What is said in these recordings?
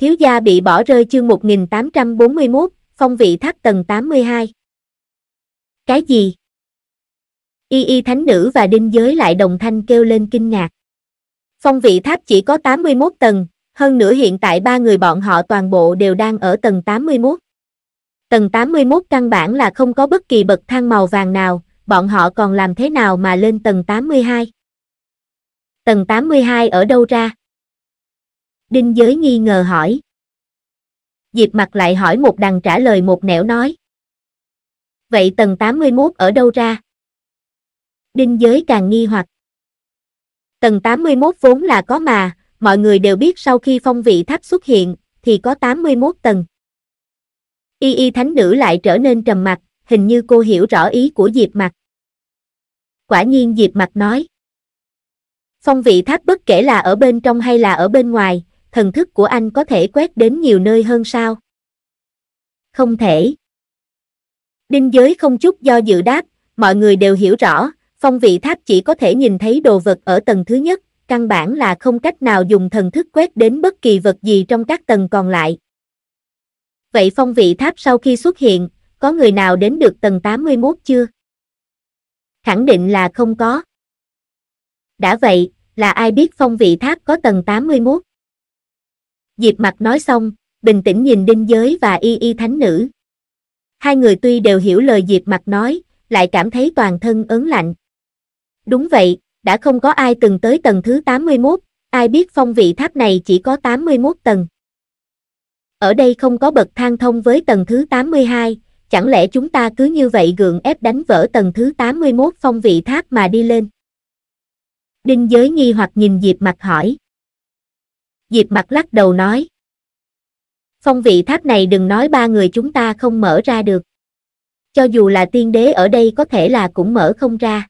thiếu gia bị bỏ rơi chương 1841, phong vị thác tầng 82. Cái gì? Y y thánh nữ và đinh giới lại đồng thanh kêu lên kinh ngạc. Phong vị tháp chỉ có 81 tầng, hơn nữa hiện tại ba người bọn họ toàn bộ đều đang ở tầng 81. Tầng 81 căn bản là không có bất kỳ bậc thang màu vàng nào, bọn họ còn làm thế nào mà lên tầng 82? Tầng 82 ở đâu ra? Đinh Giới nghi ngờ hỏi. Diệp mặt lại hỏi một đằng trả lời một nẻo nói. Vậy tầng 81 ở đâu ra? Đinh Giới càng nghi hoặc. Tầng 81 vốn là có mà, mọi người đều biết sau khi phong vị tháp xuất hiện, thì có 81 tầng. Y y thánh nữ lại trở nên trầm mặt, hình như cô hiểu rõ ý của Diệp mặt. Quả nhiên Diệp mặt nói. Phong vị tháp bất kể là ở bên trong hay là ở bên ngoài, thần thức của anh có thể quét đến nhiều nơi hơn sao? Không thể. Đinh giới không chút do dự đáp, mọi người đều hiểu rõ, phong vị tháp chỉ có thể nhìn thấy đồ vật ở tầng thứ nhất, căn bản là không cách nào dùng thần thức quét đến bất kỳ vật gì trong các tầng còn lại. Vậy phong vị tháp sau khi xuất hiện, có người nào đến được tầng 81 chưa? Khẳng định là không có. Đã vậy, là ai biết phong vị tháp có tầng 81? Diệp mặt nói xong, bình tĩnh nhìn đinh giới và y y thánh nữ. Hai người tuy đều hiểu lời Diệp mặt nói, lại cảm thấy toàn thân ớn lạnh. Đúng vậy, đã không có ai từng tới tầng thứ 81, ai biết phong vị tháp này chỉ có 81 tầng. Ở đây không có bậc thang thông với tầng thứ 82, chẳng lẽ chúng ta cứ như vậy gượng ép đánh vỡ tầng thứ 81 phong vị tháp mà đi lên? Đinh giới nghi hoặc nhìn Diệp mặt hỏi. Diệp mặt lắc đầu nói. Phong vị tháp này đừng nói ba người chúng ta không mở ra được. Cho dù là tiên đế ở đây có thể là cũng mở không ra.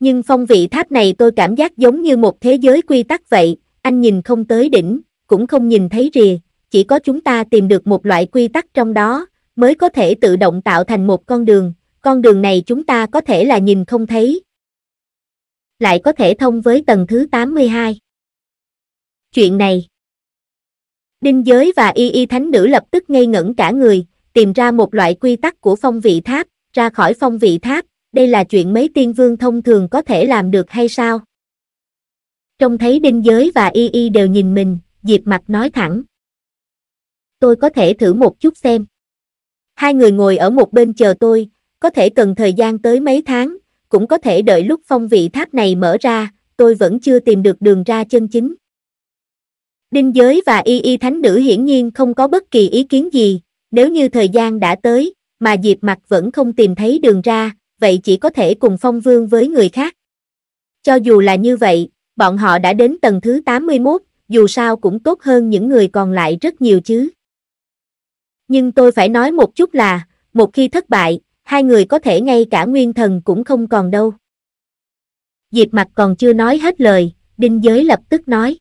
Nhưng phong vị tháp này tôi cảm giác giống như một thế giới quy tắc vậy, anh nhìn không tới đỉnh, cũng không nhìn thấy rìa, chỉ có chúng ta tìm được một loại quy tắc trong đó, mới có thể tự động tạo thành một con đường, con đường này chúng ta có thể là nhìn không thấy. Lại có thể thông với tầng thứ 82 chuyện này. Đinh giới và y y thánh nữ lập tức ngây ngẩn cả người, tìm ra một loại quy tắc của phong vị tháp, ra khỏi phong vị tháp, đây là chuyện mấy tiên vương thông thường có thể làm được hay sao? Trông thấy đinh giới và y y đều nhìn mình, Diệp mặt nói thẳng. Tôi có thể thử một chút xem. Hai người ngồi ở một bên chờ tôi, có thể cần thời gian tới mấy tháng, cũng có thể đợi lúc phong vị tháp này mở ra, tôi vẫn chưa tìm được đường ra chân chính. Đinh giới và y y thánh nữ hiển nhiên không có bất kỳ ý kiến gì, nếu như thời gian đã tới, mà Diệp Mặc vẫn không tìm thấy đường ra, vậy chỉ có thể cùng phong vương với người khác. Cho dù là như vậy, bọn họ đã đến tầng thứ 81, dù sao cũng tốt hơn những người còn lại rất nhiều chứ. Nhưng tôi phải nói một chút là, một khi thất bại, hai người có thể ngay cả nguyên thần cũng không còn đâu. Diệp Mặc còn chưa nói hết lời, Đinh Giới lập tức nói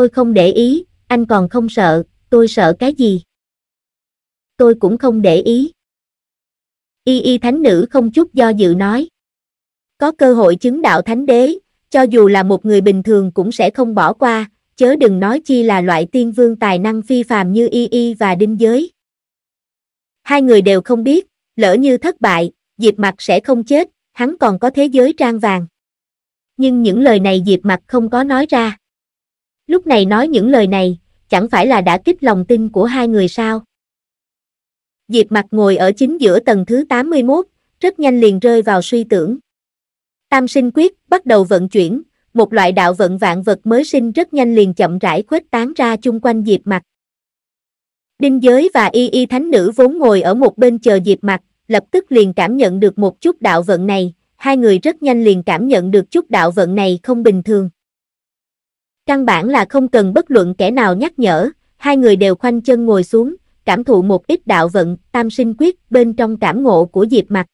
tôi không để ý, anh còn không sợ, tôi sợ cái gì? Tôi cũng không để ý. Y y thánh nữ không chút do dự nói. Có cơ hội chứng đạo thánh đế, cho dù là một người bình thường cũng sẽ không bỏ qua, chớ đừng nói chi là loại tiên vương tài năng phi phàm như y y và đinh giới. Hai người đều không biết, lỡ như thất bại, Diệp mặt sẽ không chết, hắn còn có thế giới trang vàng. Nhưng những lời này Diệp mặt không có nói ra lúc này nói những lời này, chẳng phải là đã kích lòng tin của hai người sao. Diệp mặt ngồi ở chính giữa tầng thứ 81, rất nhanh liền rơi vào suy tưởng. Tam sinh quyết bắt đầu vận chuyển, một loại đạo vận vạn vật mới sinh rất nhanh liền chậm rãi khuếch tán ra chung quanh Diệp mặt. Đinh giới và y y thánh nữ vốn ngồi ở một bên chờ Diệp mặt, lập tức liền cảm nhận được một chút đạo vận này, hai người rất nhanh liền cảm nhận được chút đạo vận này không bình thường. Căn bản là không cần bất luận kẻ nào nhắc nhở, hai người đều khoanh chân ngồi xuống, cảm thụ một ít đạo vận, tam sinh quyết bên trong cảm ngộ của Diệp Mặt.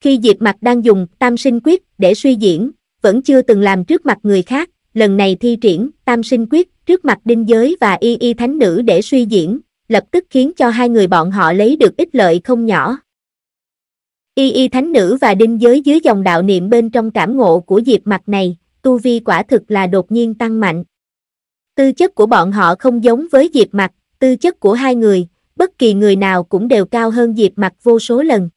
Khi Diệp Mặt đang dùng tam sinh quyết để suy diễn, vẫn chưa từng làm trước mặt người khác, lần này thi triển tam sinh quyết trước mặt đinh giới và y y thánh nữ để suy diễn, lập tức khiến cho hai người bọn họ lấy được ích lợi không nhỏ. Y y thánh nữ và đinh giới dưới dòng đạo niệm bên trong cảm ngộ của Diệp Mặt này, tu vi quả thực là đột nhiên tăng mạnh. Tư chất của bọn họ không giống với Diệp Mặc, tư chất của hai người, bất kỳ người nào cũng đều cao hơn Diệp Mặc vô số lần.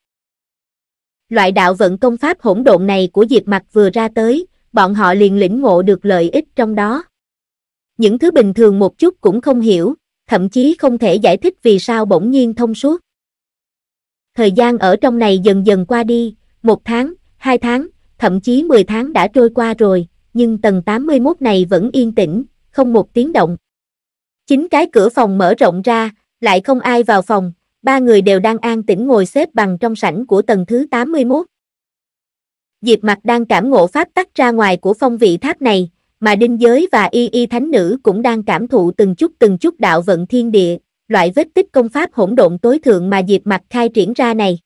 Loại đạo vận công pháp hỗn độn này của Diệp Mặc vừa ra tới, bọn họ liền lĩnh ngộ được lợi ích trong đó. Những thứ bình thường một chút cũng không hiểu, thậm chí không thể giải thích vì sao bỗng nhiên thông suốt. Thời gian ở trong này dần dần qua đi, một tháng, hai tháng, thậm chí 10 tháng đã trôi qua rồi, nhưng tầng 81 này vẫn yên tĩnh, không một tiếng động. Chính cái cửa phòng mở rộng ra, lại không ai vào phòng, ba người đều đang an tĩnh ngồi xếp bằng trong sảnh của tầng thứ 81. Diệp mặt đang cảm ngộ pháp tắc ra ngoài của phong vị tháp này, mà đinh giới và y y thánh nữ cũng đang cảm thụ từng chút từng chút đạo vận thiên địa, loại vết tích công pháp hỗn độn tối thượng mà Diệp mặt khai triển ra này.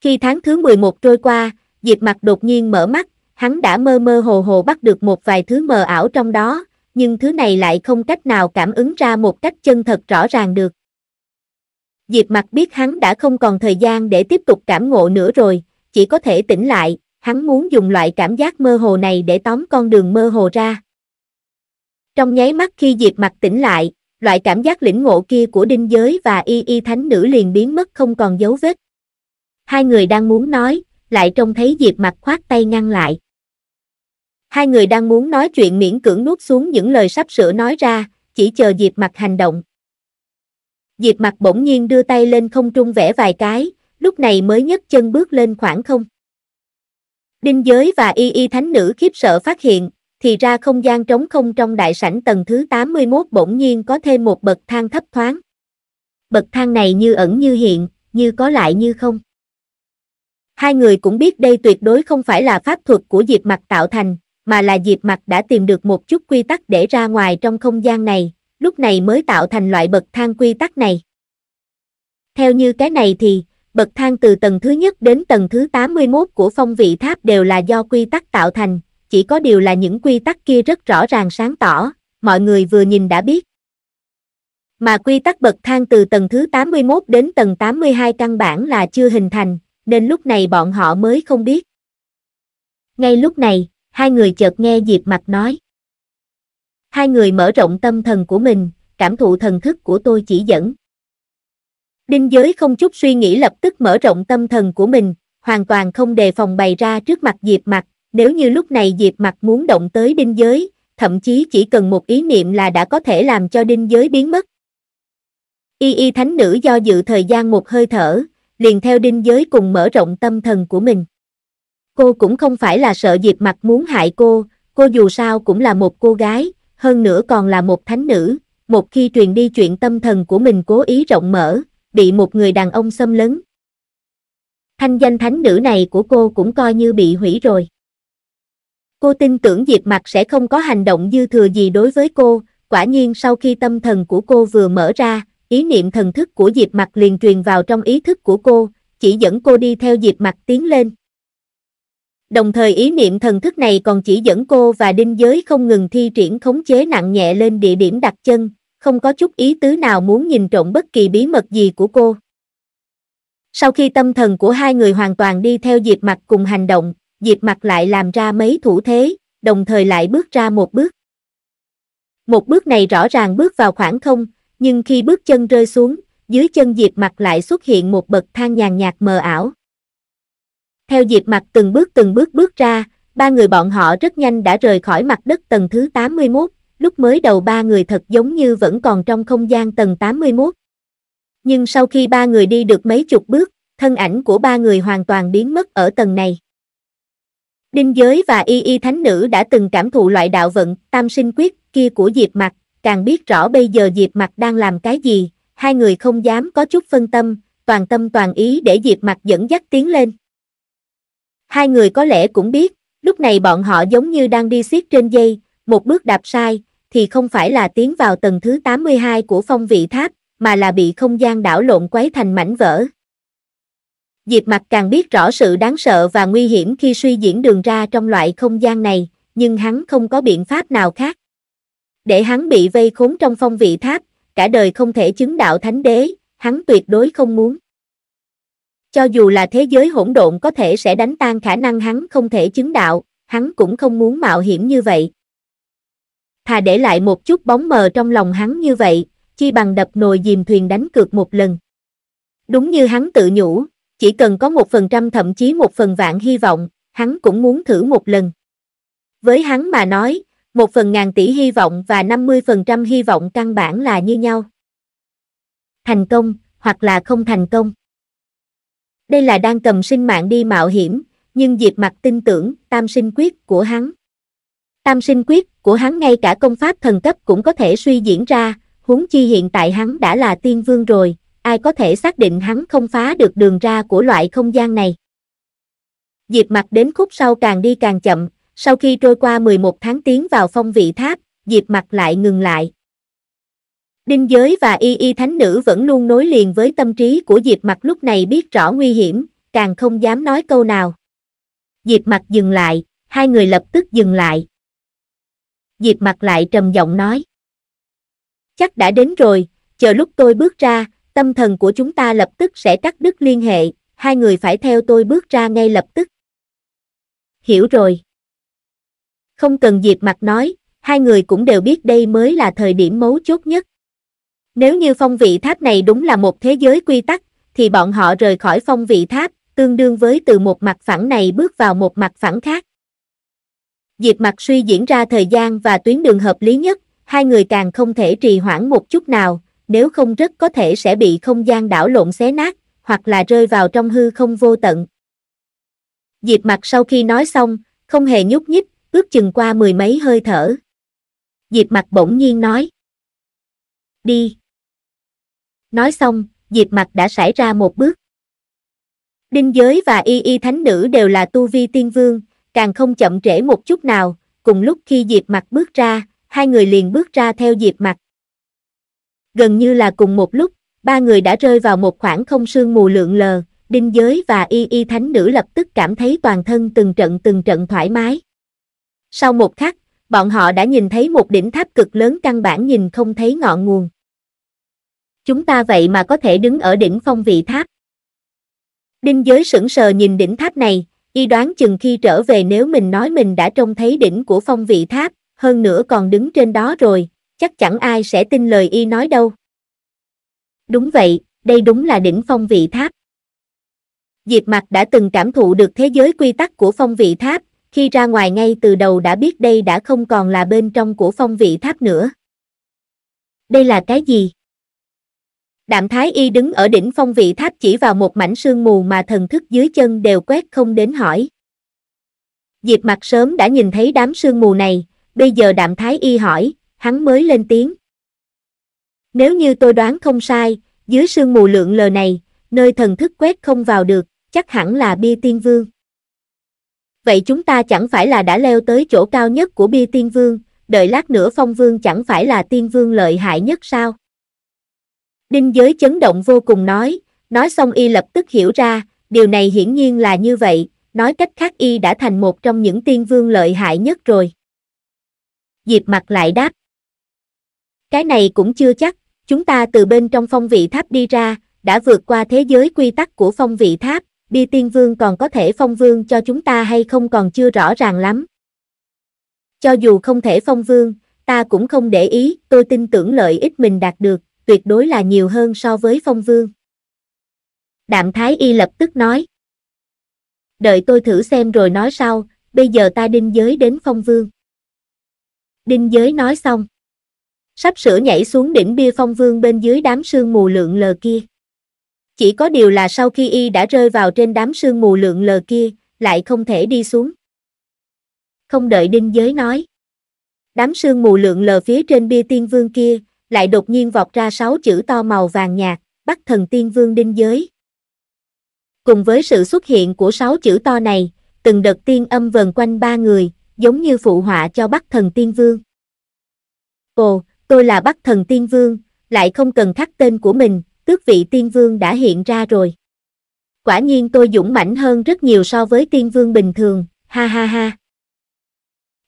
Khi tháng thứ 11 trôi qua, Diệp mặt đột nhiên mở mắt, hắn đã mơ mơ hồ hồ bắt được một vài thứ mờ ảo trong đó, nhưng thứ này lại không cách nào cảm ứng ra một cách chân thật rõ ràng được. Diệp mặt biết hắn đã không còn thời gian để tiếp tục cảm ngộ nữa rồi, chỉ có thể tỉnh lại, hắn muốn dùng loại cảm giác mơ hồ này để tóm con đường mơ hồ ra. Trong nháy mắt khi Diệp mặt tỉnh lại, loại cảm giác lĩnh ngộ kia của đinh giới và y y thánh nữ liền biến mất không còn dấu vết. Hai người đang muốn nói, lại trông thấy Diệp Mặc khoát tay ngăn lại. Hai người đang muốn nói chuyện miễn cưỡng nuốt xuống những lời sắp sửa nói ra, chỉ chờ Diệp Mặc hành động. Diệp Mặc bỗng nhiên đưa tay lên không trung vẽ vài cái, lúc này mới nhấc chân bước lên khoảng không. Đinh giới và y y thánh nữ khiếp sợ phát hiện, thì ra không gian trống không trong đại sảnh tầng thứ 81 bỗng nhiên có thêm một bậc thang thấp thoáng. Bậc thang này như ẩn như hiện, như có lại như không. Hai người cũng biết đây tuyệt đối không phải là pháp thuật của Diệp Mặc tạo thành, mà là Diệp Mặc đã tìm được một chút quy tắc để ra ngoài trong không gian này, lúc này mới tạo thành loại bậc thang quy tắc này. Theo như cái này thì, bậc thang từ tầng thứ nhất đến tầng thứ 81 của phong vị tháp đều là do quy tắc tạo thành, chỉ có điều là những quy tắc kia rất rõ ràng sáng tỏ, mọi người vừa nhìn đã biết. Mà quy tắc bậc thang từ tầng thứ 81 đến tầng 82 căn bản là chưa hình thành, nên lúc này bọn họ mới không biết. Ngay lúc này, hai người chợt nghe Diệp Mặc nói. Hai người mở rộng tâm thần của mình, cảm thụ thần thức của tôi chỉ dẫn. Đinh giới không chút suy nghĩ lập tức mở rộng tâm thần của mình, hoàn toàn không đề phòng bày ra trước mặt Diệp Mặc. Nếu như lúc này Diệp Mặc muốn động tới đinh giới, thậm chí chỉ cần một ý niệm là đã có thể làm cho đinh giới biến mất. Y y thánh nữ do dự thời gian một hơi thở, liền theo đinh giới cùng mở rộng tâm thần của mình. Cô cũng không phải là sợ Diệp Mặc muốn hại cô, cô dù sao cũng là một cô gái, hơn nữa còn là một thánh nữ, một khi truyền đi chuyện tâm thần của mình cố ý rộng mở, bị một người đàn ông xâm lấn. Thanh danh thánh nữ này của cô cũng coi như bị hủy rồi. Cô tin tưởng Diệp Mặc sẽ không có hành động dư thừa gì đối với cô, quả nhiên sau khi tâm thần của cô vừa mở ra, ý niệm thần thức của Diệp Mặc liền truyền vào trong ý thức của cô, chỉ dẫn cô đi theo Diệp Mặc tiến lên. Đồng thời ý niệm thần thức này còn chỉ dẫn cô và đinh giới không ngừng thi triển khống chế nặng nhẹ lên địa điểm đặt chân, không có chút ý tứ nào muốn nhìn trộm bất kỳ bí mật gì của cô. Sau khi tâm thần của hai người hoàn toàn đi theo Diệp Mặc cùng hành động, Diệp Mặc lại làm ra mấy thủ thế, đồng thời lại bước ra một bước. Một bước này rõ ràng bước vào khoảng không, nhưng khi bước chân rơi xuống, dưới chân Diệp Mặc lại xuất hiện một bậc thang nhàn nhạt mờ ảo. Theo Diệp Mặc từng bước từng bước bước ra, ba người bọn họ rất nhanh đã rời khỏi mặt đất tầng thứ 81, lúc mới đầu ba người thật giống như vẫn còn trong không gian tầng 81. Nhưng sau khi ba người đi được mấy chục bước, thân ảnh của ba người hoàn toàn biến mất ở tầng này. Đinh giới và y y thánh nữ đã từng cảm thụ loại đạo vận, tam sinh quyết, kia của Diệp Mặc, càng biết rõ bây giờ Diệp Mặc đang làm cái gì, hai người không dám có chút phân tâm, toàn tâm toàn ý để Diệp Mặc dẫn dắt tiến lên. Hai người có lẽ cũng biết, lúc này bọn họ giống như đang đi xiết trên dây, một bước đạp sai, thì không phải là tiến vào tầng thứ 82 của phong vị tháp, mà là bị không gian đảo lộn quấy thành mảnh vỡ. Diệp mặt càng biết rõ sự đáng sợ và nguy hiểm khi suy diễn đường ra trong loại không gian này, nhưng hắn không có biện pháp nào khác để hắn bị vây khốn trong phong vị tháp, cả đời không thể chứng đạo thánh đế, hắn tuyệt đối không muốn. Cho dù là thế giới hỗn độn có thể sẽ đánh tan khả năng hắn không thể chứng đạo, hắn cũng không muốn mạo hiểm như vậy. Thà để lại một chút bóng mờ trong lòng hắn như vậy, chi bằng đập nồi dìm thuyền đánh cược một lần. Đúng như hắn tự nhủ, chỉ cần có một phần trăm thậm chí một phần vạn hy vọng, hắn cũng muốn thử một lần. Với hắn mà nói, một phần ngàn tỷ hy vọng và 50% hy vọng căn bản là như nhau. Thành công, hoặc là không thành công. Đây là đang cầm sinh mạng đi mạo hiểm, nhưng Diệp Mặt tin tưởng tam sinh quyết của hắn. Tam sinh quyết của hắn ngay cả công pháp thần cấp cũng có thể suy diễn ra, huống chi hiện tại hắn đã là tiên vương rồi, ai có thể xác định hắn không phá được đường ra của loại không gian này. Diệp Mặt đến khúc sau càng đi càng chậm, sau khi trôi qua 11 tháng tiến vào phong vị tháp, Diệp mặt lại ngừng lại. Đinh giới và y y thánh nữ vẫn luôn nối liền với tâm trí của Diệp mặt lúc này biết rõ nguy hiểm, càng không dám nói câu nào. Diệp mặt dừng lại, hai người lập tức dừng lại. Diệp mặt lại trầm giọng nói. Chắc đã đến rồi, chờ lúc tôi bước ra, tâm thần của chúng ta lập tức sẽ cắt đứt liên hệ, hai người phải theo tôi bước ra ngay lập tức. Hiểu rồi. Không cần Diệp mặt nói, hai người cũng đều biết đây mới là thời điểm mấu chốt nhất. Nếu như phong vị tháp này đúng là một thế giới quy tắc, thì bọn họ rời khỏi phong vị tháp, tương đương với từ một mặt phẳng này bước vào một mặt phẳng khác. Diệp mặt suy diễn ra thời gian và tuyến đường hợp lý nhất, hai người càng không thể trì hoãn một chút nào, nếu không rất có thể sẽ bị không gian đảo lộn xé nát, hoặc là rơi vào trong hư không vô tận. Diệp mặt sau khi nói xong, không hề nhúc nhích, ước chừng qua mười mấy hơi thở. Diệp mặt bỗng nhiên nói. Đi. Nói xong, Diệp mặt đã xảy ra một bước. Đinh giới và y y thánh nữ đều là tu vi tiên vương, càng không chậm trễ một chút nào, cùng lúc khi Diệp mặt bước ra, hai người liền bước ra theo Diệp mặt. Gần như là cùng một lúc, ba người đã rơi vào một khoảng không sương mù lượng lờ, đinh giới và y y thánh nữ lập tức cảm thấy toàn thân từng trận từng trận thoải mái. Sau một khắc, bọn họ đã nhìn thấy một đỉnh tháp cực lớn căn bản nhìn không thấy ngọn nguồn. Chúng ta vậy mà có thể đứng ở đỉnh phong vị tháp. Đinh giới sững sờ nhìn đỉnh tháp này, y đoán chừng khi trở về nếu mình nói mình đã trông thấy đỉnh của phong vị tháp, hơn nữa còn đứng trên đó rồi, chắc chẳng ai sẽ tin lời y nói đâu. Đúng vậy, đây đúng là đỉnh phong vị tháp. Diệp mặt đã từng cảm thụ được thế giới quy tắc của phong vị tháp, khi ra ngoài ngay từ đầu đã biết đây đã không còn là bên trong của phong vị tháp nữa. Đây là cái gì? Đạm Thái Y đứng ở đỉnh phong vị tháp chỉ vào một mảnh sương mù mà thần thức dưới chân đều quét không đến hỏi. Diệp mặt sớm đã nhìn thấy đám sương mù này, bây giờ đạm Thái Y hỏi, hắn mới lên tiếng. Nếu như tôi đoán không sai, dưới sương mù lượng lờ này, nơi thần thức quét không vào được, chắc hẳn là bia tiên vương vậy chúng ta chẳng phải là đã leo tới chỗ cao nhất của bia tiên vương, đợi lát nữa phong vương chẳng phải là tiên vương lợi hại nhất sao? Đinh giới chấn động vô cùng nói, nói xong y lập tức hiểu ra, điều này hiển nhiên là như vậy, nói cách khác y đã thành một trong những tiên vương lợi hại nhất rồi. Diệp mặt lại đáp. Cái này cũng chưa chắc, chúng ta từ bên trong phong vị tháp đi ra, đã vượt qua thế giới quy tắc của phong vị tháp, Bi Tiên Vương còn có thể phong vương cho chúng ta hay không còn chưa rõ ràng lắm. Cho dù không thể phong vương, ta cũng không để ý, tôi tin tưởng lợi ích mình đạt được, tuyệt đối là nhiều hơn so với phong vương. Đạm Thái Y lập tức nói. Đợi tôi thử xem rồi nói sau, bây giờ ta đinh giới đến phong vương. Đinh giới nói xong. Sắp sửa nhảy xuống đỉnh bia phong vương bên dưới đám sương mù lượng lờ kia. Chỉ có điều là sau khi y đã rơi vào trên đám sương mù lượng lờ kia, lại không thể đi xuống. Không đợi đinh giới nói. Đám sương mù lượng lờ phía trên bia tiên vương kia, lại đột nhiên vọt ra sáu chữ to màu vàng nhạt, bắt thần tiên vương đinh giới. Cùng với sự xuất hiện của sáu chữ to này, từng đợt tiên âm vần quanh ba người, giống như phụ họa cho bắt thần tiên vương. Ồ, tôi là bắt thần tiên vương, lại không cần khắc tên của mình, tước vị tiên vương đã hiện ra rồi. Quả nhiên tôi dũng mãnh hơn rất nhiều so với tiên vương bình thường, ha ha ha.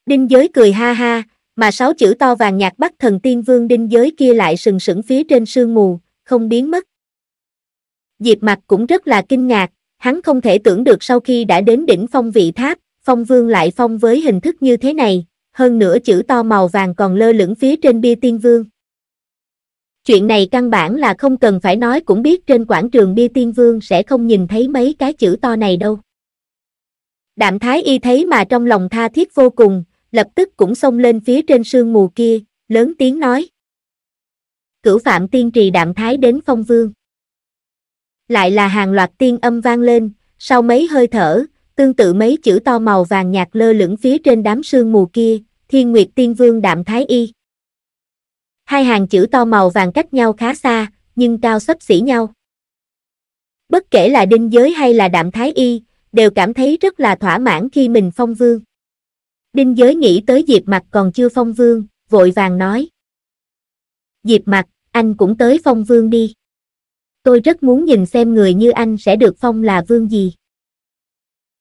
Đinh giới cười ha ha, mà sáu chữ to vàng nhạt bắt thần tiên vương đinh giới kia lại sừng sững phía trên sương mù, không biến mất. Diệp mặt cũng rất là kinh ngạc, hắn không thể tưởng được sau khi đã đến đỉnh phong vị tháp, phong vương lại phong với hình thức như thế này, hơn nữa chữ to màu vàng còn lơ lửng phía trên bia tiên vương. Chuyện này căn bản là không cần phải nói cũng biết trên quảng trường bia tiên vương sẽ không nhìn thấy mấy cái chữ to này đâu. Đạm thái y thấy mà trong lòng tha thiết vô cùng, lập tức cũng xông lên phía trên sương mù kia, lớn tiếng nói. Cửu phạm tiên trì đạm thái đến phong vương. Lại là hàng loạt tiên âm vang lên, sau mấy hơi thở, tương tự mấy chữ to màu vàng nhạt lơ lửng phía trên đám sương mù kia, thiên nguyệt tiên vương đạm thái y. Hai hàng chữ to màu vàng cách nhau khá xa, nhưng cao sấp xỉ nhau. Bất kể là đinh giới hay là đạm thái y, đều cảm thấy rất là thỏa mãn khi mình phong vương. Đinh giới nghĩ tới Diệp Mặt còn chưa phong vương, vội vàng nói. Diệp Mặt, anh cũng tới phong vương đi. Tôi rất muốn nhìn xem người như anh sẽ được phong là vương gì.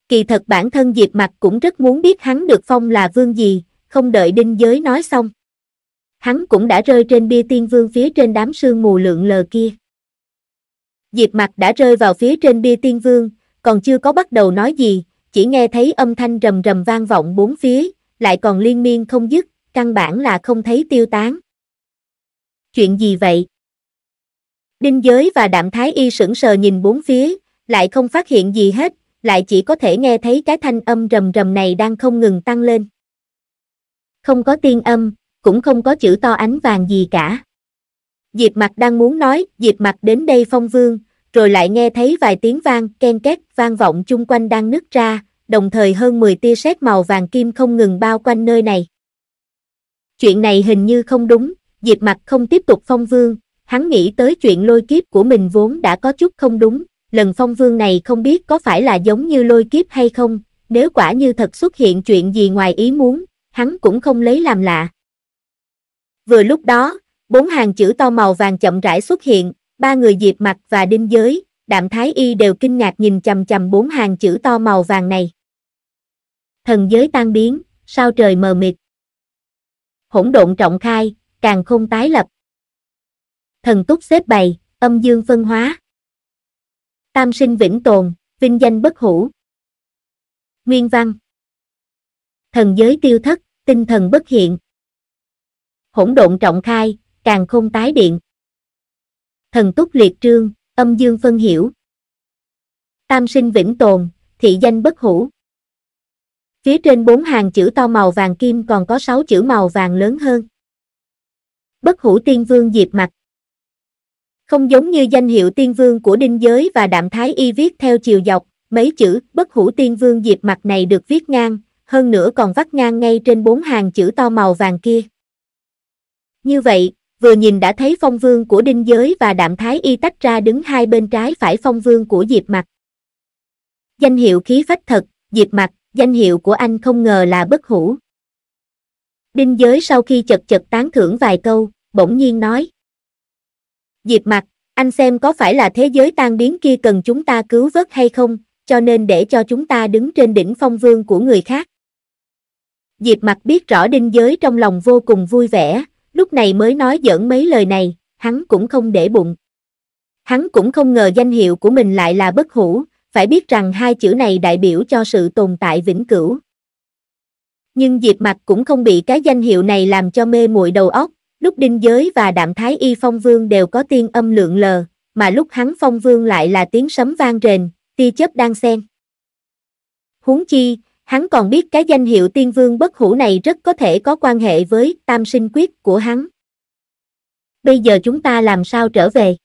Kỳ thật bản thân Diệp Mặt cũng rất muốn biết hắn được phong là vương gì, không đợi đinh giới nói xong hắn cũng đã rơi trên bia tiên vương phía trên đám sương mù lượng lờ kia. Diệp mặt đã rơi vào phía trên bia tiên vương, còn chưa có bắt đầu nói gì, chỉ nghe thấy âm thanh rầm rầm vang vọng bốn phía, lại còn liên miên không dứt, căn bản là không thấy tiêu tán. Chuyện gì vậy? Đinh giới và đạm thái y sững sờ nhìn bốn phía, lại không phát hiện gì hết, lại chỉ có thể nghe thấy cái thanh âm rầm rầm này đang không ngừng tăng lên. Không có tiên âm, cũng không có chữ to ánh vàng gì cả. Diệp mặt đang muốn nói, diệp mặt đến đây phong vương, rồi lại nghe thấy vài tiếng vang, ken két, vang vọng chung quanh đang nứt ra, đồng thời hơn 10 tia sét màu vàng kim không ngừng bao quanh nơi này. Chuyện này hình như không đúng, diệp mặt không tiếp tục phong vương, hắn nghĩ tới chuyện lôi kiếp của mình vốn đã có chút không đúng, lần phong vương này không biết có phải là giống như lôi kiếp hay không, nếu quả như thật xuất hiện chuyện gì ngoài ý muốn, hắn cũng không lấy làm lạ. Vừa lúc đó, bốn hàng chữ to màu vàng chậm rãi xuất hiện, ba người Diệp Mặc và Đinh Giới, Đạm Thái Y đều kinh ngạc nhìn chầm chầm bốn hàng chữ to màu vàng này. Thần giới tan biến, sao trời mờ mịt. Hỗn độn trọng khai, càng không tái lập. Thần túc xếp bày, âm dương phân hóa. Tam sinh vĩnh tồn, vinh danh bất hủ. Nguyên văn. Thần giới tiêu thất, tinh thần bất hiện hỗn độn trọng khai, càng không tái điện. Thần túc liệt trương, âm dương phân hiểu. Tam sinh vĩnh tồn, thị danh bất hủ. Phía trên bốn hàng chữ to màu vàng kim còn có sáu chữ màu vàng lớn hơn. Bất hủ tiên vương diệp mặt. Không giống như danh hiệu tiên vương của đinh giới và đạm thái y viết theo chiều dọc, mấy chữ bất hủ tiên vương diệp mặt này được viết ngang, hơn nữa còn vắt ngang ngay trên bốn hàng chữ to màu vàng kia. Như vậy, vừa nhìn đã thấy phong vương của đinh giới và đạm thái y tách ra đứng hai bên trái phải phong vương của diệp mặt. Danh hiệu khí phách thật, diệp mặt, danh hiệu của anh không ngờ là bất hủ. Đinh giới sau khi chật chật tán thưởng vài câu, bỗng nhiên nói. Diệp mặt, anh xem có phải là thế giới tan biến kia cần chúng ta cứu vớt hay không, cho nên để cho chúng ta đứng trên đỉnh phong vương của người khác. Diệp mặt biết rõ đinh giới trong lòng vô cùng vui vẻ, lúc này mới nói giỡn mấy lời này, hắn cũng không để bụng. Hắn cũng không ngờ danh hiệu của mình lại là bất hủ, phải biết rằng hai chữ này đại biểu cho sự tồn tại vĩnh cửu. Nhưng Diệp Mặc cũng không bị cái danh hiệu này làm cho mê muội đầu óc, lúc đinh giới và đạm thái y phong vương đều có tiên âm lượng lờ, mà lúc hắn phong vương lại là tiếng sấm vang rền, tia chớp đang xen. Huống chi, Hắn còn biết cái danh hiệu tiên vương bất hủ này rất có thể có quan hệ với tam sinh quyết của hắn. Bây giờ chúng ta làm sao trở về?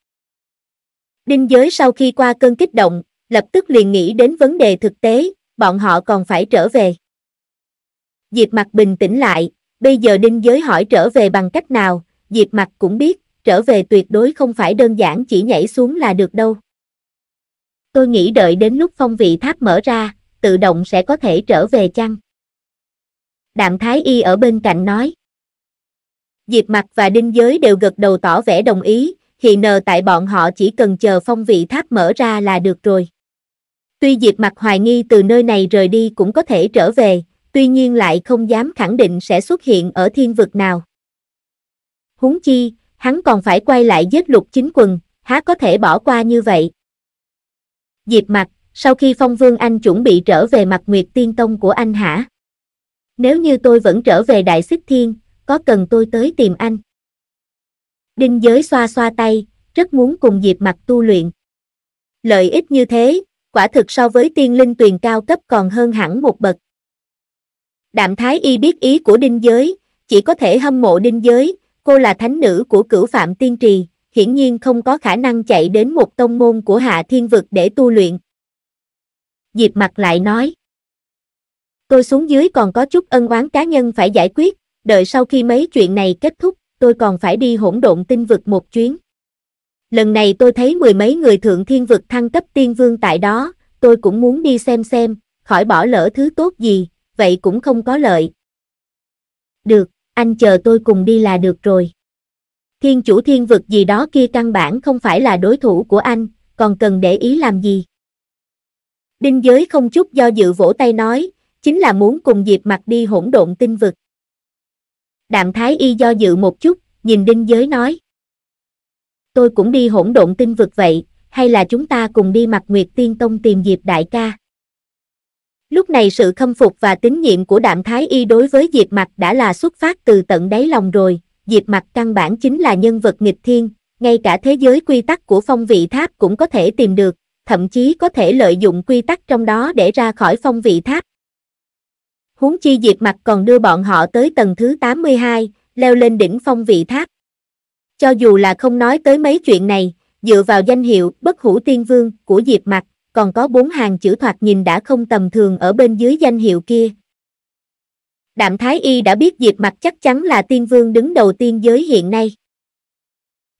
Đinh giới sau khi qua cơn kích động, lập tức liền nghĩ đến vấn đề thực tế, bọn họ còn phải trở về. Diệp mặt bình tĩnh lại, bây giờ đinh giới hỏi trở về bằng cách nào, Diệp mặt cũng biết, trở về tuyệt đối không phải đơn giản chỉ nhảy xuống là được đâu. Tôi nghĩ đợi đến lúc phong vị tháp mở ra, tự động sẽ có thể trở về chăng? Đạm Thái Y ở bên cạnh nói. Diệp mặt và Đinh Giới đều gật đầu tỏ vẻ đồng ý, thì nờ tại bọn họ chỉ cần chờ phong vị tháp mở ra là được rồi. Tuy Diệp mặt hoài nghi từ nơi này rời đi cũng có thể trở về, tuy nhiên lại không dám khẳng định sẽ xuất hiện ở thiên vực nào. húng chi, hắn còn phải quay lại giết lục chính quần, há có thể bỏ qua như vậy. Diệp mặt sau khi Phong Vương Anh chuẩn bị trở về mặt Nguyệt Tiên Tông của anh hả? Nếu như tôi vẫn trở về Đại Xích Thiên, có cần tôi tới tìm anh? Đinh giới xoa xoa tay, rất muốn cùng Diệp mặt tu luyện. Lợi ích như thế, quả thực so với tiên linh tuyền cao cấp còn hơn hẳn một bậc. Đạm Thái Y biết ý của đinh giới, chỉ có thể hâm mộ đinh giới, cô là thánh nữ của cửu phạm tiên trì, hiển nhiên không có khả năng chạy đến một tông môn của hạ thiên vực để tu luyện. Diệp mặt lại nói. Tôi xuống dưới còn có chút ân oán cá nhân phải giải quyết, đợi sau khi mấy chuyện này kết thúc, tôi còn phải đi hỗn độn tinh vực một chuyến. Lần này tôi thấy mười mấy người thượng thiên vực thăng cấp tiên vương tại đó, tôi cũng muốn đi xem xem, khỏi bỏ lỡ thứ tốt gì, vậy cũng không có lợi. Được, anh chờ tôi cùng đi là được rồi. Thiên chủ thiên vực gì đó kia căn bản không phải là đối thủ của anh, còn cần để ý làm gì. Đinh giới không chút do dự vỗ tay nói, chính là muốn cùng Diệp mặt đi hỗn độn tinh vực. Đạm Thái Y do dự một chút, nhìn đinh giới nói. Tôi cũng đi hỗn độn tinh vực vậy, hay là chúng ta cùng đi mặt Nguyệt Tiên Tông tìm Diệp đại ca. Lúc này sự khâm phục và tín nhiệm của đạm Thái Y đối với Diệp mặt đã là xuất phát từ tận đáy lòng rồi, Diệp mặt căn bản chính là nhân vật nghịch thiên, ngay cả thế giới quy tắc của phong vị tháp cũng có thể tìm được, thậm chí có thể lợi dụng quy tắc trong đó để ra khỏi phong vị tháp. Huống chi Diệp Mặt còn đưa bọn họ tới tầng thứ 82, leo lên đỉnh phong vị tháp. Cho dù là không nói tới mấy chuyện này, dựa vào danh hiệu bất hủ tiên vương của Diệp Mặt, còn có bốn hàng chữ thoạt nhìn đã không tầm thường ở bên dưới danh hiệu kia. Đạm Thái Y đã biết Diệp Mặt chắc chắn là tiên vương đứng đầu tiên giới hiện nay.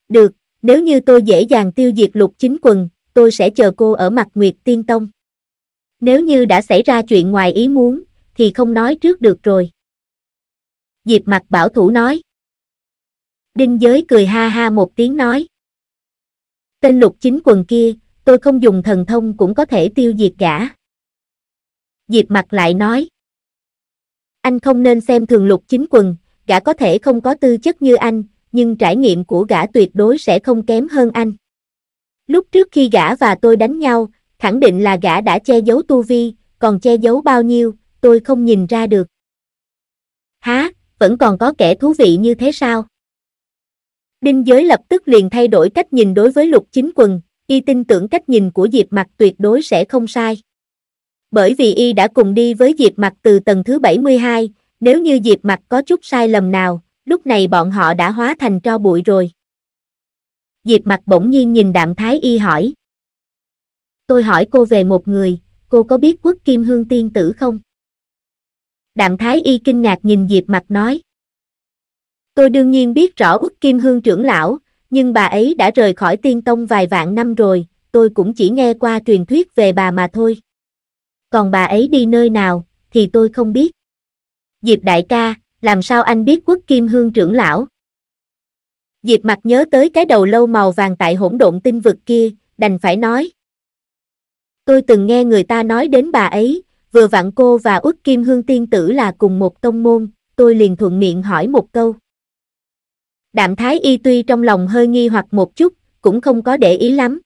Được, nếu như tôi dễ dàng tiêu diệt lục chính quần, tôi sẽ chờ cô ở mặt Nguyệt Tiên Tông. Nếu như đã xảy ra chuyện ngoài ý muốn, thì không nói trước được rồi. Diệp mặt bảo thủ nói. Đinh giới cười ha ha một tiếng nói. Tên lục chính quần kia, tôi không dùng thần thông cũng có thể tiêu diệt gã. Diệp mặt lại nói. Anh không nên xem thường lục chính quần, gã có thể không có tư chất như anh, nhưng trải nghiệm của gã tuyệt đối sẽ không kém hơn anh. Lúc trước khi gã và tôi đánh nhau, khẳng định là gã đã che giấu tu vi, còn che giấu bao nhiêu, tôi không nhìn ra được. Há, vẫn còn có kẻ thú vị như thế sao? Đinh giới lập tức liền thay đổi cách nhìn đối với lục chính quần, y tin tưởng cách nhìn của Diệp Mặc tuyệt đối sẽ không sai. Bởi vì y đã cùng đi với Diệp Mặc từ tầng thứ 72, nếu như Diệp Mặc có chút sai lầm nào, lúc này bọn họ đã hóa thành tro bụi rồi diệp mặt bỗng nhiên nhìn đạm thái y hỏi tôi hỏi cô về một người cô có biết quốc kim hương tiên tử không đạm thái y kinh ngạc nhìn diệp mặt nói tôi đương nhiên biết rõ quốc kim hương trưởng lão nhưng bà ấy đã rời khỏi tiên tông vài vạn năm rồi tôi cũng chỉ nghe qua truyền thuyết về bà mà thôi còn bà ấy đi nơi nào thì tôi không biết diệp đại ca làm sao anh biết quốc kim hương trưởng lão Diệp mặt nhớ tới cái đầu lâu màu vàng tại hỗn độn tinh vực kia, đành phải nói. Tôi từng nghe người ta nói đến bà ấy, vừa vặn cô và Út Kim Hương Tiên Tử là cùng một tông môn, tôi liền thuận miệng hỏi một câu. Đạm Thái Y tuy trong lòng hơi nghi hoặc một chút, cũng không có để ý lắm.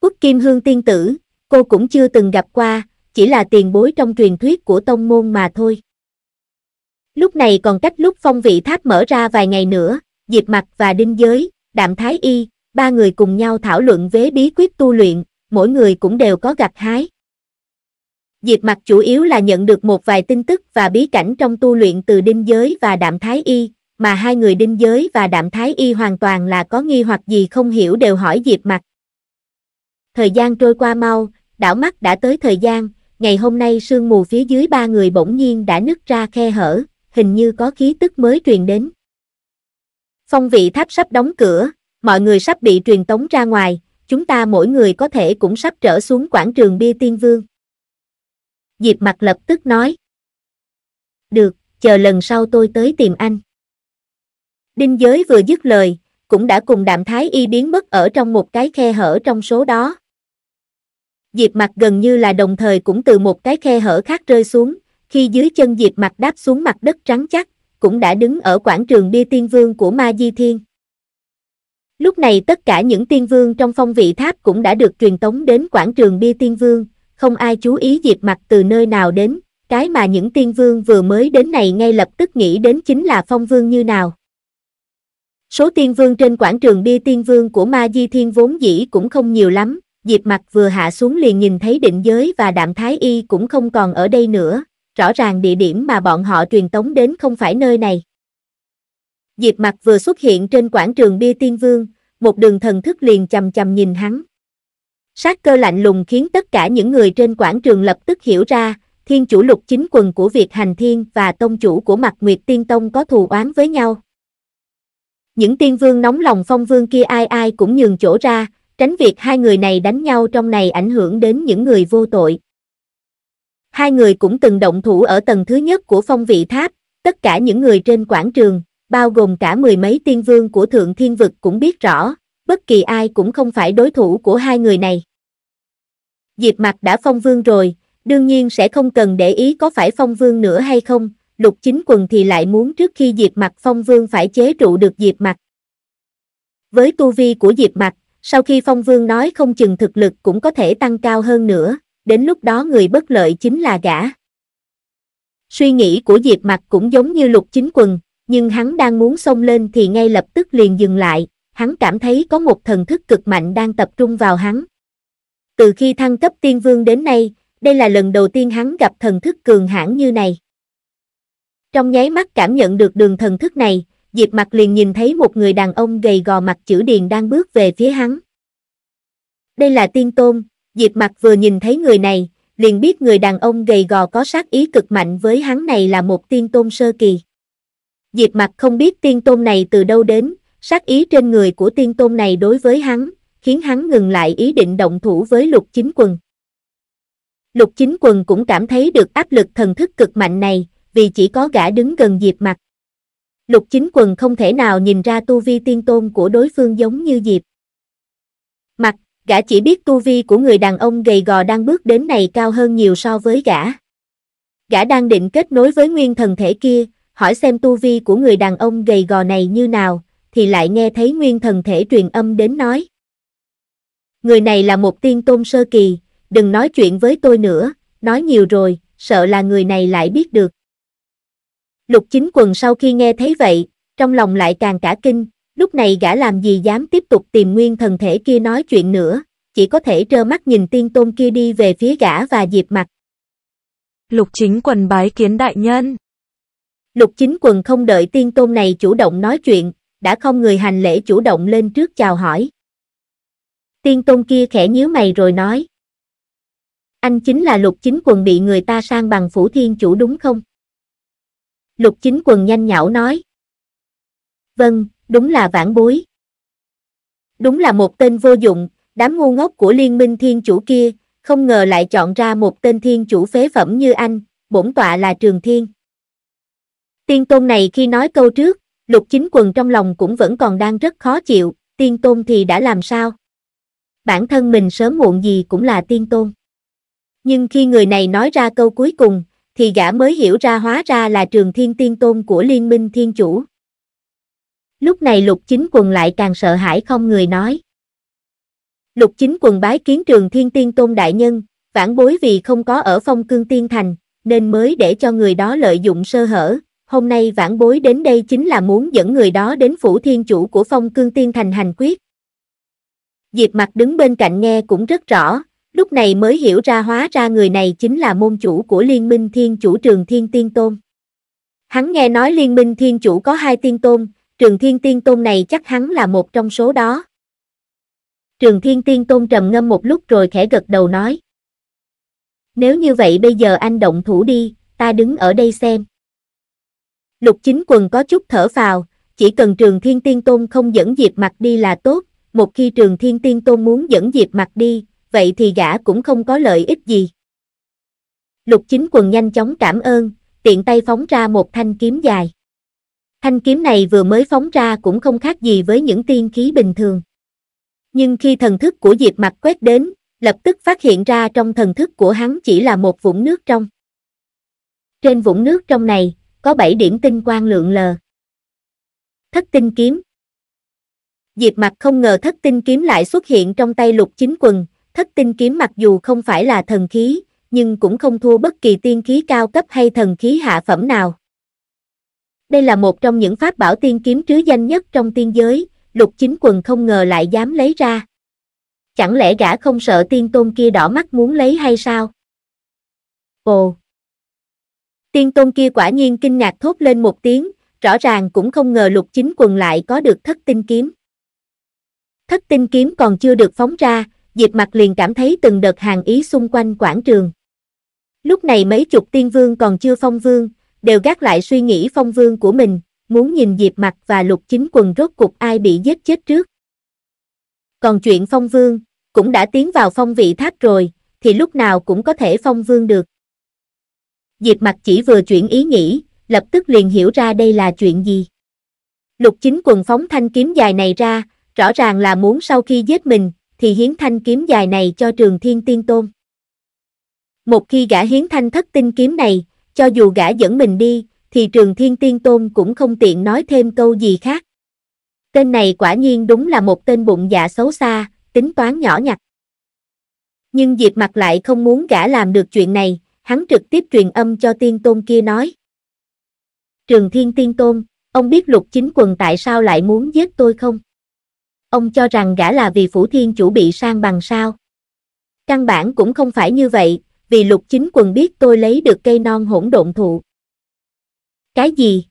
Út Kim Hương Tiên Tử, cô cũng chưa từng gặp qua, chỉ là tiền bối trong truyền thuyết của tông môn mà thôi. Lúc này còn cách lúc phong vị tháp mở ra vài ngày nữa, Diệp Mặc và Đinh Giới, Đạm Thái Y, ba người cùng nhau thảo luận về bí quyết tu luyện, mỗi người cũng đều có gặt hái. Diệp Mặc chủ yếu là nhận được một vài tin tức và bí cảnh trong tu luyện từ Đinh Giới và Đạm Thái Y, mà hai người Đinh Giới và Đạm Thái Y hoàn toàn là có nghi hoặc gì không hiểu đều hỏi Diệp Mặc. Thời gian trôi qua mau, đảo mắt đã tới thời gian, ngày hôm nay sương mù phía dưới ba người bỗng nhiên đã nứt ra khe hở, hình như có khí tức mới truyền đến. Phong vị tháp sắp đóng cửa, mọi người sắp bị truyền tống ra ngoài, chúng ta mỗi người có thể cũng sắp trở xuống quảng trường bia tiên vương. Diệp mặt lập tức nói. Được, chờ lần sau tôi tới tìm anh. Đinh giới vừa dứt lời, cũng đã cùng đạm thái y biến mất ở trong một cái khe hở trong số đó. Diệp mặt gần như là đồng thời cũng từ một cái khe hở khác rơi xuống, khi dưới chân Diệp mặt đáp xuống mặt đất trắng chắc, cũng đã đứng ở quảng trường bia tiên vương của Ma Di Thiên. Lúc này tất cả những tiên vương trong phong vị tháp cũng đã được truyền tống đến quảng trường bia tiên vương, không ai chú ý Diệp mặt từ nơi nào đến, cái mà những tiên vương vừa mới đến này ngay lập tức nghĩ đến chính là phong vương như nào. Số tiên vương trên quảng trường bia tiên vương của Ma Di Thiên vốn dĩ cũng không nhiều lắm, Diệp mặt vừa hạ xuống liền nhìn thấy định giới và đạm thái y cũng không còn ở đây nữa, rõ ràng địa điểm mà bọn họ truyền tống đến không phải nơi này. Diệp mặt vừa xuất hiện trên quảng trường bia tiên vương, một đường thần thức liền chầm chầm nhìn hắn. Sát cơ lạnh lùng khiến tất cả những người trên quảng trường lập tức hiểu ra, thiên chủ lục chính quần của Việt Hành Thiên và tông chủ của mặt Nguyệt Tiên Tông có thù oán với nhau. Những tiên vương nóng lòng phong vương kia ai ai cũng nhường chỗ ra, tránh việc hai người này đánh nhau trong này ảnh hưởng đến những người vô tội. Hai người cũng từng động thủ ở tầng thứ nhất của phong vị tháp, tất cả những người trên quảng trường, bao gồm cả mười mấy tiên vương của thượng thiên vực cũng biết rõ, bất kỳ ai cũng không phải đối thủ của hai người này. Diệp mặt đã phong vương rồi, đương nhiên sẽ không cần để ý có phải phong vương nữa hay không, lục chính quần thì lại muốn trước khi diệp mặt phong vương phải chế trụ được diệp mặt. Với tu vi của diệp mặt, sau khi phong vương nói không chừng thực lực cũng có thể tăng cao hơn nữa đến lúc đó người bất lợi chính là gã. Suy nghĩ của Diệp Mặc cũng giống như lục chính quần, nhưng hắn đang muốn xông lên thì ngay lập tức liền dừng lại, hắn cảm thấy có một thần thức cực mạnh đang tập trung vào hắn. Từ khi thăng cấp tiên vương đến nay, đây là lần đầu tiên hắn gặp thần thức cường hãn như này. Trong nháy mắt cảm nhận được đường thần thức này, Diệp Mặc liền nhìn thấy một người đàn ông gầy gò mặt chữ điền đang bước về phía hắn. Đây là tiên tôn, Diệp mặt vừa nhìn thấy người này, liền biết người đàn ông gầy gò có sát ý cực mạnh với hắn này là một tiên tôn sơ kỳ. Diệp mặt không biết tiên tôn này từ đâu đến, sát ý trên người của tiên tôn này đối với hắn, khiến hắn ngừng lại ý định động thủ với lục chính quần. Lục chính quần cũng cảm thấy được áp lực thần thức cực mạnh này, vì chỉ có gã đứng gần Diệp mặt. Lục chính quần không thể nào nhìn ra tu vi tiên tôn của đối phương giống như Diệp. Mặt gã chỉ biết tu vi của người đàn ông gầy gò đang bước đến này cao hơn nhiều so với gã. Gã đang định kết nối với nguyên thần thể kia, hỏi xem tu vi của người đàn ông gầy gò này như nào, thì lại nghe thấy nguyên thần thể truyền âm đến nói. Người này là một tiên tôn sơ kỳ, đừng nói chuyện với tôi nữa, nói nhiều rồi, sợ là người này lại biết được. Lục chính quần sau khi nghe thấy vậy, trong lòng lại càng cả kinh, lúc này gã làm gì dám tiếp tục tìm nguyên thần thể kia nói chuyện nữa, chỉ có thể trơ mắt nhìn tiên tôn kia đi về phía gã và diệp mặt. Lục chính quần bái kiến đại nhân. Lục chính quần không đợi tiên tôn này chủ động nói chuyện, đã không người hành lễ chủ động lên trước chào hỏi. Tiên tôn kia khẽ nhíu mày rồi nói. Anh chính là lục chính quần bị người ta sang bằng phủ thiên chủ đúng không? Lục chính quần nhanh nhảu nói. Vâng, đúng là vãn bối. Đúng là một tên vô dụng, đám ngu ngốc của liên minh thiên chủ kia, không ngờ lại chọn ra một tên thiên chủ phế phẩm như anh, bổn tọa là trường thiên. Tiên tôn này khi nói câu trước, lục chính quần trong lòng cũng vẫn còn đang rất khó chịu, tiên tôn thì đã làm sao? Bản thân mình sớm muộn gì cũng là tiên tôn. Nhưng khi người này nói ra câu cuối cùng, thì gã mới hiểu ra hóa ra là trường thiên tiên tôn của liên minh thiên chủ. Lúc này lục chính quần lại càng sợ hãi không người nói. Lục chính quần bái kiến trường thiên tiên tôn đại nhân, vãn bối vì không có ở phong cương tiên thành, nên mới để cho người đó lợi dụng sơ hở. Hôm nay vãn bối đến đây chính là muốn dẫn người đó đến phủ thiên chủ của phong cương tiên thành hành quyết. Diệp mặt đứng bên cạnh nghe cũng rất rõ, lúc này mới hiểu ra hóa ra người này chính là môn chủ của liên minh thiên chủ trường thiên tiên tôn. Hắn nghe nói liên minh thiên chủ có hai tiên tôn, Trường Thiên Tiên Tôn này chắc hắn là một trong số đó. Trường Thiên Tiên Tôn trầm ngâm một lúc rồi khẽ gật đầu nói. Nếu như vậy bây giờ anh động thủ đi, ta đứng ở đây xem. Lục chính quần có chút thở vào, chỉ cần trường thiên tiên tôn không dẫn dịp mặt đi là tốt, một khi trường thiên tiên tôn muốn dẫn dịp mặt đi, vậy thì gã cũng không có lợi ích gì. Lục chính quần nhanh chóng cảm ơn, tiện tay phóng ra một thanh kiếm dài. Thanh kiếm này vừa mới phóng ra cũng không khác gì với những tiên khí bình thường. Nhưng khi thần thức của Diệp Mặc quét đến, lập tức phát hiện ra trong thần thức của hắn chỉ là một vũng nước trong. Trên vũng nước trong này, có 7 điểm tinh quang lượng lờ. Thất tinh kiếm Diệp Mặc không ngờ thất tinh kiếm lại xuất hiện trong tay lục chính quần, thất tinh kiếm mặc dù không phải là thần khí, nhưng cũng không thua bất kỳ tiên khí cao cấp hay thần khí hạ phẩm nào. Đây là một trong những pháp bảo tiên kiếm trứ danh nhất trong tiên giới, lục chính quần không ngờ lại dám lấy ra. Chẳng lẽ gã không sợ tiên tôn kia đỏ mắt muốn lấy hay sao? Ồ! Tiên tôn kia quả nhiên kinh ngạc thốt lên một tiếng, rõ ràng cũng không ngờ lục chính quần lại có được thất tinh kiếm. Thất tinh kiếm còn chưa được phóng ra, Diệp mặt liền cảm thấy từng đợt hàng ý xung quanh quảng trường. Lúc này mấy chục tiên vương còn chưa phong vương, đều gác lại suy nghĩ phong vương của mình, muốn nhìn Diệp Mặc và Lục Chính Quần rốt cục ai bị giết chết trước. Còn chuyện phong vương, cũng đã tiến vào phong vị tháp rồi, thì lúc nào cũng có thể phong vương được. Diệp Mặc chỉ vừa chuyển ý nghĩ, lập tức liền hiểu ra đây là chuyện gì. Lục Chính Quần phóng thanh kiếm dài này ra, rõ ràng là muốn sau khi giết mình, thì hiến thanh kiếm dài này cho trường thiên tiên tôn. Một khi gã hiến thanh thất tinh kiếm này, cho dù gã dẫn mình đi, thì trường thiên tiên tôn cũng không tiện nói thêm câu gì khác. Tên này quả nhiên đúng là một tên bụng dạ xấu xa, tính toán nhỏ nhặt. Nhưng Diệp mặt lại không muốn gã làm được chuyện này, hắn trực tiếp truyền âm cho tiên tôn kia nói. Trường thiên tiên tôn, ông biết lục chính quần tại sao lại muốn giết tôi không? Ông cho rằng gã là vì phủ thiên chủ bị sang bằng sao? Căn bản cũng không phải như vậy, vì lục chính quần biết tôi lấy được cây non hỗn độn thụ. Cái gì?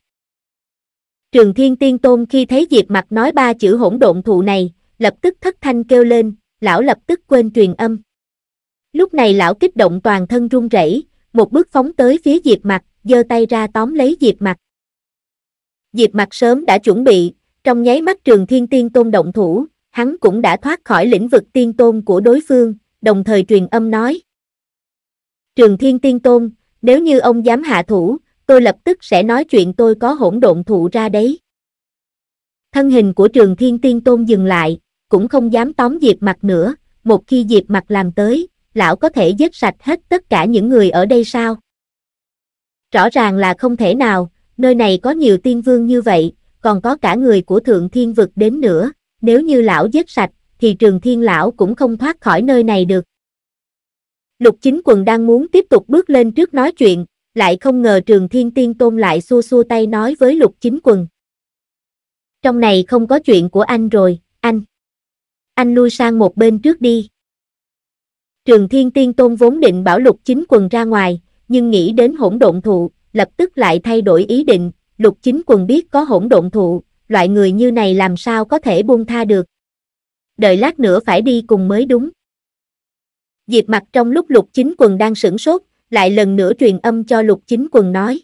Trường Thiên Tiên Tôn khi thấy Diệp Mặt nói ba chữ hỗn độn thụ này, lập tức thất thanh kêu lên, lão lập tức quên truyền âm. Lúc này lão kích động toàn thân run rẩy, một bước phóng tới phía Diệp Mặt, giơ tay ra tóm lấy Diệp Mặt. Diệp Mặt sớm đã chuẩn bị, trong nháy mắt Trường Thiên Tiên Tôn động thủ, hắn cũng đã thoát khỏi lĩnh vực tiên tôn của đối phương, đồng thời truyền âm nói. Trường Thiên Tiên Tôn, nếu như ông dám hạ thủ, tôi lập tức sẽ nói chuyện tôi có hỗn độn thụ ra đấy. Thân hình của Trường Thiên Tiên Tôn dừng lại, cũng không dám tóm Diệp Mặt nữa, một khi Diệp Mặt làm tới, lão có thể giết sạch hết tất cả những người ở đây sao? Rõ ràng là không thể nào, nơi này có nhiều tiên vương như vậy, còn có cả người của Thượng Thiên Vực đến nữa, nếu như lão giết sạch, thì Trường Thiên Lão cũng không thoát khỏi nơi này được. Lục chính quần đang muốn tiếp tục bước lên trước nói chuyện, lại không ngờ trường thiên tiên tôn lại xua xua tay nói với lục chính quần. Trong này không có chuyện của anh rồi, anh. Anh lui sang một bên trước đi. Trường thiên tiên tôn vốn định bảo lục chính quần ra ngoài, nhưng nghĩ đến hỗn độn thụ, lập tức lại thay đổi ý định, lục chính quần biết có hỗn độn thụ, loại người như này làm sao có thể buông tha được. Đợi lát nữa phải đi cùng mới đúng. Diệp mặt trong lúc lục chính quần đang sửng sốt, lại lần nữa truyền âm cho lục chính quần nói.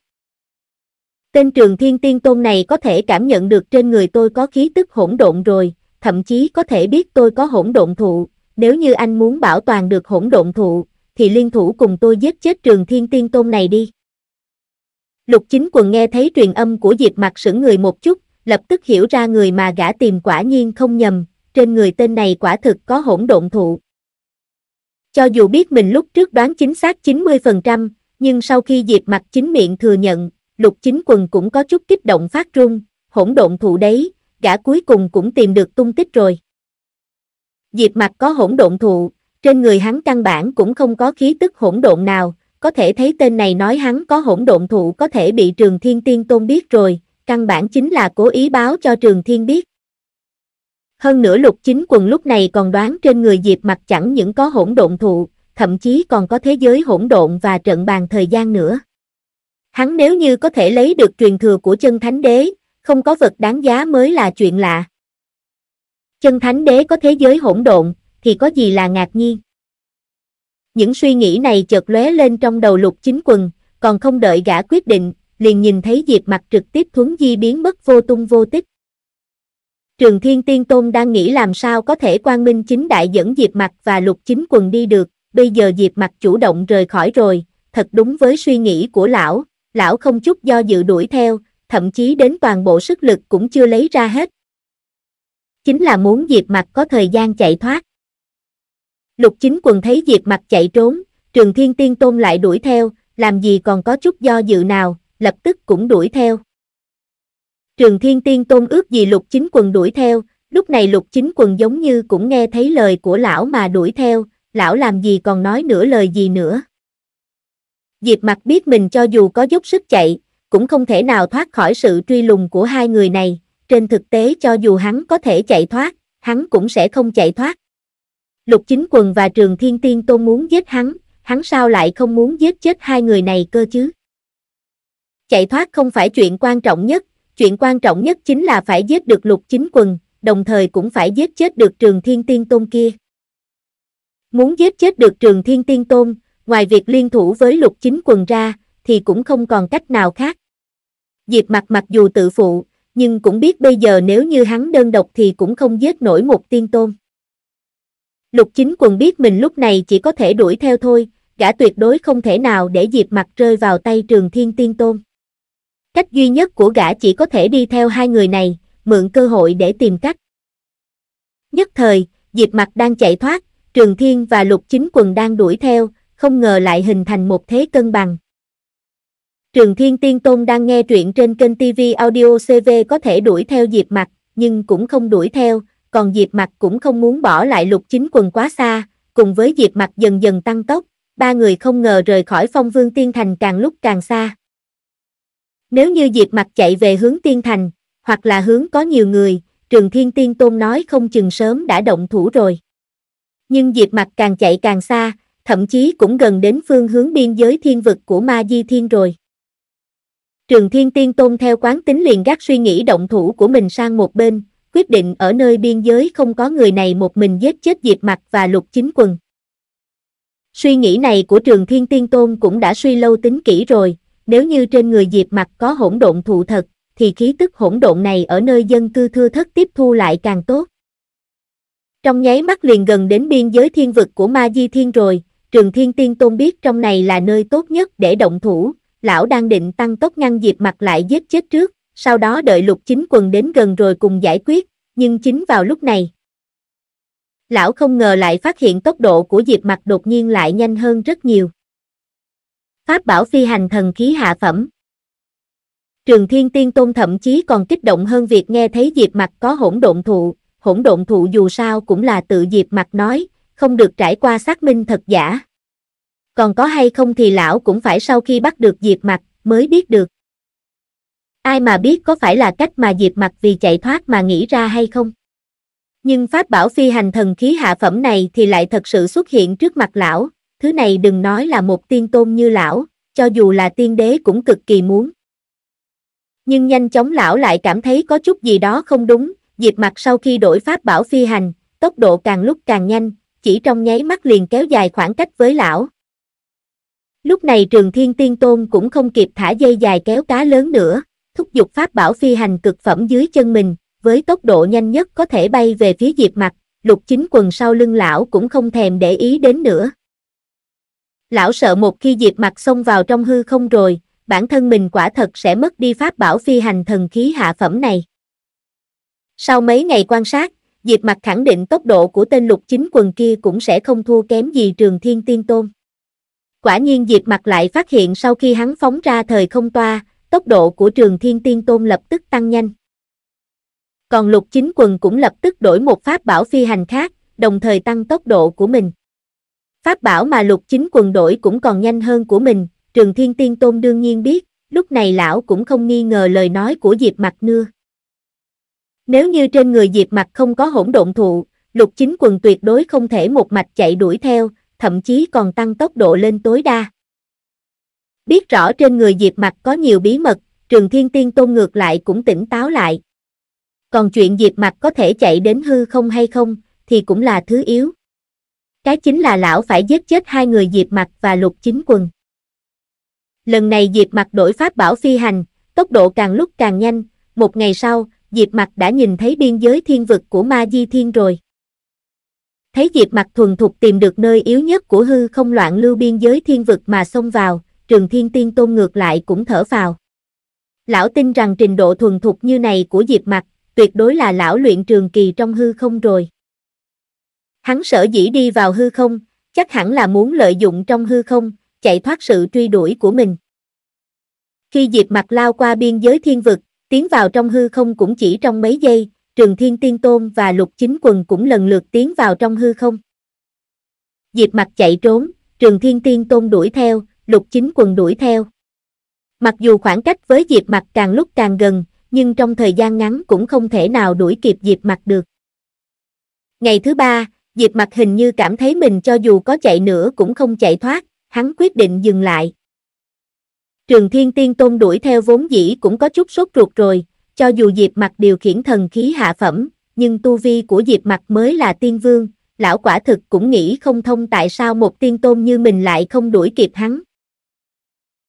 Tên trường thiên tiên tôn này có thể cảm nhận được trên người tôi có khí tức hỗn độn rồi, thậm chí có thể biết tôi có hỗn độn thụ, nếu như anh muốn bảo toàn được hỗn độn thụ, thì liên thủ cùng tôi giết chết trường thiên tiên tôn này đi. Lục chính quần nghe thấy truyền âm của Diệp mặt sửng người một chút, lập tức hiểu ra người mà gã tìm quả nhiên không nhầm, trên người tên này quả thực có hỗn độn thụ. Cho dù biết mình lúc trước đoán chính xác 90%, nhưng sau khi Diệp mặt chính miệng thừa nhận, lục chính quần cũng có chút kích động phát run, hỗn độn thụ đấy, gã cuối cùng cũng tìm được tung tích rồi. Diệp mặt có hỗn độn thụ, trên người hắn căn bản cũng không có khí tức hỗn độn nào, có thể thấy tên này nói hắn có hỗn độn thụ có thể bị trường thiên tiên tôn biết rồi, căn bản chính là cố ý báo cho trường thiên biết. Hơn nữa lục chính quần lúc này còn đoán trên người Diệp mặt chẳng những có hỗn độn thụ, thậm chí còn có thế giới hỗn độn và trận bàn thời gian nữa. Hắn nếu như có thể lấy được truyền thừa của chân thánh đế, không có vật đáng giá mới là chuyện lạ. Chân thánh đế có thế giới hỗn độn, thì có gì là ngạc nhiên. Những suy nghĩ này chợt lóe lên trong đầu lục chính quần, còn không đợi gã quyết định, liền nhìn thấy Diệp mặt trực tiếp thuấn di biến mất vô tung vô tích. Trường Thiên Tiên Tôn đang nghĩ làm sao có thể quan minh chính đại dẫn Diệp Mặc và Lục Chính Quần đi được, bây giờ Diệp Mặc chủ động rời khỏi rồi, thật đúng với suy nghĩ của lão, lão không chút do dự đuổi theo, thậm chí đến toàn bộ sức lực cũng chưa lấy ra hết. Chính là muốn Diệp Mặc có thời gian chạy thoát. Lục Chính Quần thấy Diệp Mặc chạy trốn, Trường Thiên Tiên Tôn lại đuổi theo, làm gì còn có chút do dự nào, lập tức cũng đuổi theo. Trường Thiên Tiên Tôn ước gì lục chính quần đuổi theo, lúc này lục chính quần giống như cũng nghe thấy lời của lão mà đuổi theo, lão làm gì còn nói nửa lời gì nữa. Diệp mặt biết mình cho dù có dốc sức chạy, cũng không thể nào thoát khỏi sự truy lùng của hai người này, trên thực tế cho dù hắn có thể chạy thoát, hắn cũng sẽ không chạy thoát. Lục Chính Quần và Trường Thiên Tiên Tôn muốn giết hắn, hắn sao lại không muốn giết chết hai người này cơ chứ? Chạy thoát không phải chuyện quan trọng nhất, chuyện quan trọng nhất chính là phải giết được lục chính quần, đồng thời cũng phải giết chết được trường thiên tiên tôn kia. Muốn giết chết được trường thiên tiên tôn, ngoài việc liên thủ với lục chính quần ra, thì cũng không còn cách nào khác. Diệp mặt mặc dù tự phụ, nhưng cũng biết bây giờ nếu như hắn đơn độc thì cũng không giết nổi một tiên tôn. Lục chính quần biết mình lúc này chỉ có thể đuổi theo thôi, gã tuyệt đối không thể nào để Diệp mặt rơi vào tay trường thiên tiên tôn. Cách duy nhất của gã chỉ có thể đi theo hai người này, mượn cơ hội để tìm cách. Nhất thời, Diệp Mặc đang chạy thoát, Trường Thiên và Lục Chính Quần đang đuổi theo, không ngờ lại hình thành một thế cân bằng. Trường Thiên Tiên Tôn đang nghe truyện trên kênh TV Audio CV có thể đuổi theo Diệp Mặc, nhưng cũng không đuổi theo, còn Diệp Mặc cũng không muốn bỏ lại Lục Chính Quần quá xa, cùng với Diệp Mặc dần dần tăng tốc, ba người không ngờ rời khỏi Phong Vương Tiên Thành càng lúc càng xa. Nếu như Diệp Mặc chạy về hướng tiên thành, hoặc là hướng có nhiều người, Trường Thiên Tiên Tôn nói không chừng sớm đã động thủ rồi. Nhưng Diệp Mặc càng chạy càng xa, thậm chí cũng gần đến phương hướng biên giới thiên vực của Ma Di Thiên rồi. Trường Thiên Tiên Tôn theo quán tính liền gác suy nghĩ động thủ của mình sang một bên, quyết định ở nơi biên giới không có người này một mình giết chết Diệp Mặc và Lục Chính Quần. Suy nghĩ này của Trường Thiên Tiên Tôn cũng đã suy lâu tính kỹ rồi, nếu như trên người Diệp mặt có hỗn độn thụ thật, thì khí tức hỗn độn này ở nơi dân cư thưa thất tiếp thu lại càng tốt. Trong nháy mắt liền gần đến biên giới thiên vực của Ma Di Thiên rồi, Trường Thiên Tiên Tôn biết trong này là nơi tốt nhất để động thủ, lão đang định tăng tốc ngăn Diệp mặt lại giết chết trước, sau đó đợi lục chính quần đến gần rồi cùng giải quyết, nhưng chính vào lúc này. Lão không ngờ lại phát hiện tốc độ của Diệp mặt đột nhiên lại nhanh hơn rất nhiều pháp bảo phi hành thần khí hạ phẩm. Trường Thiên Tiên Tôn thậm chí còn kích động hơn việc nghe thấy Diệp Mặc có hỗn độn thụ, hỗn độn thụ dù sao cũng là tự Diệp Mặc nói, không được trải qua xác minh thật giả. Còn có hay không thì lão cũng phải sau khi bắt được Diệp Mặc mới biết được. Ai mà biết có phải là cách mà Diệp Mặc vì chạy thoát mà nghĩ ra hay không? Nhưng pháp bảo phi hành thần khí hạ phẩm này thì lại thật sự xuất hiện trước mặt lão, thứ này đừng nói là một tiên tôn như lão, cho dù là tiên đế cũng cực kỳ muốn. Nhưng nhanh chóng lão lại cảm thấy có chút gì đó không đúng, Diệp mặt sau khi đổi pháp bảo phi hành, tốc độ càng lúc càng nhanh, chỉ trong nháy mắt liền kéo dài khoảng cách với lão. Lúc này trường thiên tiên tôn cũng không kịp thả dây dài kéo cá lớn nữa, thúc giục pháp bảo phi hành cực phẩm dưới chân mình, với tốc độ nhanh nhất có thể bay về phía diệp mặt, lục chính quần sau lưng lão cũng không thèm để ý đến nữa. Lão sợ một khi Diệp Mặt xông vào trong hư không rồi, bản thân mình quả thật sẽ mất đi pháp bảo phi hành thần khí hạ phẩm này. Sau mấy ngày quan sát, Diệp Mặt khẳng định tốc độ của tên lục chính quần kia cũng sẽ không thua kém gì trường thiên tiên tôn. Quả nhiên Diệp Mặt lại phát hiện sau khi hắn phóng ra thời không toa, tốc độ của trường thiên tiên tôn lập tức tăng nhanh. Còn lục chính quần cũng lập tức đổi một pháp bảo phi hành khác, đồng thời tăng tốc độ của mình. Pháp bảo mà lục chính quần đổi cũng còn nhanh hơn của mình, trường thiên tiên tôn đương nhiên biết, lúc này lão cũng không nghi ngờ lời nói của Diệp Mặt Nưa. Nếu như trên người Diệp Mặt không có hỗn độn thụ, lục chính quần tuyệt đối không thể một mạch chạy đuổi theo, thậm chí còn tăng tốc độ lên tối đa. Biết rõ trên người Diệp Mặt có nhiều bí mật, trường thiên tiên tôn ngược lại cũng tỉnh táo lại. Còn chuyện Diệp Mặt có thể chạy đến hư không hay không, thì cũng là thứ yếu. Cái chính là lão phải giết chết hai người Diệp Mặt và Lục Chính Quần. Lần này Diệp Mặt đổi pháp bảo phi hành, tốc độ càng lúc càng nhanh, một ngày sau, Diệp Mặt đã nhìn thấy biên giới thiên vực của Ma Di Thiên rồi. Thấy Diệp Mặt thuần thục tìm được nơi yếu nhất của hư không loạn lưu biên giới thiên vực mà xông vào, Trường Thiên Tiên Tôn ngược lại cũng thở vào. Lão tin rằng trình độ thuần thục như này của Diệp Mặc, tuyệt đối là lão luyện trường kỳ trong hư không rồi. Hắn sở dĩ đi vào hư không, chắc hẳn là muốn lợi dụng trong hư không, chạy thoát sự truy đuổi của mình. Khi Diệp Mặc lao qua biên giới thiên vực, tiến vào trong hư không cũng chỉ trong mấy giây, Trường Thiên Tiên Tôn và Lục Chính Quần cũng lần lượt tiến vào trong hư không. Diệp Mặc chạy trốn, Trường Thiên Tiên Tôn đuổi theo, Lục Chính Quần đuổi theo. Mặc dù khoảng cách với Diệp Mặc càng lúc càng gần, nhưng trong thời gian ngắn cũng không thể nào đuổi kịp Diệp Mặc được. Ngày thứ ba, Diệp mặt hình như cảm thấy mình cho dù có chạy nữa cũng không chạy thoát, hắn quyết định dừng lại. Trường Thiên Tiên Tôn đuổi theo vốn dĩ cũng có chút sốt ruột rồi, cho dù Diệp mặt điều khiển thần khí hạ phẩm, nhưng tu vi của Diệp mặt mới là tiên vương, lão quả thực cũng nghĩ không thông tại sao một tiên tôn như mình lại không đuổi kịp hắn.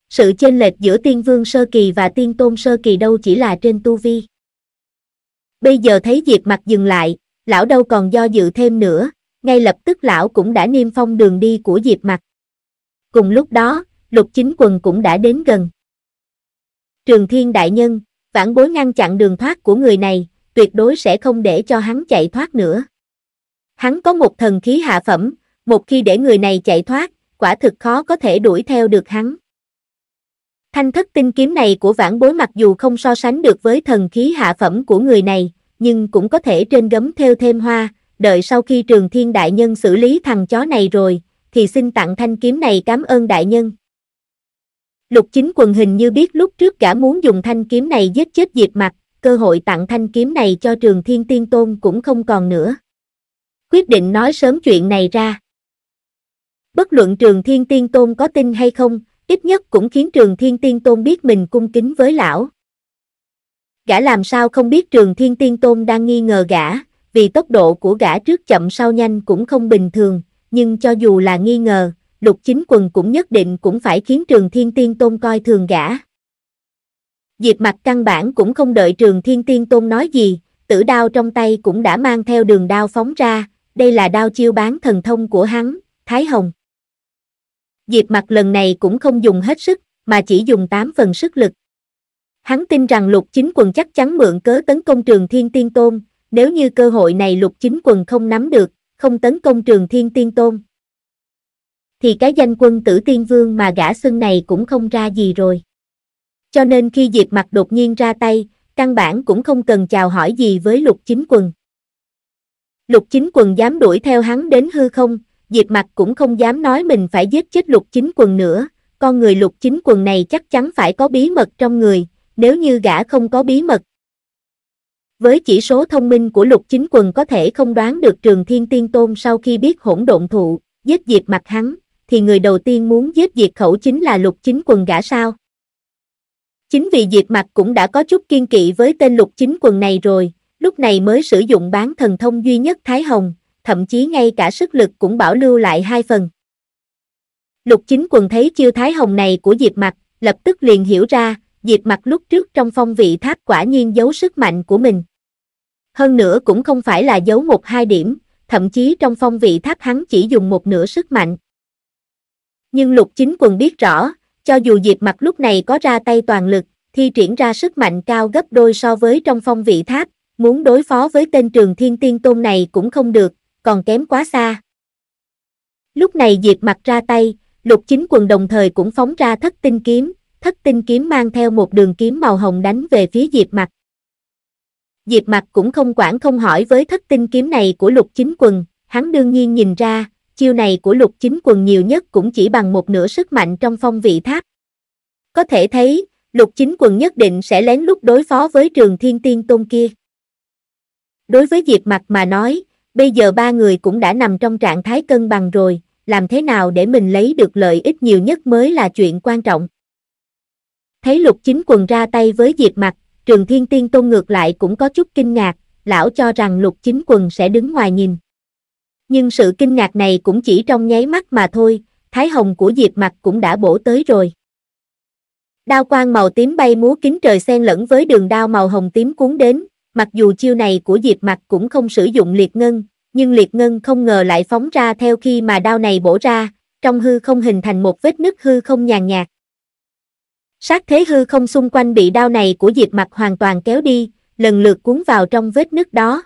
Sự chênh lệch giữa tiên vương sơ kỳ và tiên tôn sơ kỳ đâu chỉ là trên tu vi. Bây giờ thấy Diệp mặt dừng lại, lão đâu còn do dự thêm nữa, ngay lập tức lão cũng đã niêm phong đường đi của Diệp Mặc. Cùng lúc đó, lục chính quần cũng đã đến gần. Trường Thiên Đại Nhân, vãn bối ngăn chặn đường thoát của người này, tuyệt đối sẽ không để cho hắn chạy thoát nữa. Hắn có một thần khí hạ phẩm, một khi để người này chạy thoát, quả thực khó có thể đuổi theo được hắn. Thanh thất tinh kiếm này của vãn bối mặc dù không so sánh được với thần khí hạ phẩm của người này, nhưng cũng có thể trên gấm theo thêm hoa, đợi sau khi trường thiên đại nhân xử lý thằng chó này rồi, thì xin tặng thanh kiếm này cảm ơn đại nhân. Lục chính quần hình như biết lúc trước gã muốn dùng thanh kiếm này giết chết diệp mặt, cơ hội tặng thanh kiếm này cho trường thiên tiên tôn cũng không còn nữa. Quyết định nói sớm chuyện này ra. Bất luận trường thiên tiên tôn có tin hay không, ít nhất cũng khiến trường thiên tiên tôn biết mình cung kính với lão, Gã làm sao không biết trường thiên tiên tôn đang nghi ngờ gã, vì tốc độ của gã trước chậm sau nhanh cũng không bình thường, nhưng cho dù là nghi ngờ, lục chính quần cũng nhất định cũng phải khiến trường thiên tiên tôn coi thường gã. Diệp mặt căn bản cũng không đợi trường thiên tiên tôn nói gì, tử đao trong tay cũng đã mang theo đường đao phóng ra, đây là đao chiêu bán thần thông của hắn, Thái Hồng. Diệp mặt lần này cũng không dùng hết sức, mà chỉ dùng 8 phần sức lực. Hắn tin rằng lục chính quần chắc chắn mượn cớ tấn công trường thiên tiên tôn, nếu như cơ hội này lục chính quần không nắm được, không tấn công trường thiên tiên tôn. Thì cái danh quân tử tiên vương mà gã xưng này cũng không ra gì rồi. Cho nên khi Diệp mặt đột nhiên ra tay, căn bản cũng không cần chào hỏi gì với lục chính quần. Lục chính quần dám đuổi theo hắn đến hư không, Diệp mặt cũng không dám nói mình phải giết chết lục chính quần nữa, con người lục chính quần này chắc chắn phải có bí mật trong người, nếu như gã không có bí mật. Với chỉ số thông minh của lục chính quần có thể không đoán được trường thiên tiên tôn sau khi biết hỗn độn thụ, giết diệt mặt hắn, thì người đầu tiên muốn giết diệt khẩu chính là lục chính quần gã sao. Chính vì diệt mặt cũng đã có chút kiên kỵ với tên lục chính quần này rồi, lúc này mới sử dụng bán thần thông duy nhất Thái Hồng, thậm chí ngay cả sức lực cũng bảo lưu lại hai phần. Lục chính quần thấy chiêu Thái Hồng này của diệt mặt, lập tức liền hiểu ra, Diệp mặt lúc trước trong phong vị tháp quả nhiên giấu sức mạnh của mình. Hơn nữa cũng không phải là giấu một hai điểm, thậm chí trong phong vị tháp hắn chỉ dùng một nửa sức mạnh. Nhưng lục chính quần biết rõ, cho dù Diệp mặt lúc này có ra tay toàn lực, thi triển ra sức mạnh cao gấp đôi so với trong phong vị tháp, muốn đối phó với tên trường thiên tiên tôn này cũng không được, còn kém quá xa. Lúc này Diệp mặt ra tay, lục chính quần đồng thời cũng phóng ra thất tinh kiếm, thất tinh kiếm mang theo một đường kiếm màu hồng đánh về phía Diệp Mặc. Diệp Mặc cũng không quản không hỏi với thất tinh kiếm này của lục chính quần, hắn đương nhiên nhìn ra, chiêu này của lục chính quần nhiều nhất cũng chỉ bằng một nửa sức mạnh trong phong vị tháp. Có thể thấy, lục chính quần nhất định sẽ lén lút đối phó với trường thiên tiên tôn kia. Đối với Diệp Mặc mà nói, bây giờ ba người cũng đã nằm trong trạng thái cân bằng rồi, làm thế nào để mình lấy được lợi ích nhiều nhất mới là chuyện quan trọng. Thấy lục chính quần ra tay với Diệp Mặc, trường thiên tiên tôn ngược lại cũng có chút kinh ngạc, lão cho rằng lục chính quần sẽ đứng ngoài nhìn. Nhưng sự kinh ngạc này cũng chỉ trong nháy mắt mà thôi, thái hồng của Diệp Mặc cũng đã bổ tới rồi. Đao quang màu tím bay múa kính trời xen lẫn với đường đao màu hồng tím cuốn đến, mặc dù chiêu này của Diệp Mặc cũng không sử dụng liệt ngân, nhưng liệt ngân không ngờ lại phóng ra theo khi mà đao này bổ ra, trong hư không hình thành một vết nứt hư không nhàn nhạt. Sát thế hư không xung quanh bị đao này của Diệp Mặc hoàn toàn kéo đi, lần lượt cuốn vào trong vết nứt đó.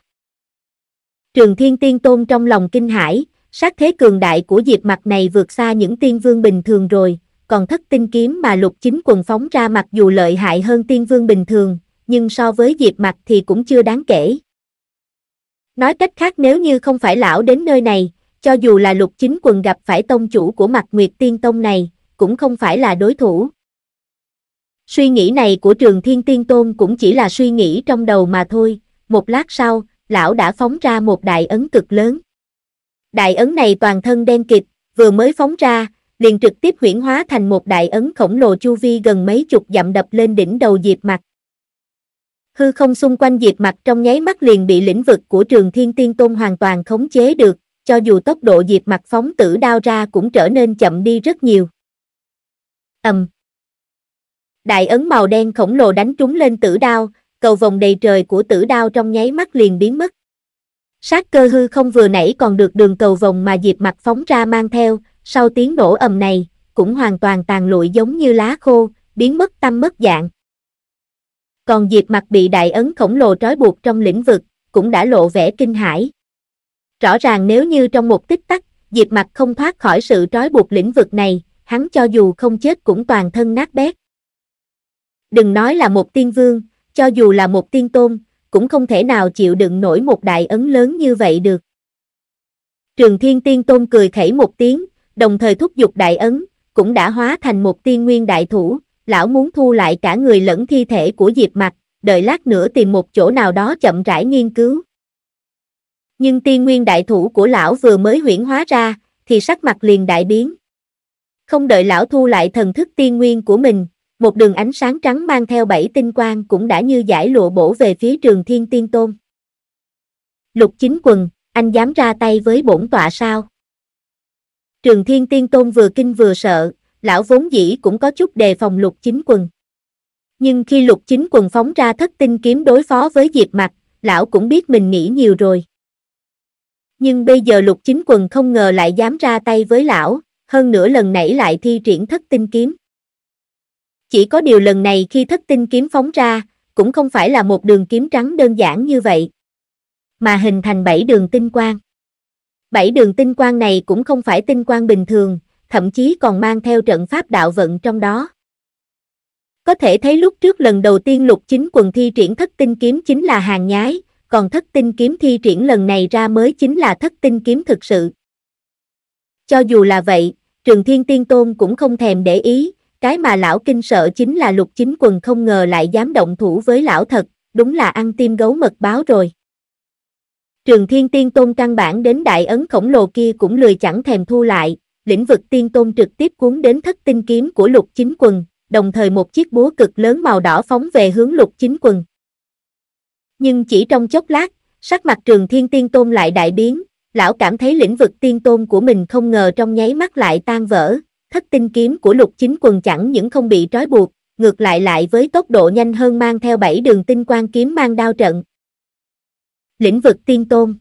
Trường Thiên Tiên Tôn trong lòng kinh hãi, sát thế cường đại của Diệp Mặc này vượt xa những tiên vương bình thường rồi, còn thất tinh kiếm mà Lục Chính quần phóng ra mặc dù lợi hại hơn tiên vương bình thường, nhưng so với Diệp Mặc thì cũng chưa đáng kể. Nói cách khác nếu như không phải lão đến nơi này, cho dù là Lục Chính quần gặp phải tông chủ của mặt Nguyệt Tiên Tông này, cũng không phải là đối thủ. Suy nghĩ này của trường thiên tiên tôn cũng chỉ là suy nghĩ trong đầu mà thôi, một lát sau, lão đã phóng ra một đại ấn cực lớn. Đại ấn này toàn thân đen kịt, vừa mới phóng ra, liền trực tiếp huyển hóa thành một đại ấn khổng lồ chu vi gần mấy chục dặm đập lên đỉnh đầu Diệp Mặt. Hư không xung quanh Diệp Mặt trong nháy mắt liền bị lĩnh vực của trường thiên tiên tôn hoàn toàn khống chế được, cho dù tốc độ Diệp Mặt phóng tử đao ra cũng trở nên chậm đi rất nhiều. ầm, um, Đại ấn màu đen khổng lồ đánh trúng lên tử đao, cầu vòng đầy trời của tử đao trong nháy mắt liền biến mất. Sát cơ hư không vừa nãy còn được đường cầu vòng mà Diệp mặt phóng ra mang theo, sau tiếng nổ ầm này, cũng hoàn toàn tàn lụi giống như lá khô, biến mất tâm mất dạng. Còn Diệp mặt bị đại ấn khổng lồ trói buộc trong lĩnh vực, cũng đã lộ vẻ kinh hãi. Rõ ràng nếu như trong một tích tắc, Diệp mặt không thoát khỏi sự trói buộc lĩnh vực này, hắn cho dù không chết cũng toàn thân nát bét. Đừng nói là một tiên vương, cho dù là một tiên tôn, cũng không thể nào chịu đựng nổi một đại ấn lớn như vậy được. Trường Thiên Tiên Tôn cười khẩy một tiếng, đồng thời thúc giục đại ấn, cũng đã hóa thành một tiên nguyên đại thủ, lão muốn thu lại cả người lẫn thi thể của Diệp Mặc, đợi lát nữa tìm một chỗ nào đó chậm rãi nghiên cứu. Nhưng tiên nguyên đại thủ của lão vừa mới huyển hóa ra, thì sắc mặt liền đại biến. Không đợi lão thu lại thần thức tiên nguyên của mình, một đường ánh sáng trắng mang theo bảy tinh quang cũng đã như giải lụa bổ về phía trường thiên tiên tôn. Lục chính quần, anh dám ra tay với bổn tọa sao? Trường thiên tiên tôn vừa kinh vừa sợ, lão vốn dĩ cũng có chút đề phòng lục chính quần. Nhưng khi lục chính quần phóng ra thất tinh kiếm đối phó với diệp mặt, lão cũng biết mình nghĩ nhiều rồi. Nhưng bây giờ lục chính quần không ngờ lại dám ra tay với lão, hơn nữa lần nãy lại thi triển thất tinh kiếm. Chỉ có điều lần này khi thất tinh kiếm phóng ra, cũng không phải là một đường kiếm trắng đơn giản như vậy, mà hình thành bảy đường tinh quang. Bảy đường tinh quang này cũng không phải tinh quang bình thường, thậm chí còn mang theo trận pháp đạo vận trong đó. Có thể thấy lúc trước lần đầu tiên lục chính quần thi triển thất tinh kiếm chính là hàng nhái, còn thất tinh kiếm thi triển lần này ra mới chính là thất tinh kiếm thực sự. Cho dù là vậy, trường thiên tiên tôn cũng không thèm để ý, cái mà lão kinh sợ chính là lục chính quần không ngờ lại dám động thủ với lão thật, đúng là ăn tim gấu mật báo rồi. Trường thiên tiên tôn căn bản đến đại ấn khổng lồ kia cũng lười chẳng thèm thu lại, lĩnh vực tiên tôn trực tiếp cuốn đến thất tinh kiếm của lục chính quần, đồng thời một chiếc búa cực lớn màu đỏ phóng về hướng lục chính quần. Nhưng chỉ trong chốc lát, sắc mặt trường thiên tiên tôn lại đại biến, lão cảm thấy lĩnh vực tiên tôn của mình không ngờ trong nháy mắt lại tan vỡ, thất tinh kiếm của lục chính quần chẳng những không bị trói buộc, ngược lại lại với tốc độ nhanh hơn mang theo bảy đường tinh quang kiếm mang đao trận. Lĩnh vực tiên tôn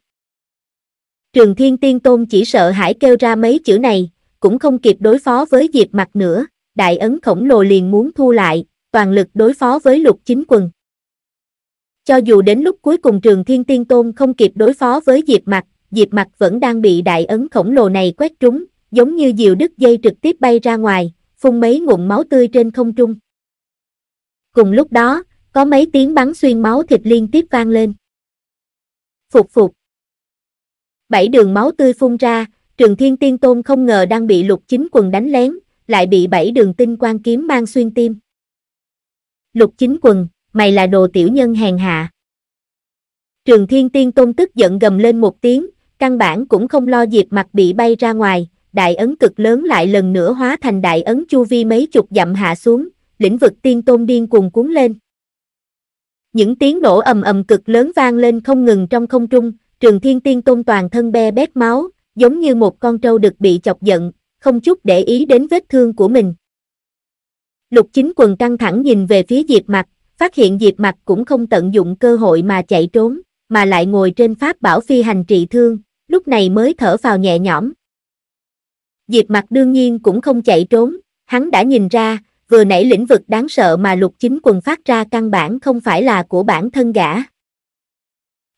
Trường thiên tiên tôn chỉ sợ hãi kêu ra mấy chữ này, cũng không kịp đối phó với diệp mặt nữa, đại ấn khổng lồ liền muốn thu lại, toàn lực đối phó với lục chính quần. Cho dù đến lúc cuối cùng trường thiên tiên tôn không kịp đối phó với diệp mặt, diệp mặt vẫn đang bị đại ấn khổng lồ này quét trúng, giống như diều đứt dây trực tiếp bay ra ngoài, phun mấy ngụm máu tươi trên không trung. Cùng lúc đó, có mấy tiếng bắn xuyên máu thịt liên tiếp vang lên. Phục phục. Bảy đường máu tươi phun ra, trường thiên tiên tôn không ngờ đang bị lục chính quần đánh lén, lại bị bảy đường tinh quan kiếm mang xuyên tim. Lục chính quần, mày là đồ tiểu nhân hèn hạ. Trường thiên tiên tôn tức giận gầm lên một tiếng, căn bản cũng không lo diệp mặt bị bay ra ngoài, đại ấn cực lớn lại lần nữa hóa thành đại ấn chu vi mấy chục dặm hạ xuống, lĩnh vực tiên tôn điên cuồng cuốn lên. Những tiếng nổ ầm ầm cực lớn vang lên không ngừng trong không trung, trường thiên tiên tôn toàn thân be bét máu, giống như một con trâu được bị chọc giận, không chút để ý đến vết thương của mình. Lục chính quần căng thẳng nhìn về phía Diệp Mặt, phát hiện Diệp Mặt cũng không tận dụng cơ hội mà chạy trốn, mà lại ngồi trên pháp bảo phi hành trị thương, lúc này mới thở vào nhẹ nhõm, Diệp mặt đương nhiên cũng không chạy trốn, hắn đã nhìn ra, vừa nãy lĩnh vực đáng sợ mà lục chính quần phát ra căn bản không phải là của bản thân gã.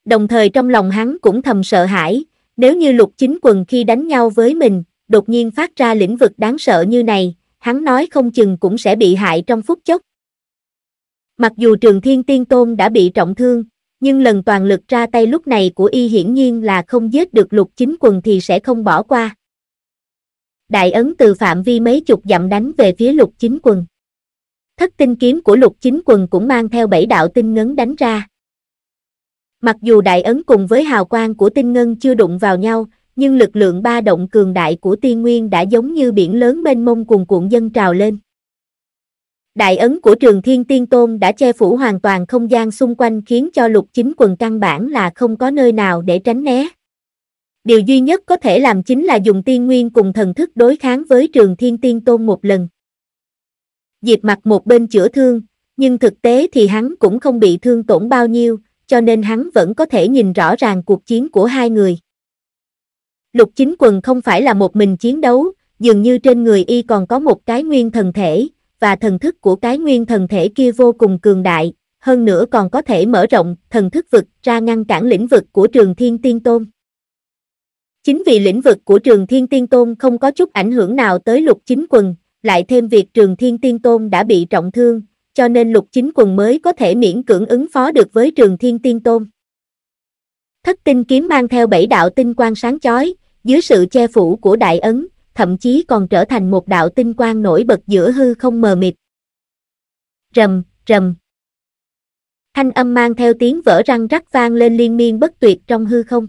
Đồng thời trong lòng hắn cũng thầm sợ hãi, nếu như lục chính quần khi đánh nhau với mình, đột nhiên phát ra lĩnh vực đáng sợ như này, hắn nói không chừng cũng sẽ bị hại trong phút chốc. Mặc dù trường thiên tiên tôn đã bị trọng thương, nhưng lần toàn lực ra tay lúc này của y hiển nhiên là không giết được lục chính quần thì sẽ không bỏ qua đại ấn từ phạm vi mấy chục dặm đánh về phía lục chính quần. Thất tinh kiếm của lục chính quần cũng mang theo bảy đạo tinh ngấn đánh ra. Mặc dù đại ấn cùng với hào quang của tinh ngân chưa đụng vào nhau, nhưng lực lượng ba động cường đại của tiên nguyên đã giống như biển lớn mênh mông cuồn cuộn dân trào lên. Đại ấn của trường thiên tiên tôn đã che phủ hoàn toàn không gian xung quanh khiến cho lục chính quần căn bản là không có nơi nào để tránh né điều duy nhất có thể làm chính là dùng tiên nguyên cùng thần thức đối kháng với trường thiên tiên tôn một lần. Diệp mặt một bên chữa thương, nhưng thực tế thì hắn cũng không bị thương tổn bao nhiêu, cho nên hắn vẫn có thể nhìn rõ ràng cuộc chiến của hai người. Lục chính quần không phải là một mình chiến đấu, dường như trên người y còn có một cái nguyên thần thể, và thần thức của cái nguyên thần thể kia vô cùng cường đại, hơn nữa còn có thể mở rộng thần thức vực ra ngăn cản lĩnh vực của trường thiên tiên tôn. Chính vì lĩnh vực của trường Thiên Tiên Tôn không có chút ảnh hưởng nào tới lục chính quần, lại thêm việc trường Thiên Tiên Tôn đã bị trọng thương, cho nên lục chính quần mới có thể miễn cưỡng ứng phó được với trường Thiên Tiên Tôn. Thất tinh kiếm mang theo bảy đạo tinh quang sáng chói, dưới sự che phủ của đại ấn, thậm chí còn trở thành một đạo tinh quang nổi bật giữa hư không mờ mịt. Rầm, rầm. Thanh âm mang theo tiếng vỡ răng rắc vang lên liên miên bất tuyệt trong hư không.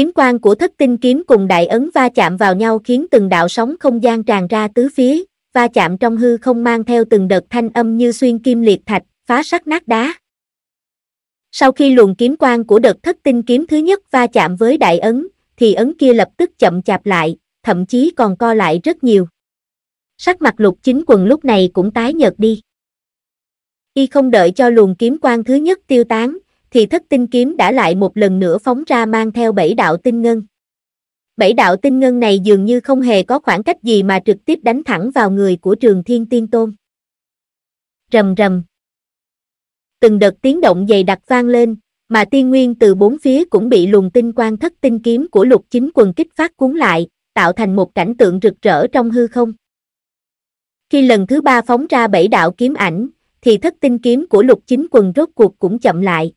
Kiếm quang của thất tinh kiếm cùng đại ấn va chạm vào nhau khiến từng đạo sóng không gian tràn ra tứ phía, va chạm trong hư không mang theo từng đợt thanh âm như xuyên kim liệt thạch, phá sắc nát đá. Sau khi luồng kiếm quang của đợt thất tinh kiếm thứ nhất va chạm với đại ấn, thì ấn kia lập tức chậm chạp lại, thậm chí còn co lại rất nhiều. Sắc mặt lục chính quần lúc này cũng tái nhợt đi. Y không đợi cho luồng kiếm quang thứ nhất tiêu tán, thì thất tinh kiếm đã lại một lần nữa phóng ra mang theo bảy đạo tinh ngân. Bảy đạo tinh ngân này dường như không hề có khoảng cách gì mà trực tiếp đánh thẳng vào người của trường thiên tiên tôn. Rầm rầm. Từng đợt tiếng động dày đặc vang lên, mà tiên nguyên từ bốn phía cũng bị luồng tinh quang thất tinh kiếm của lục chính quần kích phát cuốn lại, tạo thành một cảnh tượng rực rỡ trong hư không. Khi lần thứ ba phóng ra bảy đạo kiếm ảnh, thì thất tinh kiếm của lục chính quần rốt cuộc cũng chậm lại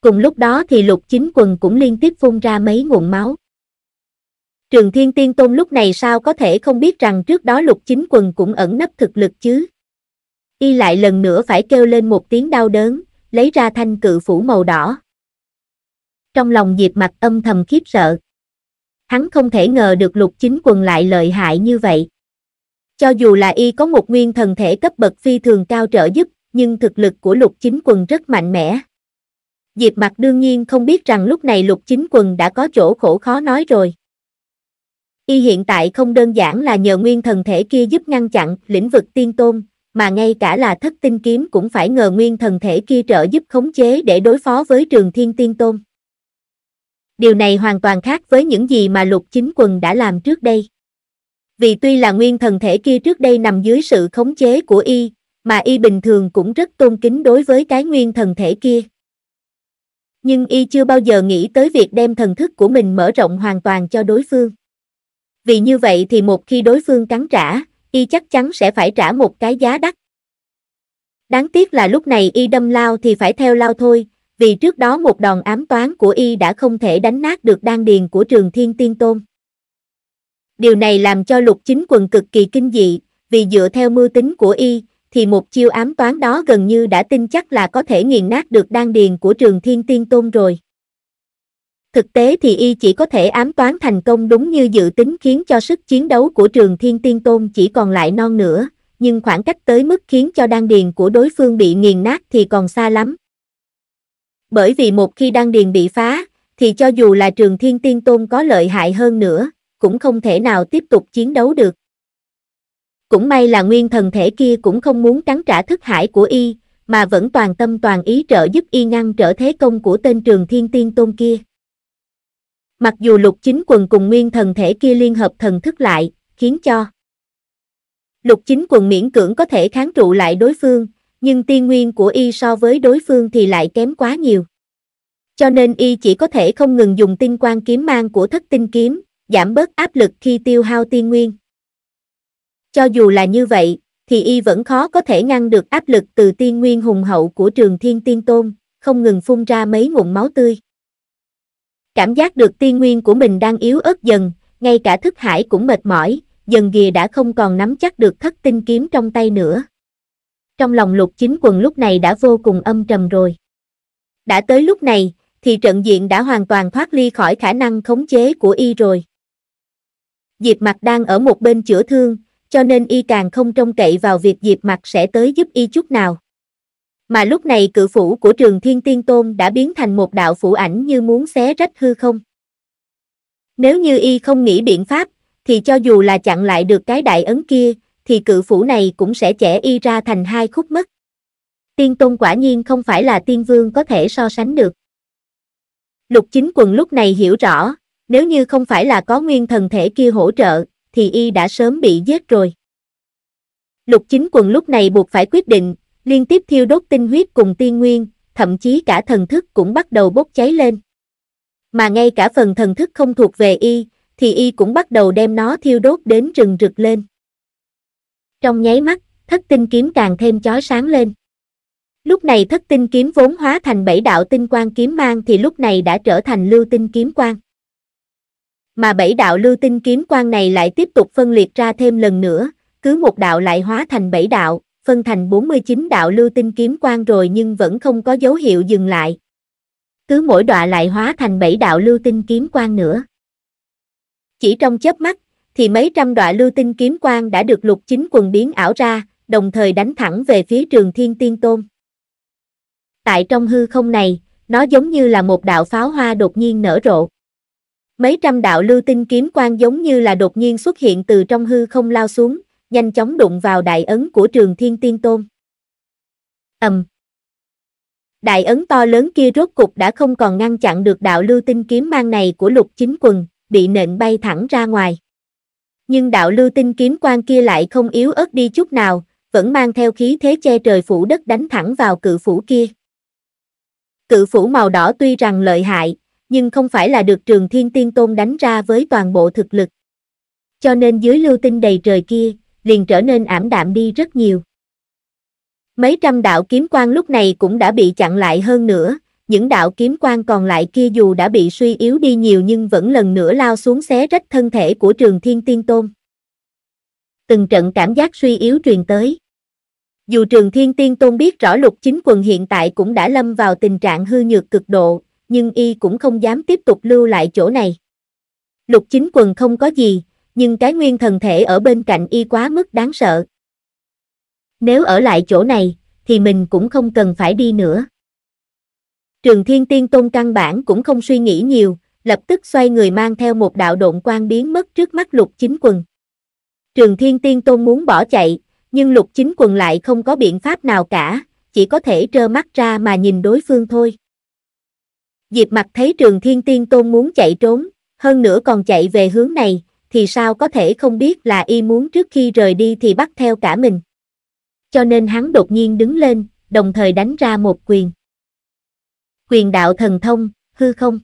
cùng lúc đó thì lục chính quần cũng liên tiếp phun ra mấy nguồn máu. Trường Thiên Tiên Tôn lúc này sao có thể không biết rằng trước đó lục chính quần cũng ẩn nấp thực lực chứ. Y lại lần nữa phải kêu lên một tiếng đau đớn, lấy ra thanh cự phủ màu đỏ. Trong lòng diệt mặt âm thầm khiếp sợ. Hắn không thể ngờ được lục chính quần lại lợi hại như vậy. Cho dù là y có một nguyên thần thể cấp bậc phi thường cao trợ giúp, nhưng thực lực của lục chính quần rất mạnh mẽ, Diệp Mặc đương nhiên không biết rằng lúc này lục chính quần đã có chỗ khổ khó nói rồi. Y hiện tại không đơn giản là nhờ nguyên thần thể kia giúp ngăn chặn lĩnh vực tiên tôn, mà ngay cả là thất tinh kiếm cũng phải ngờ nguyên thần thể kia trợ giúp khống chế để đối phó với trường thiên tiên tôn. Điều này hoàn toàn khác với những gì mà lục chính quần đã làm trước đây. Vì tuy là nguyên thần thể kia trước đây nằm dưới sự khống chế của y, mà y bình thường cũng rất tôn kính đối với cái nguyên thần thể kia nhưng y chưa bao giờ nghĩ tới việc đem thần thức của mình mở rộng hoàn toàn cho đối phương. Vì như vậy thì một khi đối phương cắn trả, y chắc chắn sẽ phải trả một cái giá đắt. Đáng tiếc là lúc này y đâm lao thì phải theo lao thôi, vì trước đó một đòn ám toán của y đã không thể đánh nát được đan điền của trường thiên tiên tôn. Điều này làm cho lục chính quần cực kỳ kinh dị, vì dựa theo mưu tính của y, thì một chiêu ám toán đó gần như đã tin chắc là có thể nghiền nát được đan điền của trường thiên tiên tôn rồi. Thực tế thì y chỉ có thể ám toán thành công đúng như dự tính khiến cho sức chiến đấu của trường thiên tiên tôn chỉ còn lại non nữa, nhưng khoảng cách tới mức khiến cho đan điền của đối phương bị nghiền nát thì còn xa lắm. Bởi vì một khi đan điền bị phá, thì cho dù là trường thiên tiên tôn có lợi hại hơn nữa, cũng không thể nào tiếp tục chiến đấu được. Cũng may là nguyên thần thể kia cũng không muốn cắn trả thức hải của y, mà vẫn toàn tâm toàn ý trợ giúp y ngăn trở thế công của tên trường thiên tiên tôn kia. Mặc dù lục chính quần cùng nguyên thần thể kia liên hợp thần thức lại, khiến cho lục chính quần miễn cưỡng có thể kháng trụ lại đối phương, nhưng tiên nguyên của y so với đối phương thì lại kém quá nhiều. Cho nên y chỉ có thể không ngừng dùng tinh quang kiếm mang của thất tinh kiếm, giảm bớt áp lực khi tiêu hao tiên nguyên. Cho dù là như vậy, thì y vẫn khó có thể ngăn được áp lực từ tiên nguyên hùng hậu của trường thiên tiên tôn, không ngừng phun ra mấy ngụm máu tươi. Cảm giác được tiên nguyên của mình đang yếu ớt dần, ngay cả thức hải cũng mệt mỏi, dần ghìa đã không còn nắm chắc được thất tinh kiếm trong tay nữa. Trong lòng lục chính quần lúc này đã vô cùng âm trầm rồi. Đã tới lúc này, thì trận diện đã hoàn toàn thoát ly khỏi khả năng khống chế của y rồi. Diệp mặt đang ở một bên chữa thương, cho nên y càng không trông cậy vào việc Diệp mặt sẽ tới giúp y chút nào. Mà lúc này cự phủ của trường Thiên Tiên Tôn đã biến thành một đạo phủ ảnh như muốn xé rách hư không. Nếu như y không nghĩ biện pháp, thì cho dù là chặn lại được cái đại ấn kia, thì cự phủ này cũng sẽ chẻ y ra thành hai khúc mất. Tiên Tôn quả nhiên không phải là tiên vương có thể so sánh được. Lục chính quần lúc này hiểu rõ, nếu như không phải là có nguyên thần thể kia hỗ trợ, thì y đã sớm bị giết rồi. Lục chính quần lúc này buộc phải quyết định, liên tiếp thiêu đốt tinh huyết cùng tiên nguyên, thậm chí cả thần thức cũng bắt đầu bốc cháy lên. Mà ngay cả phần thần thức không thuộc về y, thì y cũng bắt đầu đem nó thiêu đốt đến rừng rực lên. Trong nháy mắt, thất tinh kiếm càng thêm chói sáng lên. Lúc này thất tinh kiếm vốn hóa thành bảy đạo tinh quang kiếm mang thì lúc này đã trở thành lưu tinh kiếm quang mà bảy đạo lưu tinh kiếm quan này lại tiếp tục phân liệt ra thêm lần nữa, cứ một đạo lại hóa thành bảy đạo, phân thành 49 đạo lưu tinh kiếm quan rồi nhưng vẫn không có dấu hiệu dừng lại. Cứ mỗi đọa lại hóa thành bảy đạo lưu tinh kiếm quan nữa. Chỉ trong chớp mắt, thì mấy trăm đọa lưu tinh kiếm quan đã được lục chính quần biến ảo ra, đồng thời đánh thẳng về phía trường thiên tiên tôn. Tại trong hư không này, nó giống như là một đạo pháo hoa đột nhiên nở rộ. Mấy trăm đạo lưu tinh kiếm quang giống như là đột nhiên xuất hiện từ trong hư không lao xuống, nhanh chóng đụng vào đại ấn của trường thiên tiên tôn. ầm Đại ấn to lớn kia rốt cục đã không còn ngăn chặn được đạo lưu tinh kiếm mang này của lục chính quần, bị nện bay thẳng ra ngoài. Nhưng đạo lưu tinh kiếm quang kia lại không yếu ớt đi chút nào, vẫn mang theo khí thế che trời phủ đất đánh thẳng vào cự phủ kia. Cự phủ màu đỏ tuy rằng lợi hại, nhưng không phải là được trường thiên tiên tôn đánh ra với toàn bộ thực lực. Cho nên dưới lưu tinh đầy trời kia, liền trở nên ảm đạm đi rất nhiều. Mấy trăm đạo kiếm quan lúc này cũng đã bị chặn lại hơn nữa, những đạo kiếm quan còn lại kia dù đã bị suy yếu đi nhiều nhưng vẫn lần nữa lao xuống xé rách thân thể của trường thiên tiên tôn. Từng trận cảm giác suy yếu truyền tới. Dù trường thiên tiên tôn biết rõ lục chính quần hiện tại cũng đã lâm vào tình trạng hư nhược cực độ, nhưng y cũng không dám tiếp tục lưu lại chỗ này. Lục chính quần không có gì, nhưng cái nguyên thần thể ở bên cạnh y quá mức đáng sợ. Nếu ở lại chỗ này, thì mình cũng không cần phải đi nữa. Trường Thiên Tiên Tôn căn bản cũng không suy nghĩ nhiều, lập tức xoay người mang theo một đạo độn quan biến mất trước mắt lục chính quần. Trường Thiên Tiên Tôn muốn bỏ chạy, nhưng lục chính quần lại không có biện pháp nào cả, chỉ có thể trơ mắt ra mà nhìn đối phương thôi. Diệp mặt thấy trường thiên tiên tôn muốn chạy trốn, hơn nữa còn chạy về hướng này, thì sao có thể không biết là y muốn trước khi rời đi thì bắt theo cả mình. Cho nên hắn đột nhiên đứng lên, đồng thời đánh ra một quyền. Quyền đạo thần thông, hư không.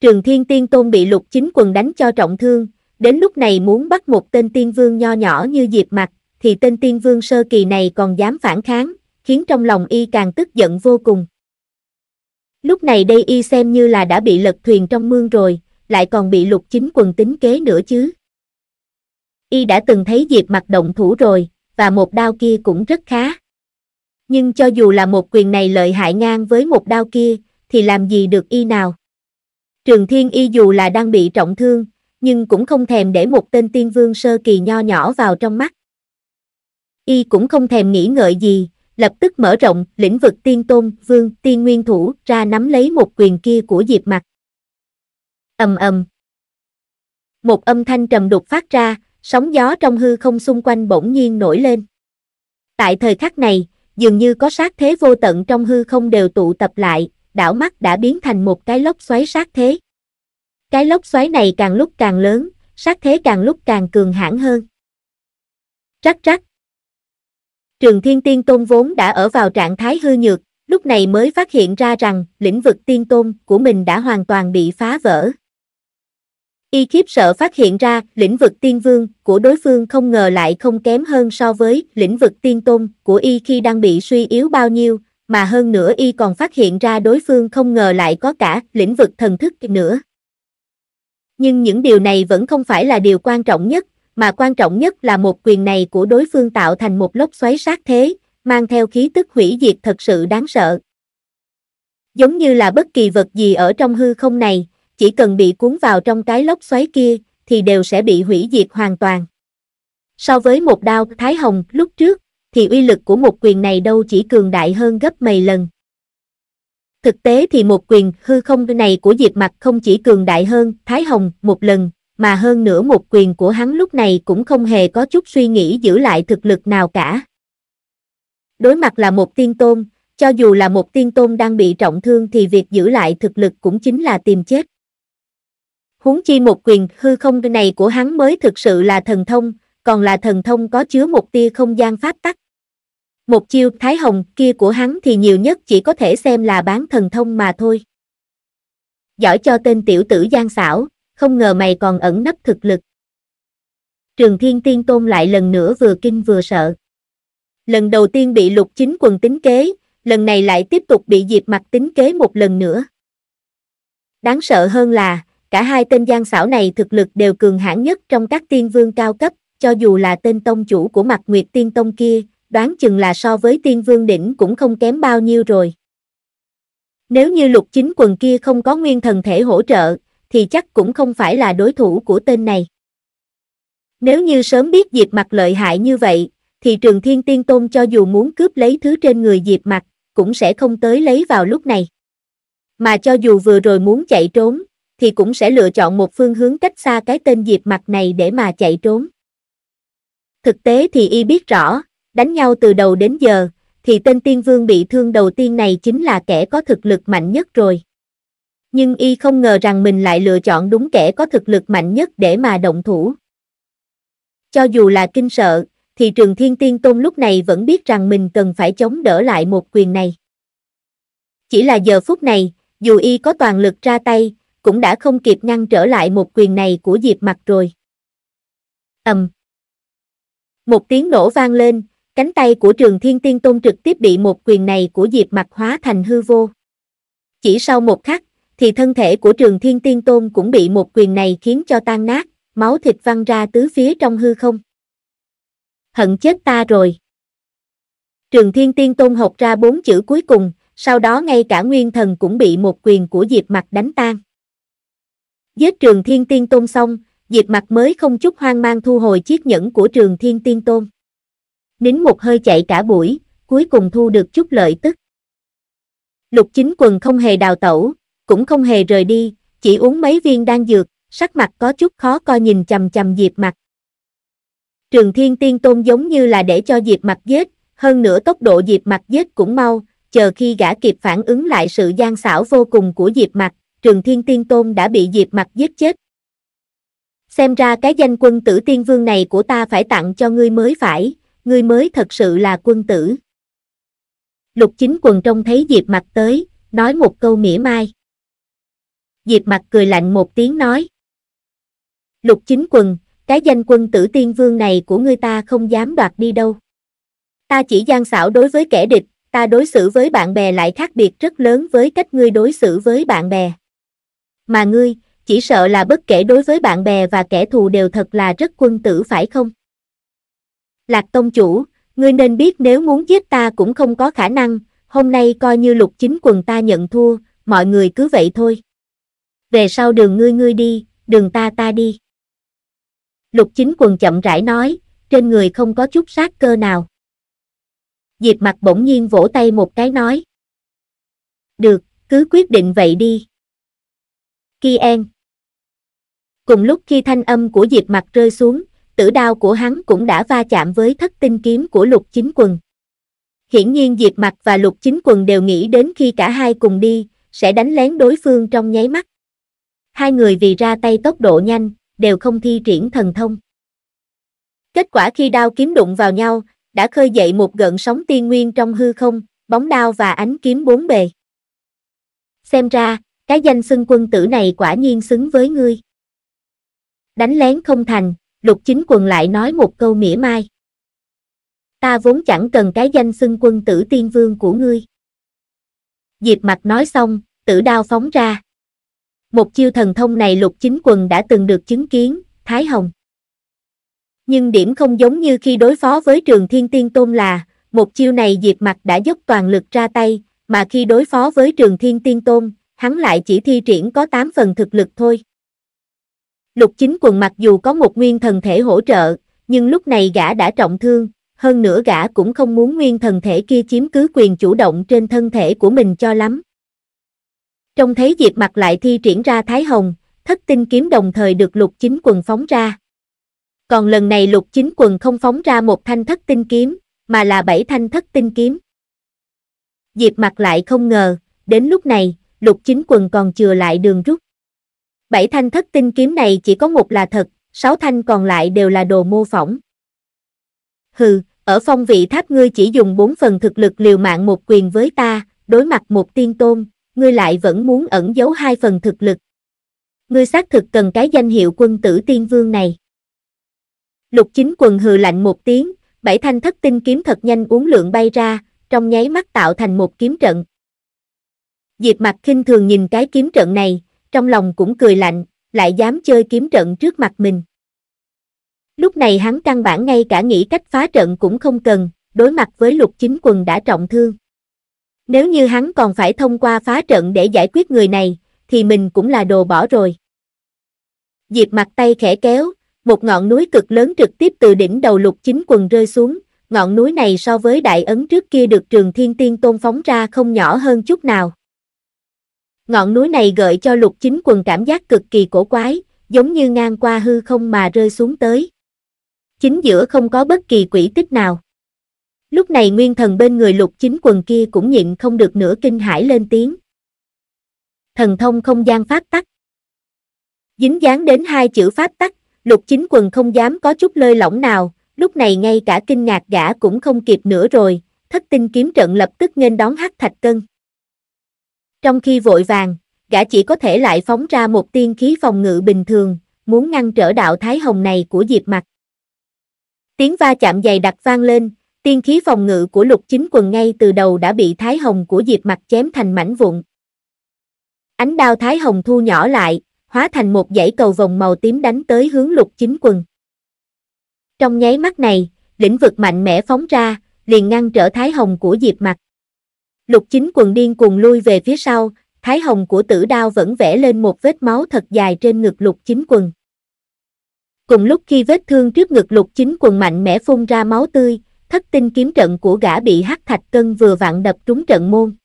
Trường thiên tiên tôn bị lục chính quần đánh cho trọng thương, đến lúc này muốn bắt một tên tiên vương nho nhỏ như Diệp mặt, thì tên tiên vương sơ kỳ này còn dám phản kháng, khiến trong lòng y càng tức giận vô cùng. Lúc này đây y xem như là đã bị lật thuyền trong mương rồi, lại còn bị lục chính quần tính kế nữa chứ. Y đã từng thấy Diệp mặt động thủ rồi, và một đao kia cũng rất khá. Nhưng cho dù là một quyền này lợi hại ngang với một đao kia, thì làm gì được y nào? Trường Thiên Y dù là đang bị trọng thương, nhưng cũng không thèm để một tên tiên vương sơ kỳ nho nhỏ vào trong mắt. Y cũng không thèm nghĩ ngợi gì, lập tức mở rộng lĩnh vực tiên tôn, vương, tiên nguyên thủ ra nắm lấy một quyền kia của Diệp Mặc. Ầm ầm. Một âm thanh trầm đục phát ra, sóng gió trong hư không xung quanh bỗng nhiên nổi lên. Tại thời khắc này, dường như có sát thế vô tận trong hư không đều tụ tập lại, đảo mắt đã biến thành một cái lốc xoáy sát thế. Cái lốc xoáy này càng lúc càng lớn, sát thế càng lúc càng cường hãn hơn. Rắc rắc, Trường Thiên Tiên Tôn vốn đã ở vào trạng thái hư nhược, lúc này mới phát hiện ra rằng lĩnh vực tiên tôn của mình đã hoàn toàn bị phá vỡ. Y khiếp sợ phát hiện ra lĩnh vực tiên vương của đối phương không ngờ lại không kém hơn so với lĩnh vực tiên tôn của Y khi đang bị suy yếu bao nhiêu, mà hơn nữa Y còn phát hiện ra đối phương không ngờ lại có cả lĩnh vực thần thức nữa. Nhưng những điều này vẫn không phải là điều quan trọng nhất, mà quan trọng nhất là một quyền này của đối phương tạo thành một lốc xoáy sát thế, mang theo khí tức hủy diệt thật sự đáng sợ. Giống như là bất kỳ vật gì ở trong hư không này, chỉ cần bị cuốn vào trong cái lốc xoáy kia, thì đều sẽ bị hủy diệt hoàn toàn. So với một đao Thái Hồng lúc trước, thì uy lực của một quyền này đâu chỉ cường đại hơn gấp mấy lần. Thực tế thì một quyền hư không này của Diệp Mặc không chỉ cường đại hơn Thái Hồng một lần, mà hơn nữa một quyền của hắn lúc này cũng không hề có chút suy nghĩ giữ lại thực lực nào cả. Đối mặt là một tiên tôn, cho dù là một tiên tôn đang bị trọng thương thì việc giữ lại thực lực cũng chính là tìm chết. Huống chi một quyền hư không này của hắn mới thực sự là thần thông, còn là thần thông có chứa một tia không gian pháp tắc. Một chiêu thái hồng kia của hắn thì nhiều nhất chỉ có thể xem là bán thần thông mà thôi. Giỏi cho tên tiểu tử gian xảo, không ngờ mày còn ẩn nấp thực lực. Trường Thiên Tiên Tôn lại lần nữa vừa kinh vừa sợ. Lần đầu tiên bị lục chính quần tính kế, lần này lại tiếp tục bị diệp mặt tính kế một lần nữa. Đáng sợ hơn là, cả hai tên gian xảo này thực lực đều cường hãn nhất trong các tiên vương cao cấp, cho dù là tên tông chủ của mặt nguyệt tiên tông kia, đoán chừng là so với tiên vương đỉnh cũng không kém bao nhiêu rồi. Nếu như lục chính quần kia không có nguyên thần thể hỗ trợ, thì chắc cũng không phải là đối thủ của tên này. Nếu như sớm biết Diệp Mặc lợi hại như vậy, thì Trường Thiên Tiên Tôn cho dù muốn cướp lấy thứ trên người Diệp Mặc, cũng sẽ không tới lấy vào lúc này. Mà cho dù vừa rồi muốn chạy trốn, thì cũng sẽ lựa chọn một phương hướng cách xa cái tên Diệp Mặc này để mà chạy trốn. Thực tế thì y biết rõ, đánh nhau từ đầu đến giờ, thì tên tiên vương bị thương đầu tiên này chính là kẻ có thực lực mạnh nhất rồi nhưng y không ngờ rằng mình lại lựa chọn đúng kẻ có thực lực mạnh nhất để mà động thủ. Cho dù là kinh sợ, thì trường thiên tiên tôn lúc này vẫn biết rằng mình cần phải chống đỡ lại một quyền này. Chỉ là giờ phút này, dù y có toàn lực ra tay, cũng đã không kịp ngăn trở lại một quyền này của Diệp mặt rồi. ầm, um. Một tiếng nổ vang lên, cánh tay của trường thiên tiên tôn trực tiếp bị một quyền này của Diệp mặt hóa thành hư vô. Chỉ sau một khắc, thì thân thể của trường thiên tiên tôn cũng bị một quyền này khiến cho tan nát, máu thịt văng ra tứ phía trong hư không. Hận chết ta rồi. Trường thiên tiên tôn học ra bốn chữ cuối cùng, sau đó ngay cả nguyên thần cũng bị một quyền của Diệp Mặt đánh tan. Giết trường thiên tiên tôn xong, Diệp Mặt mới không chút hoang mang thu hồi chiếc nhẫn của trường thiên tiên tôn. Nín một hơi chạy cả buổi, cuối cùng thu được chút lợi tức. Lục chính quần không hề đào tẩu, cũng không hề rời đi, chỉ uống mấy viên đan dược, sắc mặt có chút khó coi nhìn chầm chầm Diệp Mặt. Trường Thiên Tiên Tôn giống như là để cho Diệp Mặt giết, hơn nữa tốc độ Diệp Mặt giết cũng mau, chờ khi gã kịp phản ứng lại sự gian xảo vô cùng của Diệp Mặt, Trường Thiên Tiên Tôn đã bị Diệp Mặt giết chết. Xem ra cái danh quân tử tiên vương này của ta phải tặng cho ngươi mới phải, ngươi mới thật sự là quân tử. Lục chính quần trông thấy Diệp Mặt tới, nói một câu mỉa mai. Diệp mặt cười lạnh một tiếng nói. Lục chính quần, cái danh quân tử tiên vương này của ngươi ta không dám đoạt đi đâu. Ta chỉ gian xảo đối với kẻ địch, ta đối xử với bạn bè lại khác biệt rất lớn với cách ngươi đối xử với bạn bè. Mà ngươi, chỉ sợ là bất kể đối với bạn bè và kẻ thù đều thật là rất quân tử phải không? Lạc Tông Chủ, ngươi nên biết nếu muốn giết ta cũng không có khả năng, hôm nay coi như lục chính quần ta nhận thua, mọi người cứ vậy thôi về sau đường ngươi ngươi đi, đường ta ta đi. Lục chính quần chậm rãi nói, trên người không có chút sát cơ nào. Diệp mặt bỗng nhiên vỗ tay một cái nói. Được, cứ quyết định vậy đi. Ki en. Cùng lúc khi thanh âm của Diệp mặt rơi xuống, tử đao của hắn cũng đã va chạm với thất tinh kiếm của lục chính quần. Hiển nhiên Diệp mặt và lục chính quần đều nghĩ đến khi cả hai cùng đi, sẽ đánh lén đối phương trong nháy mắt hai người vì ra tay tốc độ nhanh, đều không thi triển thần thông. Kết quả khi đao kiếm đụng vào nhau, đã khơi dậy một gợn sóng tiên nguyên trong hư không, bóng đao và ánh kiếm bốn bề. Xem ra, cái danh xưng quân tử này quả nhiên xứng với ngươi. Đánh lén không thành, lục chính quần lại nói một câu mỉa mai. Ta vốn chẳng cần cái danh xưng quân tử tiên vương của ngươi. Diệp mặt nói xong, tử đao phóng ra. Một chiêu thần thông này lục chính quần đã từng được chứng kiến, Thái Hồng. Nhưng điểm không giống như khi đối phó với trường thiên tiên tôn là, một chiêu này Diệp Mặt đã dốc toàn lực ra tay, mà khi đối phó với trường thiên tiên tôn, hắn lại chỉ thi triển có 8 phần thực lực thôi. Lục chính quần mặc dù có một nguyên thần thể hỗ trợ, nhưng lúc này gã đã trọng thương, hơn nữa gã cũng không muốn nguyên thần thể kia chiếm cứ quyền chủ động trên thân thể của mình cho lắm. Trông thấy Diệp mặt lại thi triển ra Thái Hồng, thất tinh kiếm đồng thời được lục chính quần phóng ra. Còn lần này lục chính quần không phóng ra một thanh thất tinh kiếm, mà là bảy thanh thất tinh kiếm. Diệp mặt lại không ngờ, đến lúc này, lục chính quần còn chừa lại đường rút. Bảy thanh thất tinh kiếm này chỉ có một là thật, sáu thanh còn lại đều là đồ mô phỏng. Hừ, ở phong vị tháp ngươi chỉ dùng bốn phần thực lực liều mạng một quyền với ta, đối mặt một tiên tôn, ngươi lại vẫn muốn ẩn giấu hai phần thực lực. Ngươi xác thực cần cái danh hiệu quân tử tiên vương này. Lục chính quần hừ lạnh một tiếng, bảy thanh thất tinh kiếm thật nhanh uống lượng bay ra, trong nháy mắt tạo thành một kiếm trận. Diệp mặt khinh thường nhìn cái kiếm trận này, trong lòng cũng cười lạnh, lại dám chơi kiếm trận trước mặt mình. Lúc này hắn căn bản ngay cả nghĩ cách phá trận cũng không cần, đối mặt với lục chính quần đã trọng thương. Nếu như hắn còn phải thông qua phá trận để giải quyết người này, thì mình cũng là đồ bỏ rồi. Diệp mặt tay khẽ kéo, một ngọn núi cực lớn trực tiếp từ đỉnh đầu lục chính quần rơi xuống, ngọn núi này so với đại ấn trước kia được trường thiên tiên tôn phóng ra không nhỏ hơn chút nào. Ngọn núi này gợi cho lục chính quần cảm giác cực kỳ cổ quái, giống như ngang qua hư không mà rơi xuống tới. Chính giữa không có bất kỳ quỷ tích nào. Lúc này nguyên thần bên người lục chính quần kia cũng nhịn không được nửa kinh hãi lên tiếng. Thần thông không gian pháp tắc. Dính dáng đến hai chữ pháp tắc, lục chính quần không dám có chút lơi lỏng nào, lúc này ngay cả kinh ngạc gã cũng không kịp nữa rồi, thất tinh kiếm trận lập tức nên đón hắc thạch cân. Trong khi vội vàng, gã chỉ có thể lại phóng ra một tiên khí phòng ngự bình thường, muốn ngăn trở đạo thái hồng này của diệp mặt. Tiếng va chạm dày đặc vang lên, Tiên khí phòng ngự của lục chính quần ngay từ đầu đã bị Thái Hồng của Diệp Mặc chém thành mảnh vụn. Ánh đao Thái Hồng thu nhỏ lại, hóa thành một dãy cầu vòng màu tím đánh tới hướng lục chính quần. Trong nháy mắt này, lĩnh vực mạnh mẽ phóng ra, liền ngăn trở Thái Hồng của Diệp Mặc. Lục chính quần điên cuồng lui về phía sau, Thái Hồng của tử đao vẫn vẽ lên một vết máu thật dài trên ngực lục chính quần. Cùng lúc khi vết thương trước ngực lục chính quần mạnh mẽ phun ra máu tươi, thất tinh kiếm trận của gã bị hắc thạch cân vừa vặn đập trúng trận môn.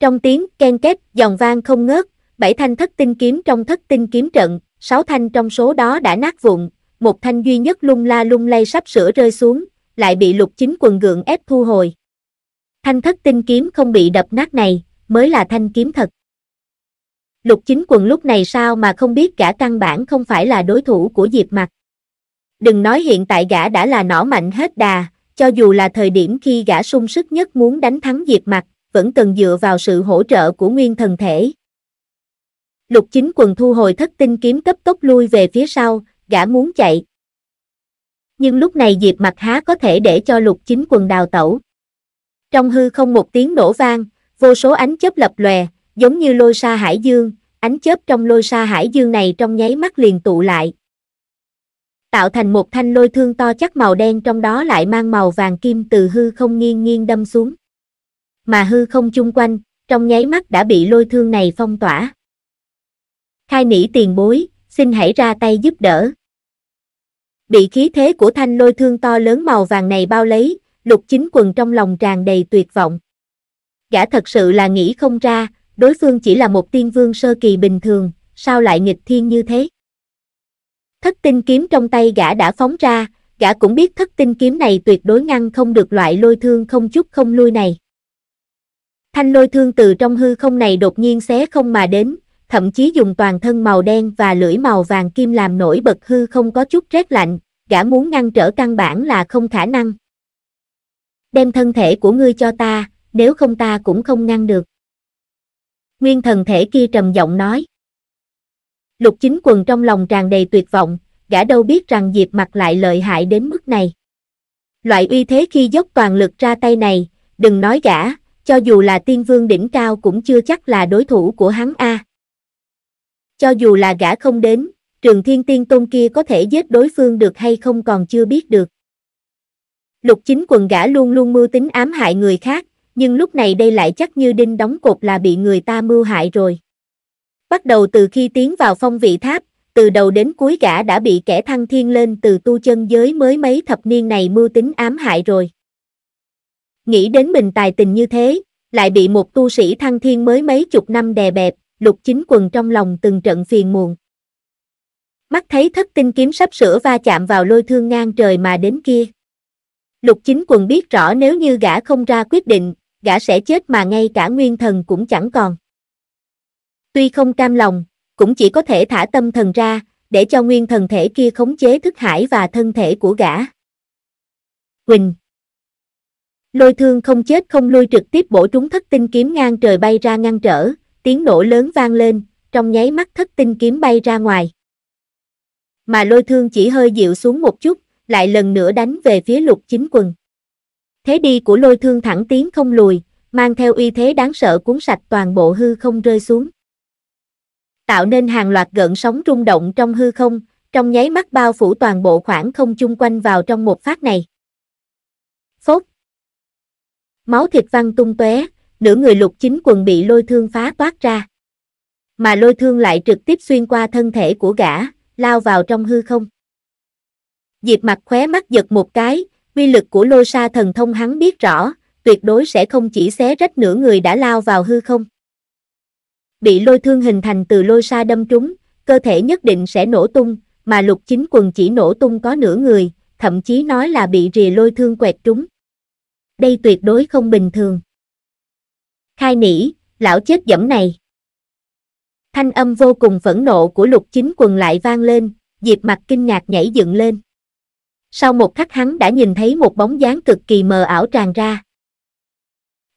Trong tiếng ken két, dòng vang không ngớt, bảy thanh thất tinh kiếm trong thất tinh kiếm trận, sáu thanh trong số đó đã nát vụn, một thanh duy nhất lung la lung lay sắp sửa rơi xuống, lại bị lục chính quần gượng ép thu hồi. Thanh thất tinh kiếm không bị đập nát này, mới là thanh kiếm thật. Lục chính quần lúc này sao mà không biết cả căn bản không phải là đối thủ của Diệp Mặt. Đừng nói hiện tại gã đã là nỏ mạnh hết đà, cho dù là thời điểm khi gã sung sức nhất muốn đánh thắng Diệp Mặc, vẫn cần dựa vào sự hỗ trợ của nguyên thần thể. Lục chính quần thu hồi thất tinh kiếm cấp tốc lui về phía sau, gã muốn chạy. Nhưng lúc này Diệp Mặc há có thể để cho lục chính quần đào tẩu. Trong hư không một tiếng nổ vang, vô số ánh chớp lập lòe, giống như lôi sa hải dương, ánh chớp trong lôi sa hải dương này trong nháy mắt liền tụ lại, tạo thành một thanh lôi thương to chắc màu đen trong đó lại mang màu vàng kim từ hư không nghiêng nghiêng đâm xuống. Mà hư không chung quanh, trong nháy mắt đã bị lôi thương này phong tỏa. Khai nỉ tiền bối, xin hãy ra tay giúp đỡ. Bị khí thế của thanh lôi thương to lớn màu vàng này bao lấy, lục chính quần trong lòng tràn đầy tuyệt vọng. Gã thật sự là nghĩ không ra, đối phương chỉ là một tiên vương sơ kỳ bình thường, sao lại nghịch thiên như thế? Thất tinh kiếm trong tay gã đã phóng ra, gã cũng biết thất tinh kiếm này tuyệt đối ngăn không được loại lôi thương không chút không lui này. Thanh lôi thương từ trong hư không này đột nhiên xé không mà đến, thậm chí dùng toàn thân màu đen và lưỡi màu vàng kim làm nổi bật hư không có chút rét lạnh, gã muốn ngăn trở căn bản là không khả năng. Đem thân thể của ngươi cho ta, nếu không ta cũng không ngăn được. Nguyên thần thể kia trầm giọng nói. Lục chính quần trong lòng tràn đầy tuyệt vọng, gã đâu biết rằng Diệp mặt lại lợi hại đến mức này. Loại uy thế khi dốc toàn lực ra tay này, đừng nói gã, cho dù là tiên vương đỉnh cao cũng chưa chắc là đối thủ của hắn a. Cho dù là gã không đến, trường thiên tiên tôn kia có thể giết đối phương được hay không còn chưa biết được. Lục chính quần gã luôn luôn mưu tính ám hại người khác, nhưng lúc này đây lại chắc như đinh đóng cột là bị người ta mưu hại rồi. Bắt đầu từ khi tiến vào phong vị tháp, từ đầu đến cuối gã đã bị kẻ thăng thiên lên từ tu chân giới mới mấy thập niên này mưu tính ám hại rồi. Nghĩ đến mình tài tình như thế, lại bị một tu sĩ thăng thiên mới mấy chục năm đè bẹp, lục chính quần trong lòng từng trận phiền muộn. Mắt thấy thất tinh kiếm sắp sửa va chạm vào lôi thương ngang trời mà đến kia. Lục chính quần biết rõ nếu như gã không ra quyết định, gã sẽ chết mà ngay cả nguyên thần cũng chẳng còn tuy không cam lòng, cũng chỉ có thể thả tâm thần ra, để cho nguyên thần thể kia khống chế thức hải và thân thể của gã. Quỳnh Lôi thương không chết không lui trực tiếp bổ trúng thất tinh kiếm ngang trời bay ra ngăn trở, tiếng nổ lớn vang lên, trong nháy mắt thất tinh kiếm bay ra ngoài. Mà lôi thương chỉ hơi dịu xuống một chút, lại lần nữa đánh về phía lục chính quần. Thế đi của lôi thương thẳng tiến không lùi, mang theo uy thế đáng sợ cuốn sạch toàn bộ hư không rơi xuống tạo nên hàng loạt gợn sóng rung động trong hư không, trong nháy mắt bao phủ toàn bộ khoảng không chung quanh vào trong một phát này. Phốt! Máu thịt văng tung tóe, nửa người lục chính quần bị lôi thương phá toát ra. Mà lôi thương lại trực tiếp xuyên qua thân thể của gã, lao vào trong hư không. Diệp mặt khóe mắt giật một cái, uy lực của lôi sa thần thông hắn biết rõ, tuyệt đối sẽ không chỉ xé rách nửa người đã lao vào hư không bị lôi thương hình thành từ lôi sa đâm trúng, cơ thể nhất định sẽ nổ tung, mà lục chính quần chỉ nổ tung có nửa người, thậm chí nói là bị rìa lôi thương quẹt trúng. Đây tuyệt đối không bình thường. Khai nỉ, lão chết dẫm này. Thanh âm vô cùng phẫn nộ của lục chính quần lại vang lên, Diệp mặt kinh ngạc nhảy dựng lên. Sau một khắc hắn đã nhìn thấy một bóng dáng cực kỳ mờ ảo tràn ra.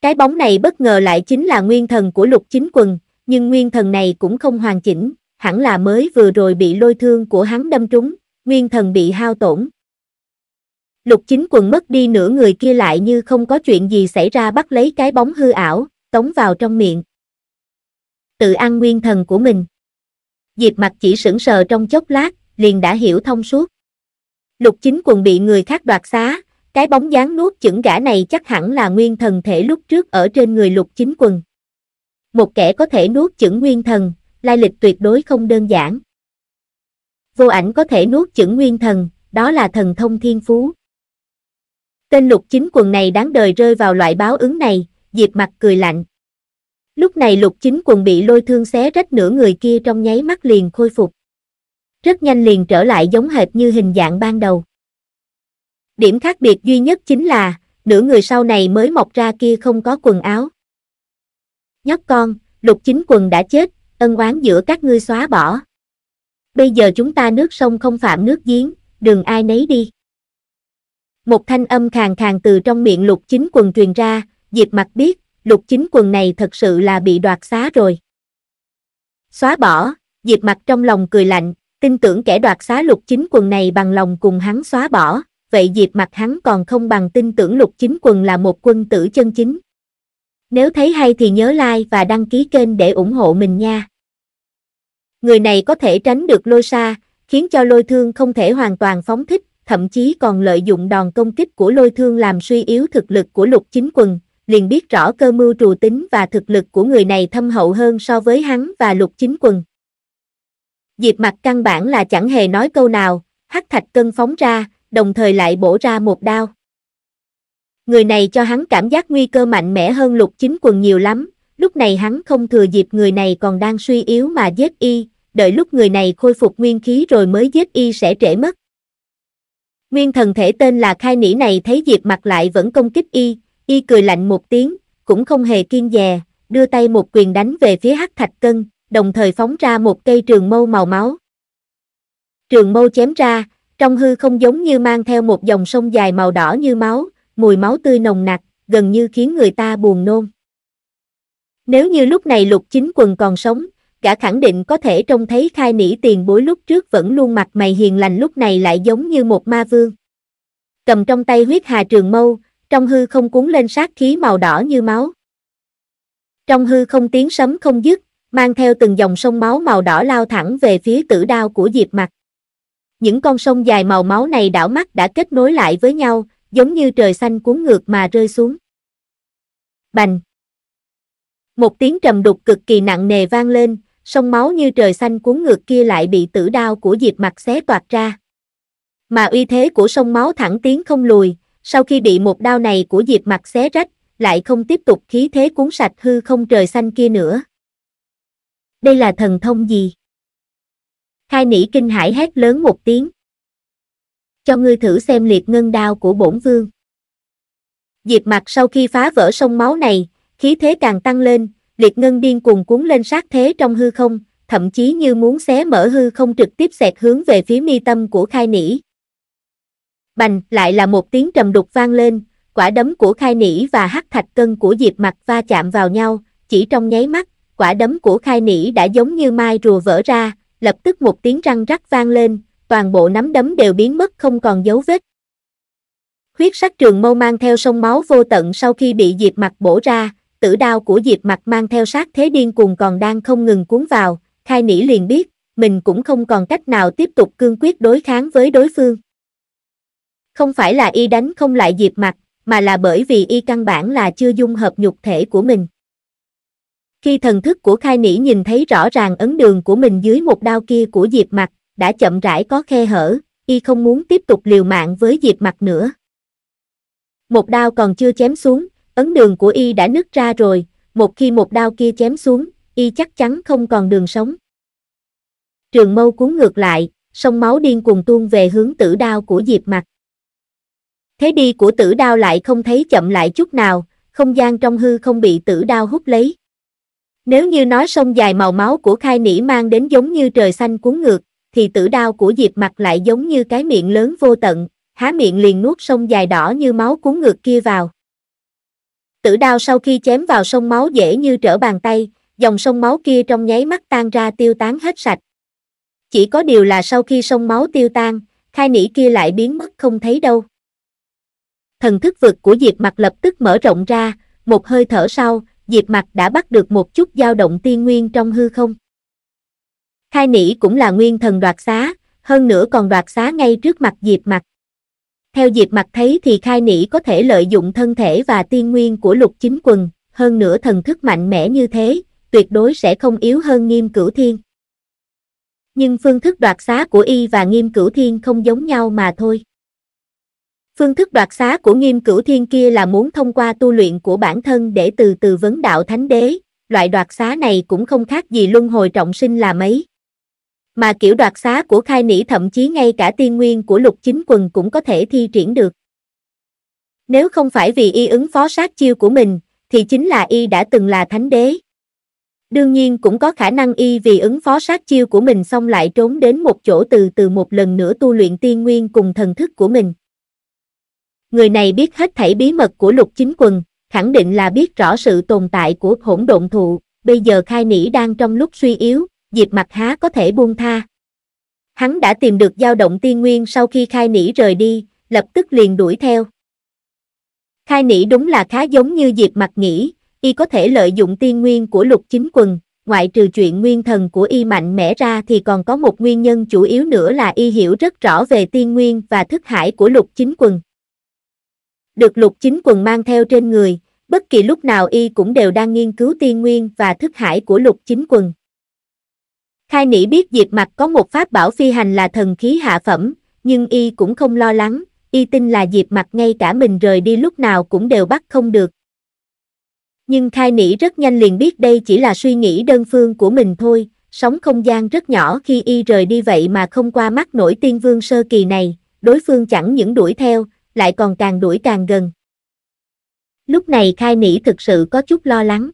Cái bóng này bất ngờ lại chính là nguyên thần của lục chính quần, nhưng nguyên thần này cũng không hoàn chỉnh, hẳn là mới vừa rồi bị lôi thương của hắn đâm trúng, nguyên thần bị hao tổn. Lục chính quần mất đi nửa người kia lại như không có chuyện gì xảy ra bắt lấy cái bóng hư ảo, tống vào trong miệng. Tự ăn nguyên thần của mình. Diệp mặt chỉ sững sờ trong chốc lát, liền đã hiểu thông suốt. Lục chính quần bị người khác đoạt xá, cái bóng dáng nuốt chửng gã này chắc hẳn là nguyên thần thể lúc trước ở trên người lục chính quần một kẻ có thể nuốt chửng nguyên thần, lai lịch tuyệt đối không đơn giản. Vô ảnh có thể nuốt chửng nguyên thần, đó là thần thông thiên phú. Tên lục chính quần này đáng đời rơi vào loại báo ứng này, Diệp mặt cười lạnh. Lúc này lục chính quần bị lôi thương xé rách nửa người kia trong nháy mắt liền khôi phục. Rất nhanh liền trở lại giống hệt như hình dạng ban đầu. Điểm khác biệt duy nhất chính là, nửa người sau này mới mọc ra kia không có quần áo. Nhóc con, lục chính quần đã chết, ân oán giữa các ngươi xóa bỏ. Bây giờ chúng ta nước sông không phạm nước giếng, đừng ai nấy đi. Một thanh âm khàn khàn từ trong miệng lục chính quần truyền ra, Diệp mặt biết, lục chính quần này thật sự là bị đoạt xá rồi. Xóa bỏ, Diệp mặt trong lòng cười lạnh, tin tưởng kẻ đoạt xá lục chính quần này bằng lòng cùng hắn xóa bỏ, vậy Diệp mặt hắn còn không bằng tin tưởng lục chính quần là một quân tử chân chính. Nếu thấy hay thì nhớ like và đăng ký kênh để ủng hộ mình nha. Người này có thể tránh được lôi xa, khiến cho lôi thương không thể hoàn toàn phóng thích, thậm chí còn lợi dụng đòn công kích của lôi thương làm suy yếu thực lực của lục chính quần, liền biết rõ cơ mưu trù tính và thực lực của người này thâm hậu hơn so với hắn và lục chính quần. Diệp mặt căn bản là chẳng hề nói câu nào, hắc thạch cân phóng ra, đồng thời lại bổ ra một đao. Người này cho hắn cảm giác nguy cơ mạnh mẽ hơn lục chính quần nhiều lắm, lúc này hắn không thừa dịp người này còn đang suy yếu mà giết y, đợi lúc người này khôi phục nguyên khí rồi mới giết y sẽ trễ mất. Nguyên thần thể tên là khai nỉ này thấy Diệp mặt lại vẫn công kích y, y cười lạnh một tiếng, cũng không hề kiên dè, đưa tay một quyền đánh về phía hắc thạch cân, đồng thời phóng ra một cây trường mâu màu máu. Trường mâu chém ra, trong hư không giống như mang theo một dòng sông dài màu đỏ như máu, mùi máu tươi nồng nặc, gần như khiến người ta buồn nôn. Nếu như lúc này lục chính quần còn sống, gã khẳng định có thể trông thấy khai nỉ tiền bối lúc trước vẫn luôn mặt mày hiền lành lúc này lại giống như một ma vương. Cầm trong tay huyết hà trường mâu, trong hư không cuốn lên sát khí màu đỏ như máu. Trong hư không tiếng sấm không dứt, mang theo từng dòng sông máu màu đỏ lao thẳng về phía tử đao của Diệp mặt. Những con sông dài màu máu này đảo mắt đã kết nối lại với nhau, giống như trời xanh cuốn ngược mà rơi xuống. Bành! Một tiếng trầm đục cực kỳ nặng nề vang lên, sông máu như trời xanh cuốn ngược kia lại bị tử đao của Diệp mặt xé toạc ra. Mà uy thế của sông máu thẳng tiến không lùi, sau khi bị một đao này của Diệp mặt xé rách, lại không tiếp tục khí thế cuốn sạch hư không trời xanh kia nữa. Đây là thần thông gì? Khai nỉ kinh hải hét lớn một tiếng cho ngươi thử xem liệt ngân đao của bổn vương. Diệp mặt sau khi phá vỡ sông máu này, khí thế càng tăng lên, liệt ngân điên cuồng cuốn lên sát thế trong hư không, thậm chí như muốn xé mở hư không trực tiếp xẹt hướng về phía mi tâm của khai nỉ. Bành lại là một tiếng trầm đục vang lên, quả đấm của khai nỉ và hắc thạch cân của diệp mặt va chạm vào nhau, chỉ trong nháy mắt, quả đấm của khai nỉ đã giống như mai rùa vỡ ra, lập tức một tiếng răng rắc vang lên, toàn bộ nắm đấm đều biến mất không còn dấu vết. Huyết sắc trường mâu mang theo sông máu vô tận sau khi bị Diệp Mặt bổ ra, tử đao của Diệp Mặt mang theo sát thế điên cuồng còn đang không ngừng cuốn vào, Khai Nỉ liền biết, mình cũng không còn cách nào tiếp tục cương quyết đối kháng với đối phương. Không phải là y đánh không lại Diệp Mặt, mà là bởi vì y căn bản là chưa dung hợp nhục thể của mình. Khi thần thức của Khai Nỉ nhìn thấy rõ ràng ấn đường của mình dưới một đao kia của Diệp Mặt, đã chậm rãi có khe hở, y không muốn tiếp tục liều mạng với Diệp mặt nữa. Một đao còn chưa chém xuống, ấn đường của y đã nứt ra rồi, một khi một đao kia chém xuống, y chắc chắn không còn đường sống. Trường mâu cuốn ngược lại, sông máu điên cuồng tuôn về hướng tử đao của Diệp mặt. Thế đi của tử đao lại không thấy chậm lại chút nào, không gian trong hư không bị tử đao hút lấy. Nếu như nói sông dài màu máu của khai nỉ mang đến giống như trời xanh cuốn ngược, thì tử đao của Diệp Mặc lại giống như cái miệng lớn vô tận, há miệng liền nuốt sông dài đỏ như máu cuốn ngược kia vào. Tử đao sau khi chém vào sông máu dễ như trở bàn tay, dòng sông máu kia trong nháy mắt tan ra tiêu tán hết sạch. Chỉ có điều là sau khi sông máu tiêu tan, khai nỉ kia lại biến mất không thấy đâu. Thần thức vực của Diệp Mặc lập tức mở rộng ra, một hơi thở sau, Diệp Mặc đã bắt được một chút dao động tiên nguyên trong hư không. Khai nỉ cũng là nguyên thần đoạt xá, hơn nữa còn đoạt xá ngay trước mặt Diệp Mặc. Theo Diệp Mặc thấy thì khai nỉ có thể lợi dụng thân thể và tiên nguyên của lục chính quần, hơn nữa thần thức mạnh mẽ như thế, tuyệt đối sẽ không yếu hơn nghiêm cửu thiên. Nhưng phương thức đoạt xá của y và nghiêm cửu thiên không giống nhau mà thôi. Phương thức đoạt xá của nghiêm cửu thiên kia là muốn thông qua tu luyện của bản thân để từ từ vấn đạo thánh đế, loại đoạt xá này cũng không khác gì luân hồi trọng sinh là mấy. Mà kiểu đoạt xá của khai nỉ thậm chí ngay cả tiên nguyên của lục chính quần cũng có thể thi triển được. Nếu không phải vì y ứng phó sát chiêu của mình, thì chính là y đã từng là thánh đế. Đương nhiên cũng có khả năng y vì ứng phó sát chiêu của mình xong lại trốn đến một chỗ từ từ một lần nữa tu luyện tiên nguyên cùng thần thức của mình. Người này biết hết thảy bí mật của lục chính quần, khẳng định là biết rõ sự tồn tại của hỗn độn thụ, bây giờ khai nỉ đang trong lúc suy yếu, Diệp Mặc há có thể buông tha. Hắn đã tìm được dao động tiên nguyên sau khi khai nỉ rời đi, lập tức liền đuổi theo. Khai nỉ đúng là khá giống như Diệp Mặc nghĩ, y có thể lợi dụng tiên nguyên của lục chính quần, ngoại trừ chuyện nguyên thần của y mạnh mẽ ra thì còn có một nguyên nhân chủ yếu nữa là y hiểu rất rõ về tiên nguyên và thức hải của lục chính quần. Được lục chính quần mang theo trên người, bất kỳ lúc nào y cũng đều đang nghiên cứu tiên nguyên và thức hải của lục chính quần. Khai Nĩ biết Diệp Mặc có một pháp bảo phi hành là thần khí hạ phẩm, nhưng y cũng không lo lắng, y tin là Diệp Mặc ngay cả mình rời đi lúc nào cũng đều bắt không được. Nhưng Khai Nĩ rất nhanh liền biết đây chỉ là suy nghĩ đơn phương của mình thôi, sóng không gian rất nhỏ khi y rời đi vậy mà không qua mắt nổi tiên vương sơ kỳ này, đối phương chẳng những đuổi theo, lại còn càng đuổi càng gần. Lúc này Khai Nĩ thực sự có chút lo lắng.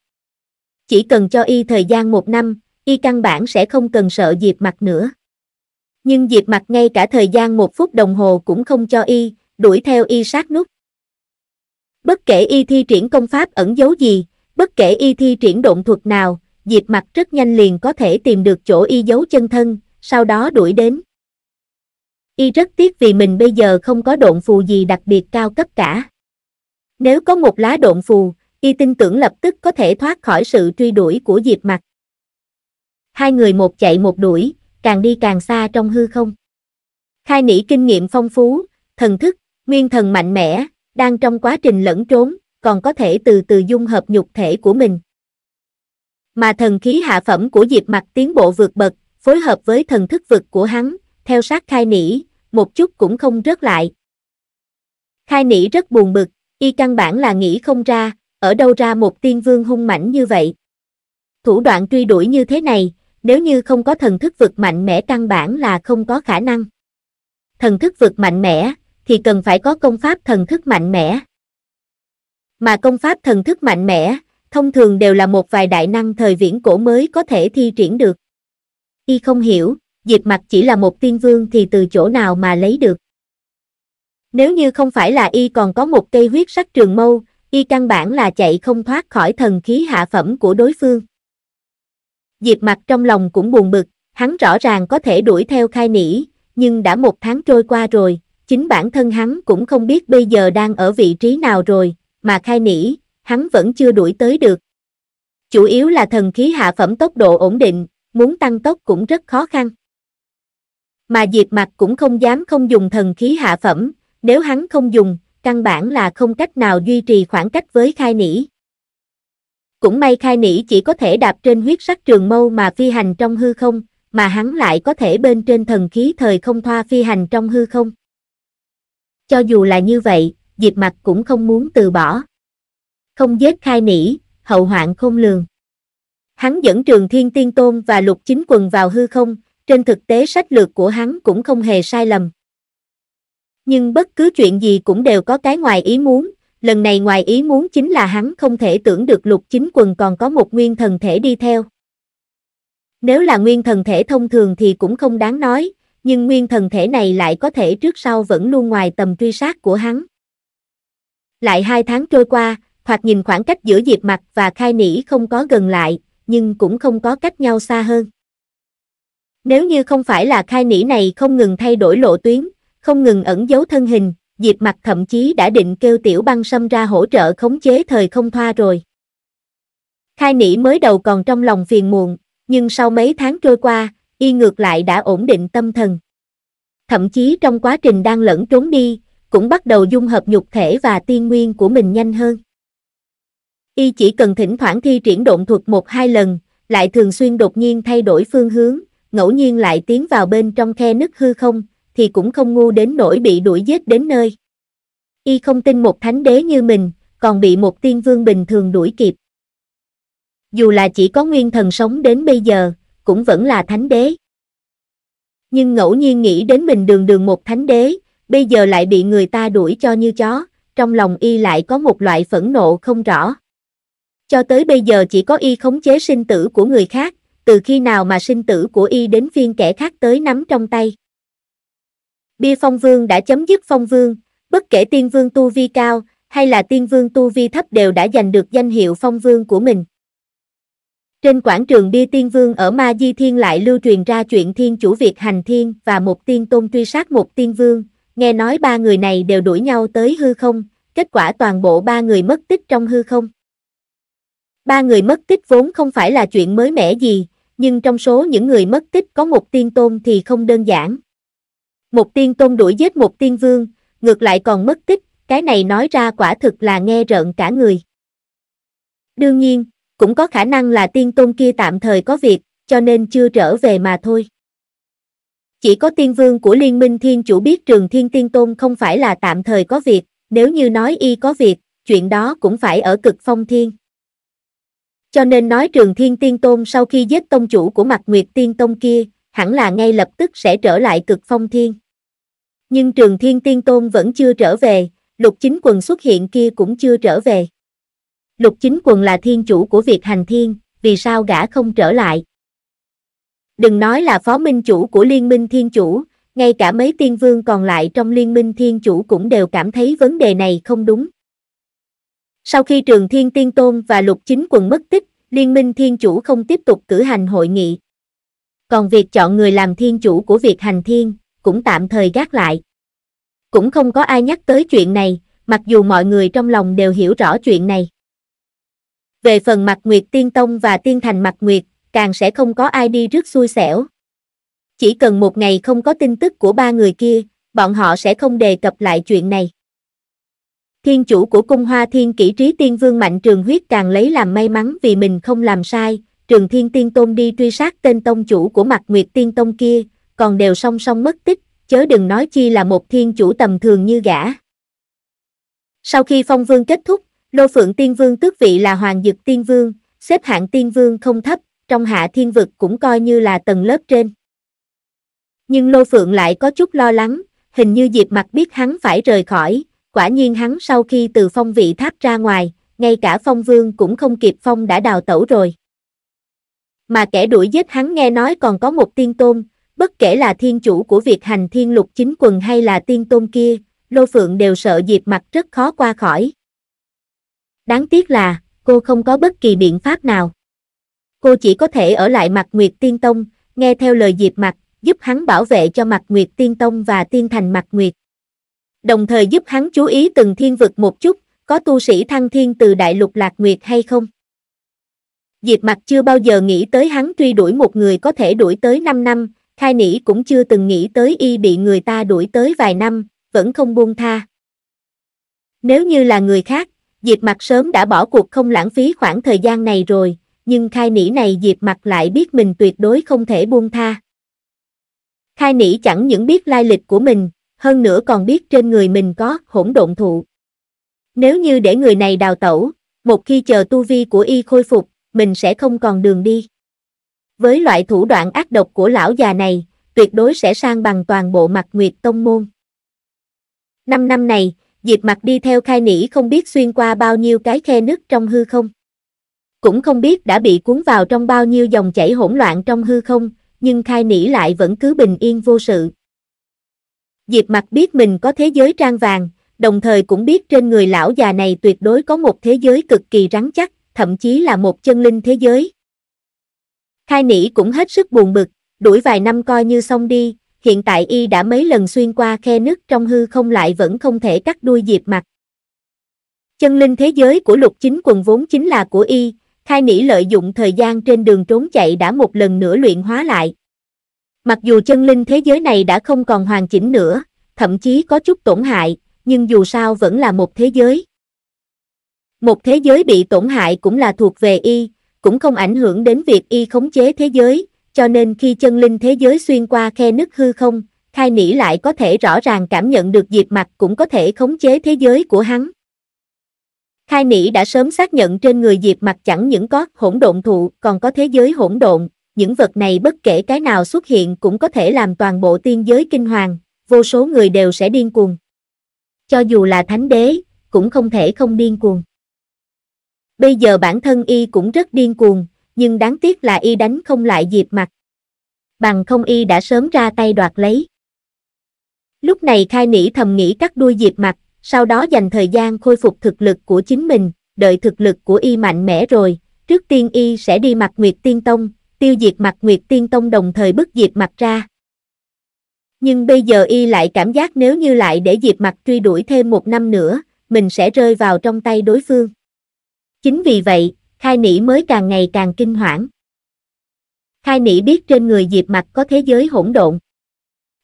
Chỉ cần cho y thời gian một năm, y căn bản sẽ không cần sợ Diệp Mặt nữa. Nhưng Diệp Mặt ngay cả thời gian một phút đồng hồ cũng không cho y, đuổi theo y sát nút. Bất kể y thi triển công pháp ẩn giấu gì, bất kể y thi triển động thuật nào, Diệp Mặt rất nhanh liền có thể tìm được chỗ y giấu chân thân, sau đó đuổi đến. Y rất tiếc vì mình bây giờ không có độn phù gì đặc biệt cao cấp cả. Nếu có một lá độn phù, y tin tưởng lập tức có thể thoát khỏi sự truy đuổi của Diệp Mặt hai người một chạy một đuổi, càng đi càng xa trong hư không. Khai nỉ kinh nghiệm phong phú, thần thức, nguyên thần mạnh mẽ, đang trong quá trình lẫn trốn, còn có thể từ từ dung hợp nhục thể của mình. Mà thần khí hạ phẩm của Diệp Mặc tiến bộ vượt bậc, phối hợp với thần thức vực của hắn, theo sát Khai Nỉ, một chút cũng không rớt lại. Khai Nỉ rất buồn bực, y căn bản là nghĩ không ra, ở đâu ra một tiên vương hung mãnh như vậy. Thủ đoạn truy đuổi như thế này, nếu như không có thần thức vực mạnh mẽ căn bản là không có khả năng. Thần thức vực mạnh mẽ, thì cần phải có công pháp thần thức mạnh mẽ. Mà công pháp thần thức mạnh mẽ, thông thường đều là một vài đại năng thời viễn cổ mới có thể thi triển được. Y không hiểu, Diệp Mặc chỉ là một tiên vương thì từ chỗ nào mà lấy được. Nếu như không phải là y còn có một cây huyết sắc trường mâu, y căn bản là chạy không thoát khỏi thần khí hạ phẩm của đối phương. Diệp mặt trong lòng cũng buồn bực, hắn rõ ràng có thể đuổi theo khai nỉ, nhưng đã một tháng trôi qua rồi, chính bản thân hắn cũng không biết bây giờ đang ở vị trí nào rồi, mà khai nỉ, hắn vẫn chưa đuổi tới được. Chủ yếu là thần khí hạ phẩm tốc độ ổn định, muốn tăng tốc cũng rất khó khăn. Mà Diệp mặt cũng không dám không dùng thần khí hạ phẩm, nếu hắn không dùng, căn bản là không cách nào duy trì khoảng cách với khai nỉ. Cũng may khai nỉ chỉ có thể đạp trên huyết sắc trường mâu mà phi hành trong hư không, mà hắn lại có thể bên trên thần khí thời không thoa phi hành trong hư không. Cho dù là như vậy, Diệp Mặc cũng không muốn từ bỏ. Không giết khai nỉ, hậu hoạn không lường. Hắn dẫn trường thiên tiên tôn và lục chính quần vào hư không, trên thực tế sách lược của hắn cũng không hề sai lầm. Nhưng bất cứ chuyện gì cũng đều có cái ngoài ý muốn, lần này ngoài ý muốn chính là hắn không thể tưởng được lục chính quần còn có một nguyên thần thể đi theo. Nếu là nguyên thần thể thông thường thì cũng không đáng nói, nhưng nguyên thần thể này lại có thể trước sau vẫn luôn ngoài tầm truy sát của hắn. Lại hai tháng trôi qua, hoặc nhìn khoảng cách giữa Diệp Mặt và Khai Nỉ không có gần lại, nhưng cũng không có cách nhau xa hơn. Nếu như không phải là Khai Nỉ này không ngừng thay đổi lộ tuyến, không ngừng ẩn giấu thân hình, Diệp mặt thậm chí đã định kêu tiểu băng xâm ra hỗ trợ khống chế thời không thoa rồi. Khai nỉ mới đầu còn trong lòng phiền muộn, nhưng sau mấy tháng trôi qua, y ngược lại đã ổn định tâm thần. Thậm chí trong quá trình đang lẫn trốn đi, cũng bắt đầu dung hợp nhục thể và tiên nguyên của mình nhanh hơn. Y chỉ cần thỉnh thoảng thi triển độn thuật một hai lần, lại thường xuyên đột nhiên thay đổi phương hướng, ngẫu nhiên lại tiến vào bên trong khe nứt hư không, thì cũng không ngu đến nỗi bị đuổi giết đến nơi. Y không tin một thánh đế như mình, còn bị một tiên vương bình thường đuổi kịp. Dù là chỉ có nguyên thần sống đến bây giờ, cũng vẫn là thánh đế. Nhưng ngẫu nhiên nghĩ đến mình đường đường một thánh đế, bây giờ lại bị người ta đuổi cho như chó, trong lòng y lại có một loại phẫn nộ không rõ. Cho tới bây giờ chỉ có y khống chế sinh tử của người khác, từ khi nào mà sinh tử của y đến phiên kẻ khác tới nắm trong tay bia phong vương đã chấm dứt phong vương, bất kể tiên vương tu vi cao, hay là tiên vương tu vi thấp đều đã giành được danh hiệu phong vương của mình. Trên quảng trường bia tiên vương ở Ma Di Thiên lại lưu truyền ra chuyện thiên chủ Việt hành thiên và một tiên tôn truy sát một tiên vương, nghe nói ba người này đều đuổi nhau tới hư không, kết quả toàn bộ ba người mất tích trong hư không. Ba người mất tích vốn không phải là chuyện mới mẻ gì, nhưng trong số những người mất tích có một tiên tôn thì không đơn giản, một tiên tôn đuổi giết một tiên vương, ngược lại còn mất tích, cái này nói ra quả thực là nghe rợn cả người. Đương nhiên, cũng có khả năng là tiên tôn kia tạm thời có việc, cho nên chưa trở về mà thôi. Chỉ có tiên vương của liên minh thiên chủ biết trường thiên tiên tôn không phải là tạm thời có việc, nếu như nói y có việc, chuyện đó cũng phải ở cực phong thiên. Cho nên nói trường thiên tiên tôn sau khi giết tông chủ của mặt nguyệt tiên tôn kia, hẳn là ngay lập tức sẽ trở lại cực phong thiên. Nhưng trường thiên tiên tôn vẫn chưa trở về, lục chính quần xuất hiện kia cũng chưa trở về. Lục chính quần là thiên chủ của việc hành thiên, vì sao gã không trở lại? Đừng nói là phó minh chủ của liên minh thiên chủ, ngay cả mấy tiên vương còn lại trong liên minh thiên chủ cũng đều cảm thấy vấn đề này không đúng. Sau khi trường thiên tiên tôn và lục chính quần mất tích, liên minh thiên chủ không tiếp tục cử hành hội nghị. Còn việc chọn người làm thiên chủ của việc hành thiên, cũng tạm thời gác lại. Cũng không có ai nhắc tới chuyện này, mặc dù mọi người trong lòng đều hiểu rõ chuyện này. Về phần mặt Nguyệt Tiên Tông và Tiên Thành mặt Nguyệt, càng sẽ không có ai đi rước xui xẻo. Chỉ cần một ngày không có tin tức của ba người kia, bọn họ sẽ không đề cập lại chuyện này. Thiên chủ của cung hoa thiên kỷ trí tiên vương mạnh trường huyết càng lấy làm may mắn vì mình không làm sai, trường thiên tiên tôn đi truy sát tên tông chủ của mặt nguyệt tiên tông kia, còn đều song song mất tích, chớ đừng nói chi là một thiên chủ tầm thường như gã. Sau khi phong vương kết thúc, Lô Phượng Tiên Vương tước vị là Hoàng Dực Tiên Vương, xếp hạng Tiên Vương không thấp, trong hạ thiên vực cũng coi như là tầng lớp trên. Nhưng Lô Phượng lại có chút lo lắng, hình như Diệp mặt biết hắn phải rời khỏi, quả nhiên hắn sau khi từ phong vị tháp ra ngoài, ngay cả phong vương cũng không kịp phong đã đào tẩu rồi mà kẻ đuổi giết hắn nghe nói còn có một tiên tôn, bất kể là thiên chủ của việc hành thiên lục chính quần hay là tiên tôn kia, Lô Phượng đều sợ Diệp mặt rất khó qua khỏi. Đáng tiếc là, cô không có bất kỳ biện pháp nào. Cô chỉ có thể ở lại mặt Nguyệt Tiên Tông, nghe theo lời Diệp mặt, giúp hắn bảo vệ cho mặt Nguyệt Tiên Tông và Tiên Thành mặt Nguyệt. Đồng thời giúp hắn chú ý từng thiên vực một chút, có tu sĩ thăng thiên từ Đại lục Lạc Nguyệt hay không. Diệp Mặc chưa bao giờ nghĩ tới hắn truy đuổi một người có thể đuổi tới 5 năm, Khai Nĩ cũng chưa từng nghĩ tới y bị người ta đuổi tới vài năm, vẫn không buông tha. Nếu như là người khác, Diệp Mặc sớm đã bỏ cuộc không lãng phí khoảng thời gian này rồi, nhưng Khai Nĩ này Diệp Mặc lại biết mình tuyệt đối không thể buông tha. Khai Nĩ chẳng những biết lai lịch của mình, hơn nữa còn biết trên người mình có hỗn độn thụ. Nếu như để người này đào tẩu, một khi chờ tu vi của y khôi phục, mình sẽ không còn đường đi. Với loại thủ đoạn ác độc của lão già này, tuyệt đối sẽ sang bằng toàn bộ mặt nguyệt tông môn. Năm năm này, Diệp mặt đi theo khai nỉ không biết xuyên qua bao nhiêu cái khe nứt trong hư không. Cũng không biết đã bị cuốn vào trong bao nhiêu dòng chảy hỗn loạn trong hư không, nhưng khai nỉ lại vẫn cứ bình yên vô sự. Diệp mặt biết mình có thế giới trang vàng, đồng thời cũng biết trên người lão già này tuyệt đối có một thế giới cực kỳ rắn chắc thậm chí là một chân linh thế giới. Khai nỉ cũng hết sức buồn bực, đuổi vài năm coi như xong đi, hiện tại y đã mấy lần xuyên qua khe nứt trong hư không lại vẫn không thể cắt đuôi diệp mặt. Chân linh thế giới của lục chính quần vốn chính là của y, khai nỉ lợi dụng thời gian trên đường trốn chạy đã một lần nữa luyện hóa lại. Mặc dù chân linh thế giới này đã không còn hoàn chỉnh nữa, thậm chí có chút tổn hại, nhưng dù sao vẫn là một thế giới. Một thế giới bị tổn hại cũng là thuộc về y, cũng không ảnh hưởng đến việc y khống chế thế giới, cho nên khi chân linh thế giới xuyên qua khe nứt hư không, khai nỉ lại có thể rõ ràng cảm nhận được diệp mặt cũng có thể khống chế thế giới của hắn. Khai nỉ đã sớm xác nhận trên người diệp mặt chẳng những có hỗn độn thụ còn có thế giới hỗn độn, những vật này bất kể cái nào xuất hiện cũng có thể làm toàn bộ tiên giới kinh hoàng, vô số người đều sẽ điên cuồng. Cho dù là thánh đế, cũng không thể không điên cuồng. Bây giờ bản thân y cũng rất điên cuồng, nhưng đáng tiếc là y đánh không lại Diệp mặt Bằng không y đã sớm ra tay đoạt lấy. Lúc này Khai Nỉ thầm nghĩ cắt đuôi Diệp mặt sau đó dành thời gian khôi phục thực lực của chính mình, đợi thực lực của y mạnh mẽ rồi, trước tiên y sẽ đi mặt Nguyệt Tiên Tông, tiêu diệt mặt Nguyệt Tiên Tông đồng thời bức Diệp mặt ra. Nhưng bây giờ y lại cảm giác nếu như lại để Diệp mặt truy đuổi thêm một năm nữa, mình sẽ rơi vào trong tay đối phương. Chính vì vậy, Khai Nĩ mới càng ngày càng kinh hoảng. Khai Nĩ biết trên người Diệp Mặc có thế giới hỗn độn.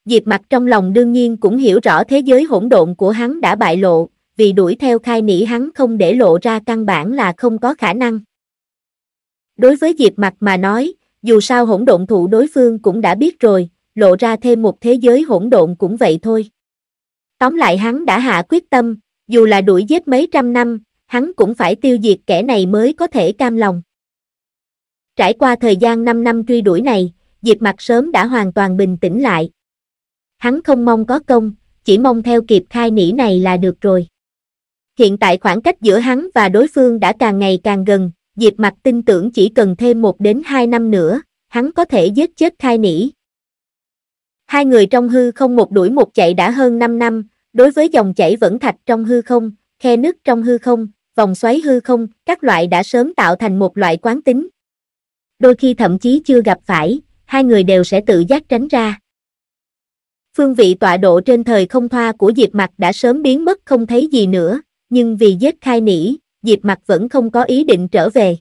Diệp Mặc trong lòng đương nhiên cũng hiểu rõ thế giới hỗn độn của hắn đã bại lộ, vì đuổi theo Khai Nĩ hắn không để lộ ra căn bản là không có khả năng. Đối với Diệp Mặc mà nói, dù sao hỗn độn thủ đối phương cũng đã biết rồi, lộ ra thêm một thế giới hỗn độn cũng vậy thôi. Tóm lại hắn đã hạ quyết tâm, dù là đuổi giết mấy trăm năm, hắn cũng phải tiêu diệt kẻ này mới có thể cam lòng. Trải qua thời gian 5 năm truy đuổi này, Diệp Mặt sớm đã hoàn toàn bình tĩnh lại. Hắn không mong có công, chỉ mong theo kịp khai nỉ này là được rồi. Hiện tại khoảng cách giữa hắn và đối phương đã càng ngày càng gần, Diệp Mặt tin tưởng chỉ cần thêm một đến hai năm nữa, hắn có thể giết chết khai nỉ. Hai người trong hư không một đuổi một chạy đã hơn 5 năm, đối với dòng chảy vẫn thạch trong hư không, khe nứt trong hư không, vòng xoáy hư không, các loại đã sớm tạo thành một loại quán tính. Đôi khi thậm chí chưa gặp phải, hai người đều sẽ tự giác tránh ra. Phương vị tọa độ trên thời không thoa của Diệp mặc đã sớm biến mất không thấy gì nữa, nhưng vì giết khai nỉ, Diệp mặc vẫn không có ý định trở về.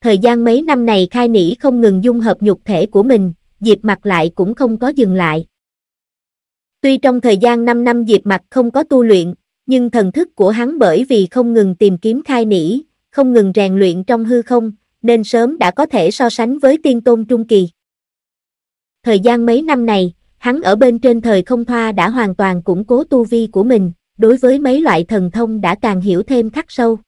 Thời gian mấy năm này khai nỉ không ngừng dung hợp nhục thể của mình, Diệp mặc lại cũng không có dừng lại. Tuy trong thời gian 5 năm Diệp mặc không có tu luyện, nhưng thần thức của hắn bởi vì không ngừng tìm kiếm khai nỉ, không ngừng rèn luyện trong hư không, nên sớm đã có thể so sánh với tiên tôn trung kỳ. Thời gian mấy năm này, hắn ở bên trên thời không thoa đã hoàn toàn củng cố tu vi của mình, đối với mấy loại thần thông đã càng hiểu thêm khắc sâu.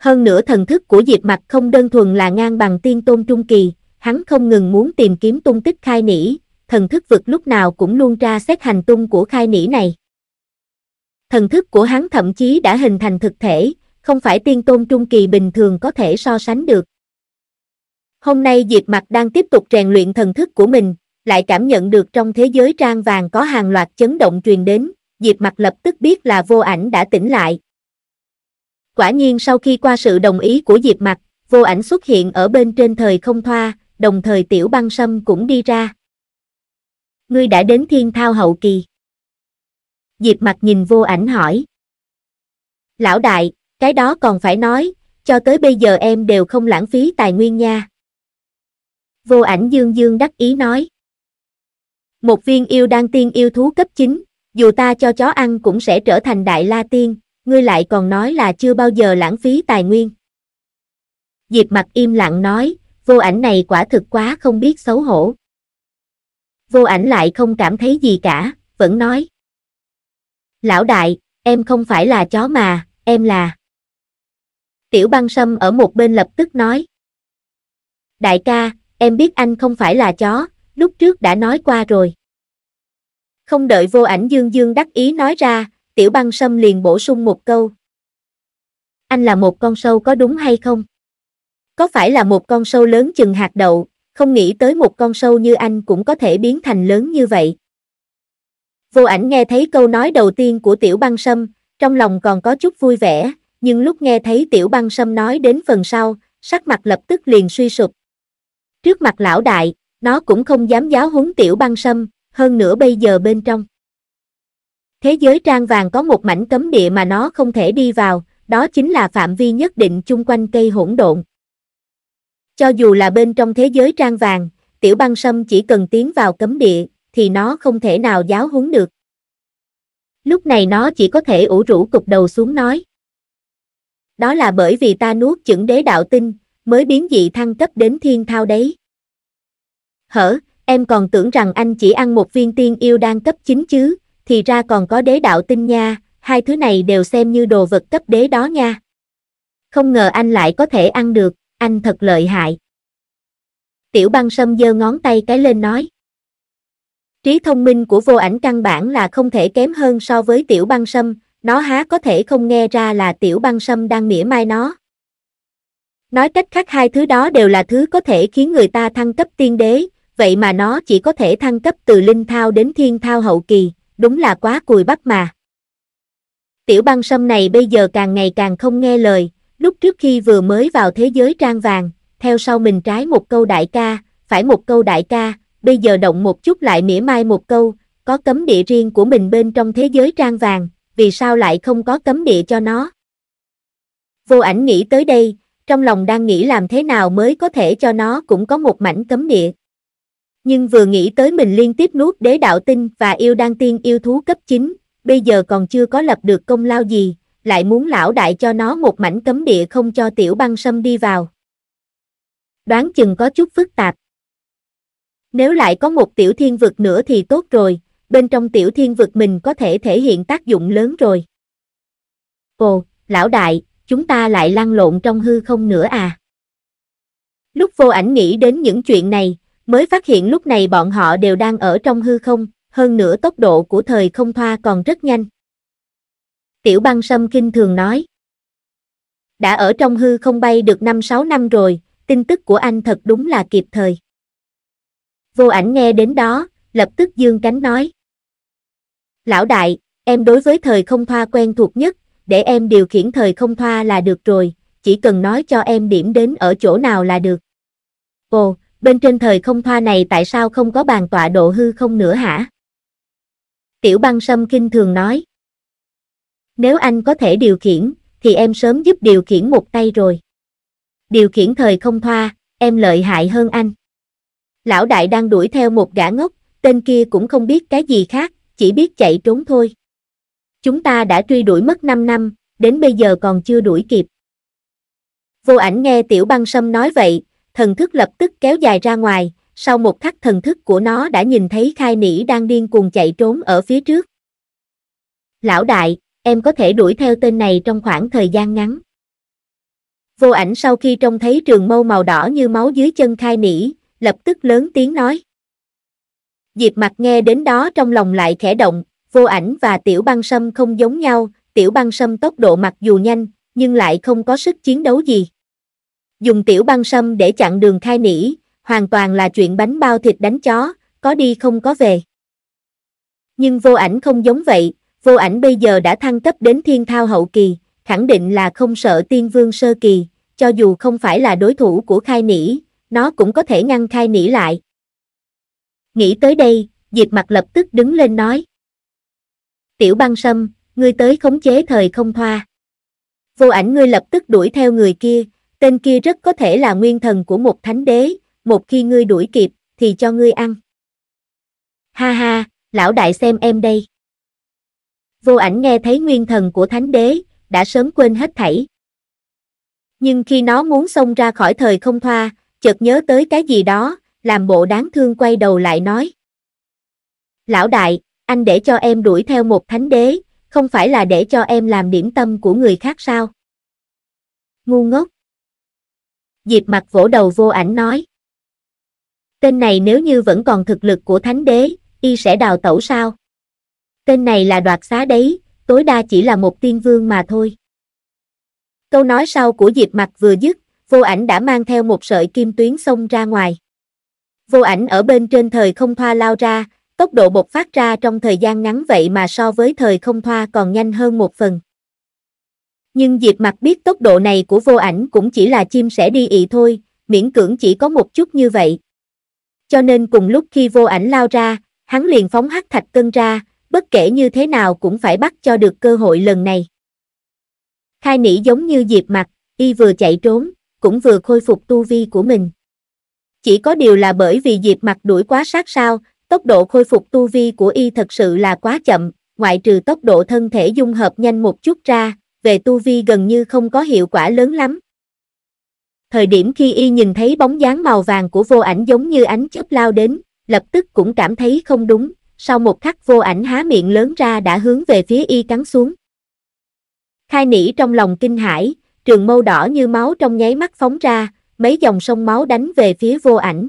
Hơn nữa thần thức của Diệp Mặc không đơn thuần là ngang bằng tiên tôn trung kỳ, hắn không ngừng muốn tìm kiếm tung tích khai nỉ, thần thức vực lúc nào cũng luôn tra xét hành tung của khai nỉ này. Thần thức của hắn thậm chí đã hình thành thực thể, không phải tiên tôn trung kỳ bình thường có thể so sánh được. Hôm nay Diệp Mặc đang tiếp tục rèn luyện thần thức của mình, lại cảm nhận được trong thế giới trang vàng có hàng loạt chấn động truyền đến, Diệp Mặc lập tức biết là vô ảnh đã tỉnh lại. Quả nhiên sau khi qua sự đồng ý của Diệp Mặc, vô ảnh xuất hiện ở bên trên thời không thoa, đồng thời tiểu băng sâm cũng đi ra. Ngươi đã đến thiên thao hậu kỳ. Diệp mặt nhìn vô ảnh hỏi. Lão đại, cái đó còn phải nói, cho tới bây giờ em đều không lãng phí tài nguyên nha. Vô ảnh dương dương đắc ý nói. Một viên yêu đan tiên yêu thú cấp 9, dù ta cho chó ăn cũng sẽ trở thành đại la tiên, ngươi lại còn nói là chưa bao giờ lãng phí tài nguyên. Diệp mặt im lặng nói, vô ảnh này quả thực quá không biết xấu hổ. Vô ảnh lại không cảm thấy gì cả, vẫn nói. Lão đại, em không phải là chó mà, em là... Tiểu băng sâm ở một bên lập tức nói. Đại ca, em biết anh không phải là chó, lúc trước đã nói qua rồi. Không đợi vô ảnh dương dương đắc ý nói ra, tiểu băng sâm liền bổ sung một câu. Anh là một con sâu có đúng hay không? Có phải là một con sâu lớn chừng hạt đậu, không nghĩ tới một con sâu như anh cũng có thể biến thành lớn như vậy. Vô ảnh nghe thấy câu nói đầu tiên của tiểu băng sâm, trong lòng còn có chút vui vẻ, nhưng lúc nghe thấy tiểu băng sâm nói đến phần sau, sắc mặt lập tức liền suy sụp. Trước mặt lão đại, nó cũng không dám giáo huấn tiểu băng sâm, hơn nữa bây giờ bên trong. Thế giới trang vàng có một mảnh cấm địa mà nó không thể đi vào, đó chính là phạm vi nhất định chung quanh cây hỗn độn. Cho dù là bên trong thế giới trang vàng, tiểu băng sâm chỉ cần tiến vào cấm địa, thì nó không thể nào giáo huấn được. Lúc này nó chỉ có thể ủ rũ cục đầu xuống nói. Đó là bởi vì ta nuốt chửng đế đạo tinh, mới biến dị thăng cấp đến thiên thao đấy. Hở, em còn tưởng rằng anh chỉ ăn một viên tiên yêu đang cấp 9 chứ, thì ra còn có đế đạo tinh nha, hai thứ này đều xem như đồ vật cấp đế đó nha. Không ngờ anh lại có thể ăn được, anh thật lợi hại. Tiểu băng sâm giơ ngón tay cái lên nói. Trí thông minh của vô ảnh căn bản là không thể kém hơn so với tiểu băng sâm, nó há có thể không nghe ra là tiểu băng sâm đang mỉa mai nó. Nói cách khác hai thứ đó đều là thứ có thể khiến người ta thăng cấp tiên đế, vậy mà nó chỉ có thể thăng cấp từ linh thao đến thiên thao hậu kỳ, đúng là quá cùi bắp mà. Tiểu băng sâm này bây giờ càng ngày càng không nghe lời, lúc trước khi vừa mới vào thế giới trang vàng, theo sau mình trái một câu đại ca, phải một câu đại ca, bây giờ động một chút lại mỉa mai một câu, có cấm địa riêng của mình bên trong thế giới trang vàng, vì sao lại không có cấm địa cho nó. Vô ảnh nghĩ tới đây, trong lòng đang nghĩ làm thế nào mới có thể cho nó cũng có một mảnh cấm địa. Nhưng vừa nghĩ tới mình liên tiếp nuốt đế đạo tinh và yêu đan tiên yêu thú cấp 9, bây giờ còn chưa có lập được công lao gì, lại muốn lão đại cho nó một mảnh cấm địa không cho tiểu băng sâm đi vào. Đoán chừng có chút phức tạp. Nếu lại có một tiểu thiên vực nữa thì tốt rồi, bên trong tiểu thiên vực mình có thể thể hiện tác dụng lớn rồi. Ồ, lão đại, chúng ta lại lăn lộn trong hư không nữa à? Lúc vô ảnh nghĩ đến những chuyện này, mới phát hiện lúc này bọn họ đều đang ở trong hư không, hơn nữa tốc độ của thời không thoa còn rất nhanh. Tiểu băng sâm kinh thường nói. Đã ở trong hư không bay được 5-6 năm rồi, tin tức của anh thật đúng là kịp thời. Vô ảnh nghe đến đó, lập tức dương cánh nói. Lão đại, em đối với thời không thoa quen thuộc nhất, để em điều khiển thời không thoa là được rồi, chỉ cần nói cho em điểm đến ở chỗ nào là được. Ồ, bên trên thời không thoa này tại sao không có bàn tọa độ hư không nữa hả? Tiểu băng sâm kinh thường nói. Nếu anh có thể điều khiển, thì em sớm giúp điều khiển một tay rồi. Điều khiển thời không thoa, em lợi hại hơn anh lão đại đang đuổi theo một gã ngốc, tên kia cũng không biết cái gì khác, chỉ biết chạy trốn thôi. Chúng ta đã truy đuổi mất 5 năm, đến bây giờ còn chưa đuổi kịp. Vô ảnh nghe tiểu băng sâm nói vậy, thần thức lập tức kéo dài ra ngoài, sau một khắc thần thức của nó đã nhìn thấy khai nỉ đang điên cuồng chạy trốn ở phía trước. Lão đại, em có thể đuổi theo tên này trong khoảng thời gian ngắn. Vô ảnh sau khi trông thấy trường mâu màu đỏ như máu dưới chân khai nỉ, lập tức lớn tiếng nói. Diệp mặt nghe đến đó trong lòng lại khẽ động, vô ảnh và tiểu băng sâm không giống nhau, tiểu băng sâm tốc độ mặc dù nhanh, nhưng lại không có sức chiến đấu gì. Dùng tiểu băng sâm để chặn đường khai nỉ, hoàn toàn là chuyện bánh bao thịt đánh chó, có đi không có về. Nhưng vô ảnh không giống vậy, vô ảnh bây giờ đã thăng cấp đến thiên thao hậu kỳ, khẳng định là không sợ tiên vương sơ kỳ, cho dù không phải là đối thủ của khai nỉ, nó cũng có thể ngăn khai nỉ lại. Nghĩ tới đây, Diệp mặt lập tức đứng lên nói. Tiểu băng sâm, ngươi tới khống chế thời không thoa. Vô ảnh ngươi lập tức đuổi theo người kia, tên kia rất có thể là nguyên thần của một thánh đế, một khi ngươi đuổi kịp, thì cho ngươi ăn. Ha ha, lão đại xem em đây. Vô ảnh nghe thấy nguyên thần của thánh đế, đã sớm quên hết thảy. Nhưng khi nó muốn xông ra khỏi thời không thoa, chợt nhớ tới cái gì đó, làm bộ đáng thương quay đầu lại nói. Lão đại, anh để cho em đuổi theo một thánh đế, không phải là để cho em làm điểm tâm của người khác sao? Ngu ngốc. Diệp mặt vỗ đầu vô ảnh nói. Tên này nếu như vẫn còn thực lực của thánh đế, y sẽ đào tẩu sao? Tên này là đoạt xá đấy, tối đa chỉ là một tiên vương mà thôi. Câu nói sau của Diệp mặt vừa dứt, vô ảnh đã mang theo một sợi kim tuyến xông ra ngoài. Vô ảnh ở bên trên thời không thoa lao ra, tốc độ bột phát ra trong thời gian ngắn vậy mà so với thời không thoa còn nhanh hơn một phần. Nhưng Diệp Mặt biết tốc độ này của vô ảnh cũng chỉ là chim sẻ đi ị thôi, miễn cưỡng chỉ có một chút như vậy. Cho nên cùng lúc khi vô ảnh lao ra, hắn liền phóng hắc thạch cân ra, bất kể như thế nào cũng phải bắt cho được cơ hội lần này. Khai nỉ giống như Diệp Mặt, y vừa chạy trốn, cũng vừa khôi phục tu vi của mình. Chỉ có điều là bởi vì dịp mặt đuổi quá sát sao, tốc độ khôi phục tu vi của y thật sự là quá chậm, ngoại trừ tốc độ thân thể dung hợp nhanh một chút ra, về tu vi gần như không có hiệu quả lớn lắm. Thời điểm khi y nhìn thấy bóng dáng màu vàng của vô ảnh giống như ánh chớp lao đến, lập tức cũng cảm thấy không đúng, sau một khắc vô ảnh há miệng lớn ra đã hướng về phía y cắn xuống. Khai nỉ trong lòng kinh hãi, trường mâu đỏ như máu trong nháy mắt phóng ra, mấy dòng sông máu đánh về phía vô ảnh.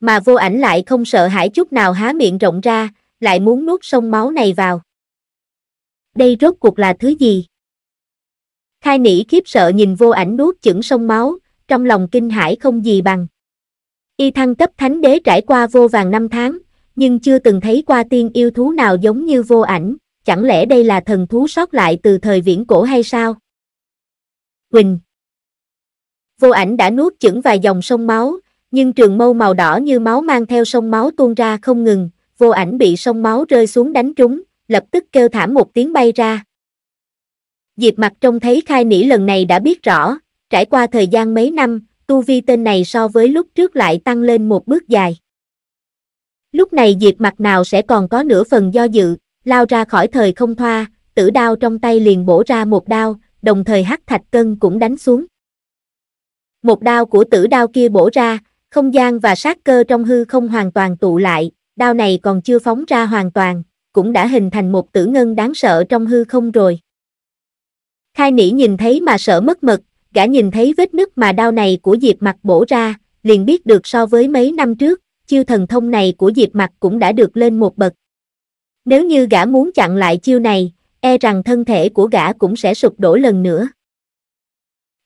Mà vô ảnh lại không sợ hãi chút nào há miệng rộng ra, lại muốn nuốt sông máu này vào. Đây rốt cuộc là thứ gì? Khai nỉ khiếp sợ nhìn vô ảnh nuốt chửng sông máu, trong lòng kinh hãi không gì bằng. Y thăng cấp thánh đế trải qua vô vàng năm tháng, nhưng chưa từng thấy qua tiên yêu thú nào giống như vô ảnh, chẳng lẽ đây là thần thú sót lại từ thời viễn cổ hay sao? Quỳnh. Vô ảnh đã nuốt chửng vài dòng sông máu, nhưng trường mâu màu đỏ như máu mang theo sông máu tuôn ra không ngừng, vô ảnh bị sông máu rơi xuống đánh trúng, lập tức kêu thảm một tiếng bay ra. Diệp mặt trông thấy khai nỉ lần này đã biết rõ, trải qua thời gian mấy năm, tu vi tên này so với lúc trước lại tăng lên một bước dài. Lúc này diệp mặt nào sẽ còn có nửa phần do dự, lao ra khỏi thời không thoa, tử đao trong tay liền bổ ra một đao, đồng thời hắc thạch cân cũng đánh xuống. Một đao của tử đao kia bổ ra, không gian và sát cơ trong hư không hoàn toàn tụ lại, đao này còn chưa phóng ra hoàn toàn, cũng đã hình thành một tử ngân đáng sợ trong hư không rồi. Khai nỉ nhìn thấy mà sợ mất mật, gã nhìn thấy vết nứt mà đao này của Diệp mặt bổ ra, liền biết được so với mấy năm trước, chiêu thần thông này của Diệp mặt cũng đã được lên một bậc. Nếu như gã muốn chặn lại chiêu này, e rằng thân thể của gã cũng sẽ sụp đổ lần nữa.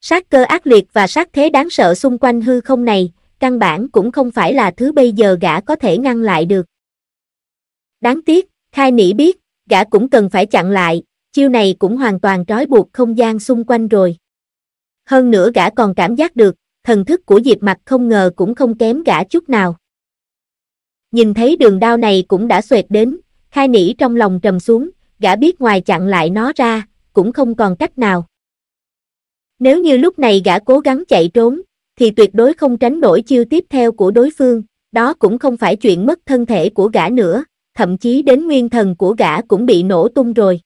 Sát cơ ác liệt và sát thế đáng sợ xung quanh hư không này, căn bản cũng không phải là thứ bây giờ gã có thể ngăn lại được. Đáng tiếc, khai nỉ biết, gã cũng cần phải chặn lại, chiêu này cũng hoàn toàn trói buộc không gian xung quanh rồi. Hơn nữa gã còn cảm giác được, thần thức của Diệp Mặt không ngờ cũng không kém gã chút nào. Nhìn thấy đường đao này cũng đã xoẹt đến, khai nỉ trong lòng trầm xuống, gã biết ngoài chặn lại nó ra, cũng không còn cách nào. Nếu như lúc này gã cố gắng chạy trốn, thì tuyệt đối không tránh nổi chiêu tiếp theo của đối phương, đó cũng không phải chuyện mất thân thể của gã nữa, thậm chí đến nguyên thần của gã cũng bị nổ tung rồi.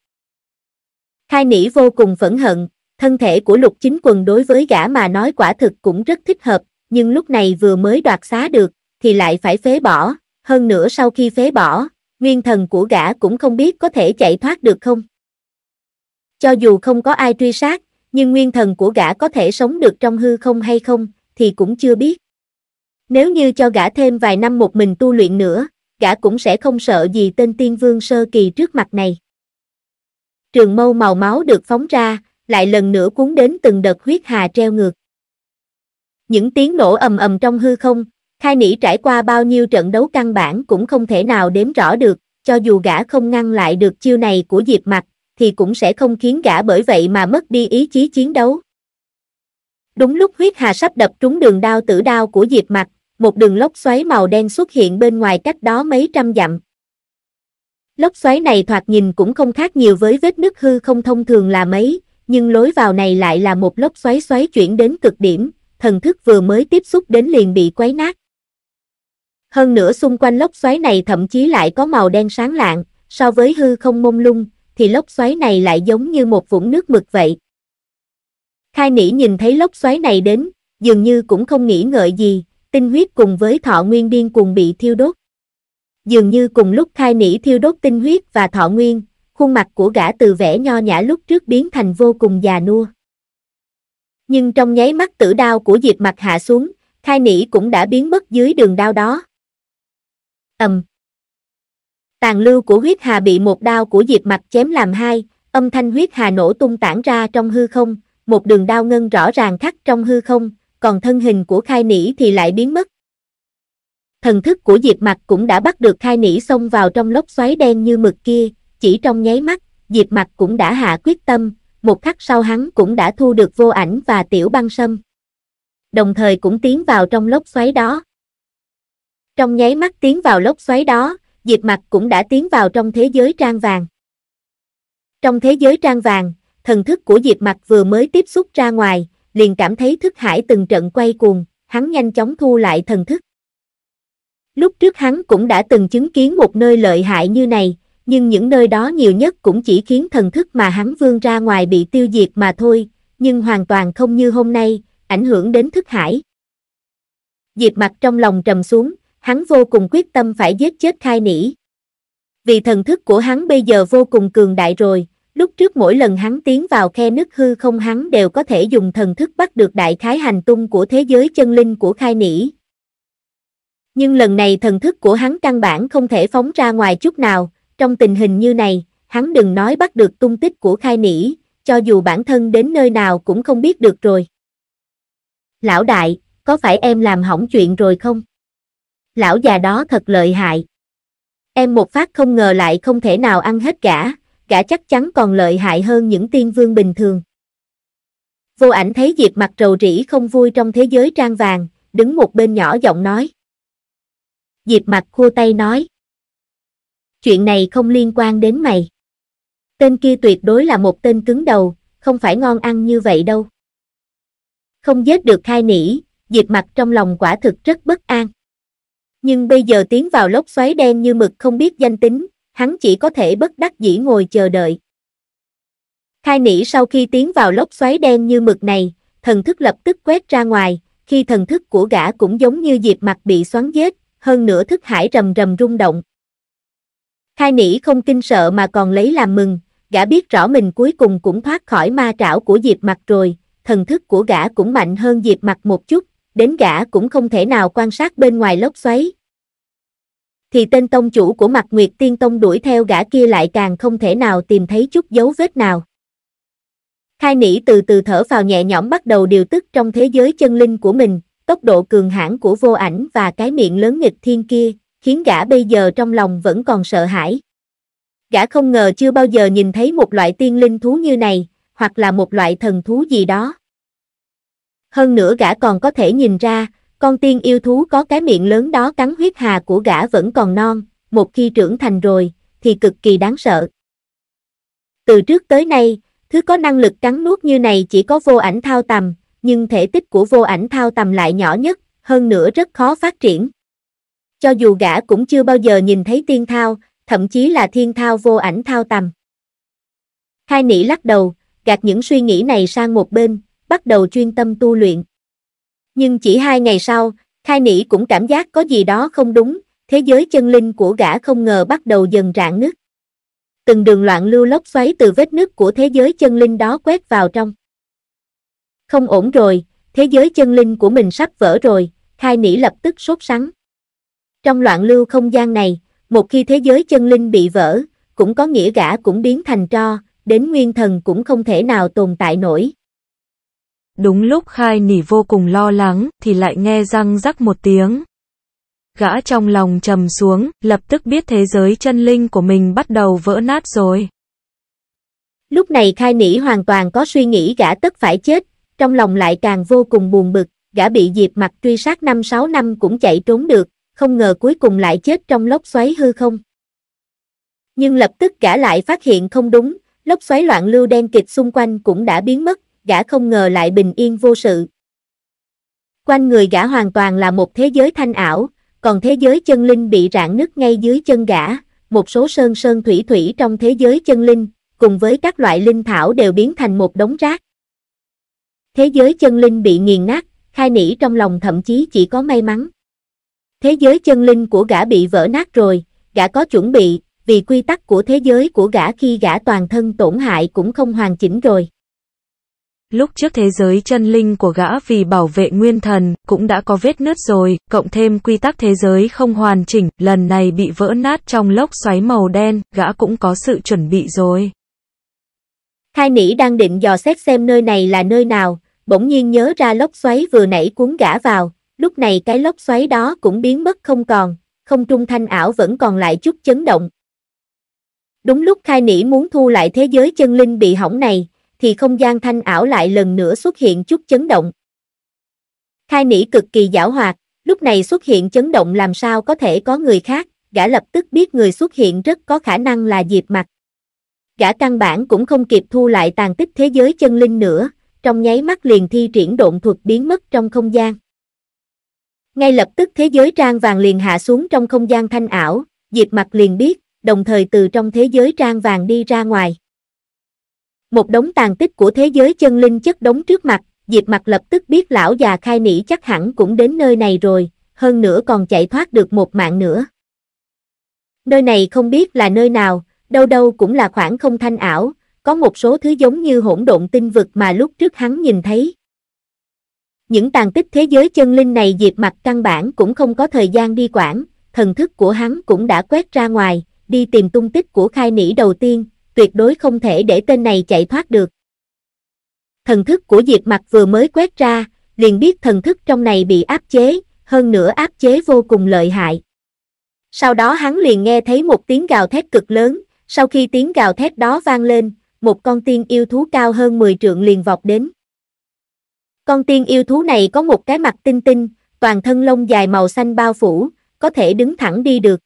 Khai nỉ vô cùng phẫn hận, thân thể của lục chính quần đối với gã mà nói quả thực cũng rất thích hợp, nhưng lúc này vừa mới đoạt xá được, thì lại phải phế bỏ, hơn nữa sau khi phế bỏ, nguyên thần của gã cũng không biết có thể chạy thoát được không. Cho dù không có ai truy sát, nhưng nguyên thần của gã có thể sống được trong hư không hay không, thì cũng chưa biết. Nếu như cho gã thêm vài năm một mình tu luyện nữa, gã cũng sẽ không sợ gì tên tiên vương sơ kỳ trước mặt này. Trường mâu màu máu được phóng ra, lại lần nữa cuốn đến từng đợt huyết hà treo ngược. Những tiếng nổ ầm ầm trong hư không, Khai nỉ trải qua bao nhiêu trận đấu căn bản cũng không thể nào đếm rõ được, cho dù gã không ngăn lại được chiêu này của Diệp Mặc, thì cũng sẽ không khiến gã bởi vậy mà mất đi ý chí chiến đấu. Đúng lúc huyết hà sắp đập trúng đường đao tử đao của Diệp Mặc, một đường lốc xoáy màu đen xuất hiện bên ngoài cách đó mấy trăm dặm. Lốc xoáy này thoạt nhìn cũng không khác nhiều với vết nứt hư không thông thường là mấy, nhưng lối vào này lại là một lốc xoáy xoáy chuyển đến cực điểm, thần thức vừa mới tiếp xúc đến liền bị quấy nát. Hơn nữa xung quanh lốc xoáy này thậm chí lại có màu đen sáng lạng, so với hư không mông lung, thì lốc xoáy này lại giống như một vũng nước mực vậy. Khai nỉ nhìn thấy lốc xoáy này đến, dường như cũng không nghĩ ngợi gì, tinh huyết cùng với thọ nguyên điên cùng bị thiêu đốt. Dường như cùng lúc khai nỉ thiêu đốt tinh huyết và thọ nguyên, khuôn mặt của gã từ vẻ nho nhã lúc trước biến thành vô cùng già nua. Nhưng trong nháy mắt tử đao của diệp mặt hạ xuống, khai nỉ cũng đã biến mất dưới đường đao đó ầm. Tàn lưu của huyết hà bị một đao của Diệp Mặc chém làm hai, âm thanh huyết hà nổ tung tản ra trong hư không, một đường đao ngân rõ ràng khắc trong hư không, còn thân hình của khai nỉ thì lại biến mất. Thần thức của Diệp Mặc cũng đã bắt được khai nỉ xông vào trong lốc xoáy đen như mực kia, chỉ trong nháy mắt, Diệp Mặc cũng đã hạ quyết tâm, một khắc sau hắn cũng đã thu được vô ảnh và tiểu băng sâm. Đồng thời cũng tiến vào trong lốc xoáy đó. Trong nháy mắt tiến vào lốc xoáy đó, Diệp Mặc cũng đã tiến vào trong thế giới trang vàng. Trong thế giới trang vàng, thần thức của Diệp Mặc vừa mới tiếp xúc ra ngoài, liền cảm thấy thức hải từng trận quay cuồng, hắn nhanh chóng thu lại thần thức. Lúc trước hắn cũng đã từng chứng kiến một nơi lợi hại như này, nhưng những nơi đó nhiều nhất cũng chỉ khiến thần thức mà hắn vươn ra ngoài bị tiêu diệt mà thôi, nhưng hoàn toàn không như hôm nay, ảnh hưởng đến thức hải. Diệp Mặc trong lòng trầm xuống, hắn vô cùng quyết tâm phải giết chết khai nỉ. Vì thần thức của hắn bây giờ vô cùng cường đại rồi, lúc trước mỗi lần hắn tiến vào khe nứt hư không hắn đều có thể dùng thần thức bắt được đại khái hành tung của thế giới chân linh của khai nỉ. Nhưng lần này thần thức của hắn căn bản không thể phóng ra ngoài chút nào, trong tình hình như này, hắn đừng nói bắt được tung tích của khai nỉ, cho dù bản thân đến nơi nào cũng không biết được rồi. Lão đại, có phải em làm hỏng chuyện rồi không? lão già đó thật lợi hại. Em một phát không ngờ lại không thể nào ăn hết cả, cả chắc chắn còn lợi hại hơn những tiên vương bình thường. Vô ảnh thấy Diệp mặt rầu rĩ không vui trong thế giới trang vàng, đứng một bên nhỏ giọng nói. Diệp mặt khua tay nói. Chuyện này không liên quan đến mày. Tên kia tuyệt đối là một tên cứng đầu, không phải ngon ăn như vậy đâu. Không giết được khai nỉ, Diệp mặt trong lòng quả thực rất bất an nhưng bây giờ tiến vào lốc xoáy đen như mực không biết danh tính, hắn chỉ có thể bất đắc dĩ ngồi chờ đợi. Khai nỉ sau khi tiến vào lốc xoáy đen như mực này, thần thức lập tức quét ra ngoài, khi thần thức của gã cũng giống như diệp mặt bị xoắn dết, hơn nữa thức hải rầm rầm rung động. Khai nỉ không kinh sợ mà còn lấy làm mừng, gã biết rõ mình cuối cùng cũng thoát khỏi ma trảo của diệp mặt rồi, thần thức của gã cũng mạnh hơn diệp mặt một chút, đến gã cũng không thể nào quan sát bên ngoài lốc xoáy. Thì tên tông chủ của mặt Nguyệt Tiên Tông đuổi theo gã kia lại càng không thể nào tìm thấy chút dấu vết nào. Khai nỉ từ từ thở vào nhẹ nhõm bắt đầu điều tức trong thế giới chân linh của mình, tốc độ cường hãn của vô ảnh và cái miệng lớn nghịch thiên kia, khiến gã bây giờ trong lòng vẫn còn sợ hãi. Gã không ngờ chưa bao giờ nhìn thấy một loại tiên linh thú như này, hoặc là một loại thần thú gì đó. Hơn nữa gã còn có thể nhìn ra, con tiên yêu thú có cái miệng lớn đó cắn huyết hà của gã vẫn còn non, một khi trưởng thành rồi, thì cực kỳ đáng sợ. Từ trước tới nay, thứ có năng lực cắn nuốt như này chỉ có vô ảnh thao tầm, nhưng thể tích của vô ảnh thao tầm lại nhỏ nhất, hơn nữa rất khó phát triển. Cho dù gã cũng chưa bao giờ nhìn thấy tiên thao, thậm chí là thiên thao vô ảnh thao tầm. Hai nỉ lắc đầu, gạt những suy nghĩ này sang một bên, bắt đầu chuyên tâm tu luyện. Nhưng chỉ hai ngày sau, Khai Nĩ cũng cảm giác có gì đó không đúng, thế giới chân linh của gã không ngờ bắt đầu dần rạn nứt. Từng đường loạn lưu lốc xoáy từ vết nứt của thế giới chân linh đó quét vào trong. Không ổn rồi, thế giới chân linh của mình sắp vỡ rồi, Khai Nĩ lập tức sốt sắng. Trong loạn lưu không gian này, một khi thế giới chân linh bị vỡ, cũng có nghĩa gã cũng biến thành tro, đến nguyên thần cũng không thể nào tồn tại nổi. Đúng lúc khai nỉ vô cùng lo lắng, thì lại nghe răng rắc một tiếng. Gã trong lòng trầm xuống, lập tức biết thế giới chân linh của mình bắt đầu vỡ nát rồi. Lúc này khai nỉ hoàn toàn có suy nghĩ gã tất phải chết, trong lòng lại càng vô cùng buồn bực, gã bị diệp mặt truy sát 5-6 năm cũng chạy trốn được, không ngờ cuối cùng lại chết trong lốc xoáy hư không. Nhưng lập tức gã lại phát hiện không đúng, lốc xoáy loạn lưu đen kịch xung quanh cũng đã biến mất, gã không ngờ lại bình yên vô sự. Quanh người gã hoàn toàn là một thế giới thanh ảo, còn thế giới chân linh bị rạn nứt ngay dưới chân gã, một số sơn sơn thủy thủy trong thế giới chân linh, cùng với các loại linh thảo đều biến thành một đống rác. Thế giới chân linh bị nghiền nát, khai nỉ trong lòng thậm chí chỉ có may mắn. Thế giới chân linh của gã bị vỡ nát rồi, gã có chuẩn bị, vì quy tắc của thế giới của gã khi gã toàn thân tổn hại cũng không hoàn chỉnh rồi. Lúc trước thế giới chân linh của gã vì bảo vệ nguyên thần, cũng đã có vết nứt rồi, cộng thêm quy tắc thế giới không hoàn chỉnh, lần này bị vỡ nát trong lốc xoáy màu đen, gã cũng có sự chuẩn bị rồi. Hai nỉ đang định dò xét xem nơi này là nơi nào, bỗng nhiên nhớ ra lốc xoáy vừa nãy cuốn gã vào, lúc này cái lốc xoáy đó cũng biến mất không còn, không trung thanh ảo vẫn còn lại chút chấn động. Đúng lúc khai nỉ muốn thu lại thế giới chân linh bị hỏng này, thì không gian thanh ảo lại lần nữa xuất hiện chút chấn động. Khai nỉ cực kỳ giảo hoạt, lúc này xuất hiện chấn động làm sao có thể có người khác, gã lập tức biết người xuất hiện rất có khả năng là Diệp Mặc. Gã căn bản cũng không kịp thu lại tàn tích thế giới chân linh nữa, trong nháy mắt liền thi triển độn thuật biến mất trong không gian. Ngay lập tức thế giới trang vàng liền hạ xuống trong không gian thanh ảo, Diệp Mặc liền biết, đồng thời từ trong thế giới trang vàng đi ra ngoài một đống tàn tích của thế giới chân linh chất đống trước mặt, Diệp Mặt lập tức biết lão già khai nỉ chắc hẳn cũng đến nơi này rồi, hơn nữa còn chạy thoát được một mạng nữa. Nơi này không biết là nơi nào, đâu đâu cũng là khoảng không thanh ảo, có một số thứ giống như hỗn độn tinh vực mà lúc trước hắn nhìn thấy. Những tàn tích thế giới chân linh này Diệp Mặt căn bản cũng không có thời gian đi quản, thần thức của hắn cũng đã quét ra ngoài, đi tìm tung tích của khai nỉ đầu tiên, tuyệt đối không thể để tên này chạy thoát được. Thần thức của Diệp Mặc vừa mới quét ra, liền biết thần thức trong này bị áp chế, hơn nữa áp chế vô cùng lợi hại. Sau đó hắn liền nghe thấy một tiếng gào thét cực lớn, sau khi tiếng gào thét đó vang lên, một con tiên yêu thú cao hơn 10 trượng liền vọt đến. Con tiên yêu thú này có một cái mặt tinh tinh, toàn thân lông dài màu xanh bao phủ, có thể đứng thẳng đi được.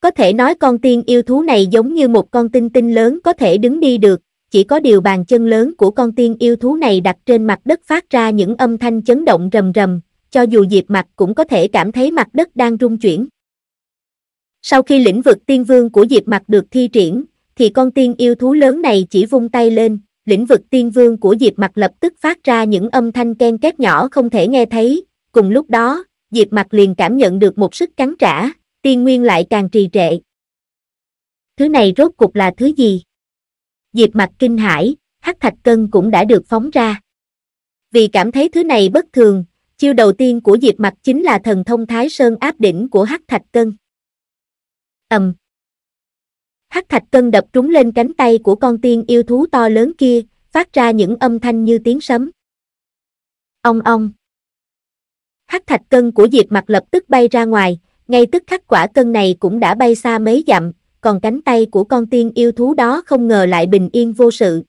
Có thể nói con tiên yêu thú này giống như một con tinh tinh lớn có thể đứng đi được, chỉ có điều bàn chân lớn của con tiên yêu thú này đặt trên mặt đất phát ra những âm thanh chấn động rầm rầm, cho dù Diệp mặt cũng có thể cảm thấy mặt đất đang rung chuyển. Sau khi lĩnh vực tiên vương của Diệp mặt được thi triển, thì con tiên yêu thú lớn này chỉ vung tay lên, lĩnh vực tiên vương của Diệp mặt lập tức phát ra những âm thanh ken két nhỏ không thể nghe thấy, cùng lúc đó, Diệp mặt liền cảm nhận được một sức cắn trả, tiên nguyên lại càng trì trệ. Thứ này rốt cục là thứ gì? Diệp mặt kinh hãi, hắc thạch cân cũng đã được phóng ra. Vì cảm thấy thứ này bất thường, chiêu đầu tiên của Diệp mặt chính là thần thông thái sơn áp đỉnh của hắc thạch cân. ầm Hắc thạch cân đập trúng lên cánh tay của con tiên yêu thú to lớn kia, phát ra những âm thanh như tiếng sấm. Ông ong! Hắc thạch cân của Diệp mặt lập tức bay ra ngoài, ngay tức khắc quả cân này cũng đã bay xa mấy dặm, còn cánh tay của con tiên yêu thú đó không ngờ lại bình yên vô sự.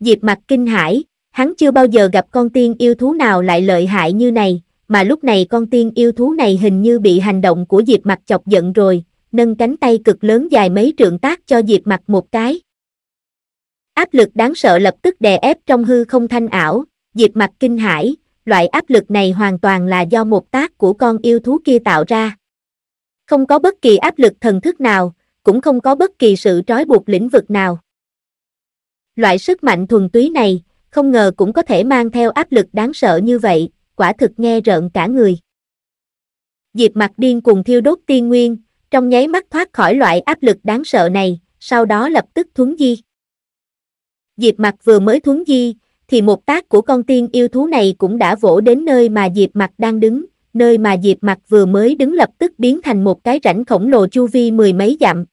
Diệp mặt kinh hãi, hắn chưa bao giờ gặp con tiên yêu thú nào lại lợi hại như này, mà lúc này con tiên yêu thú này hình như bị hành động của Diệp mặt chọc giận rồi, nâng cánh tay cực lớn dài mấy trượng tác cho Diệp mặt một cái. Áp lực đáng sợ lập tức đè ép trong hư không thanh ảo, Diệp mặt kinh hãi, loại áp lực này hoàn toàn là do một tác của con yêu thú kia tạo ra. Không có bất kỳ áp lực thần thức nào, cũng không có bất kỳ sự trói buộc lĩnh vực nào. Loại sức mạnh thuần túy này, không ngờ cũng có thể mang theo áp lực đáng sợ như vậy, quả thực nghe rợn cả người. Diệp mặt điên cùng thiêu đốt tiên nguyên, trong nháy mắt thoát khỏi loại áp lực đáng sợ này, sau đó lập tức thuấn di. Diệp mặt vừa mới thuấn di, thì một tác của con tiên yêu thú này cũng đã vỗ đến nơi mà Diệp Mặt đang đứng, nơi mà Diệp Mặt vừa mới đứng lập tức biến thành một cái rãnh khổng lồ chu vi mười mấy dặm.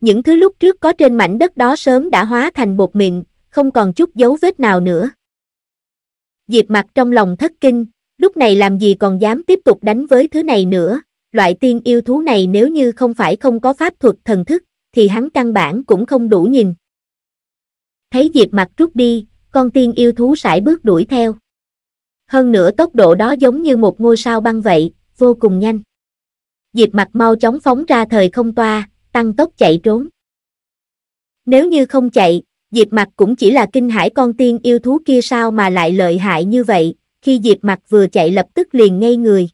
Những thứ lúc trước có trên mảnh đất đó sớm đã hóa thành bột mịn, không còn chút dấu vết nào nữa. Diệp Mặt trong lòng thất kinh, lúc này làm gì còn dám tiếp tục đánh với thứ này nữa, loại tiên yêu thú này nếu như không phải không có pháp thuật thần thức, thì hắn căn bản cũng không đủ nhìn. Thấy Diệp Mặt rút đi, con tiên yêu thú sải bước đuổi theo. Hơn nữa tốc độ đó giống như một ngôi sao băng vậy, vô cùng nhanh. Diệp mặt mau chóng phóng ra thời không toa, tăng tốc chạy trốn. Nếu như không chạy, Diệp mặt cũng chỉ là kinh hãi con tiên yêu thú kia sao mà lại lợi hại như vậy, khi Diệp mặt vừa chạy lập tức liền ngây người.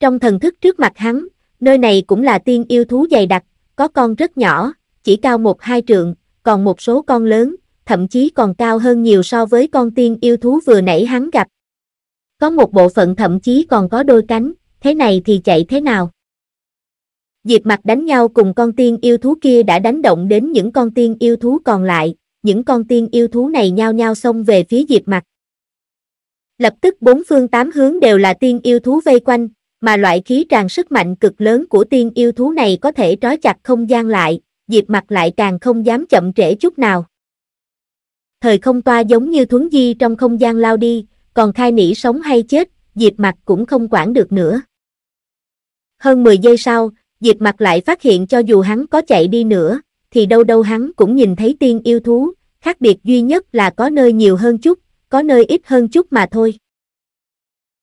Trong thần thức trước mặt hắn, nơi này cũng là tiên yêu thú dày đặc, có con rất nhỏ, chỉ cao một hai trượng, còn một số con lớn, thậm chí còn cao hơn nhiều so với con tiên yêu thú vừa nãy hắn gặp. Có một bộ phận thậm chí còn có đôi cánh, thế này thì chạy thế nào? Diệp mặt đánh nhau cùng con tiên yêu thú kia đã đánh động đến những con tiên yêu thú còn lại, những con tiên yêu thú này nhao nhao xông về phía diệp mặt. Lập tức bốn phương tám hướng đều là tiên yêu thú vây quanh, mà loại khí tràn sức mạnh cực lớn của tiên yêu thú này có thể trói chặt không gian lại, diệp mặt lại càng không dám chậm trễ chút nào thời không toa giống như thuấn di trong không gian lao đi, còn khai nỉ sống hay chết, diệp mặt cũng không quản được nữa. Hơn 10 giây sau, diệp mặt lại phát hiện cho dù hắn có chạy đi nữa, thì đâu đâu hắn cũng nhìn thấy tiên yêu thú, khác biệt duy nhất là có nơi nhiều hơn chút, có nơi ít hơn chút mà thôi.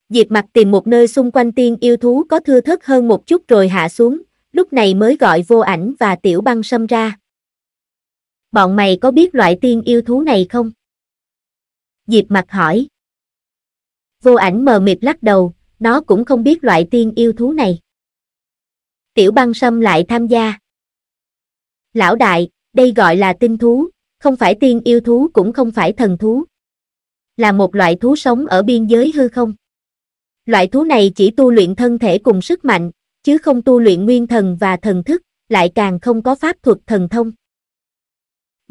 Diệp mặt tìm một nơi xung quanh tiên yêu thú có thưa thớt hơn một chút rồi hạ xuống, lúc này mới gọi vô ảnh và tiểu băng xâm ra bọn mày có biết loại tiên yêu thú này không? Diệp mặt hỏi. Vô ảnh mờ mịt lắc đầu, nó cũng không biết loại tiên yêu thú này. Tiểu băng sâm lại tham gia. Lão đại, đây gọi là tinh thú, không phải tiên yêu thú cũng không phải thần thú. Là một loại thú sống ở biên giới hư không. Loại thú này chỉ tu luyện thân thể cùng sức mạnh, chứ không tu luyện nguyên thần và thần thức, lại càng không có pháp thuật thần thông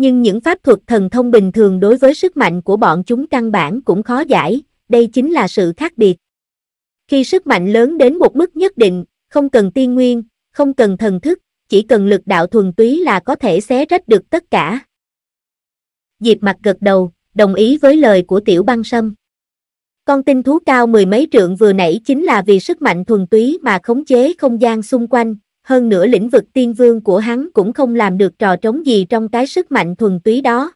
nhưng những pháp thuật thần thông bình thường đối với sức mạnh của bọn chúng căn bản cũng khó giải, đây chính là sự khác biệt. Khi sức mạnh lớn đến một mức nhất định, không cần tiên nguyên, không cần thần thức, chỉ cần lực đạo thuần túy là có thể xé rách được tất cả. Diệp mặt gật đầu, đồng ý với lời của tiểu băng sâm. Con tinh thú cao mười mấy trượng vừa nãy chính là vì sức mạnh thuần túy mà khống chế không gian xung quanh, hơn nữa lĩnh vực tiên vương của hắn cũng không làm được trò trống gì trong cái sức mạnh thuần túy đó.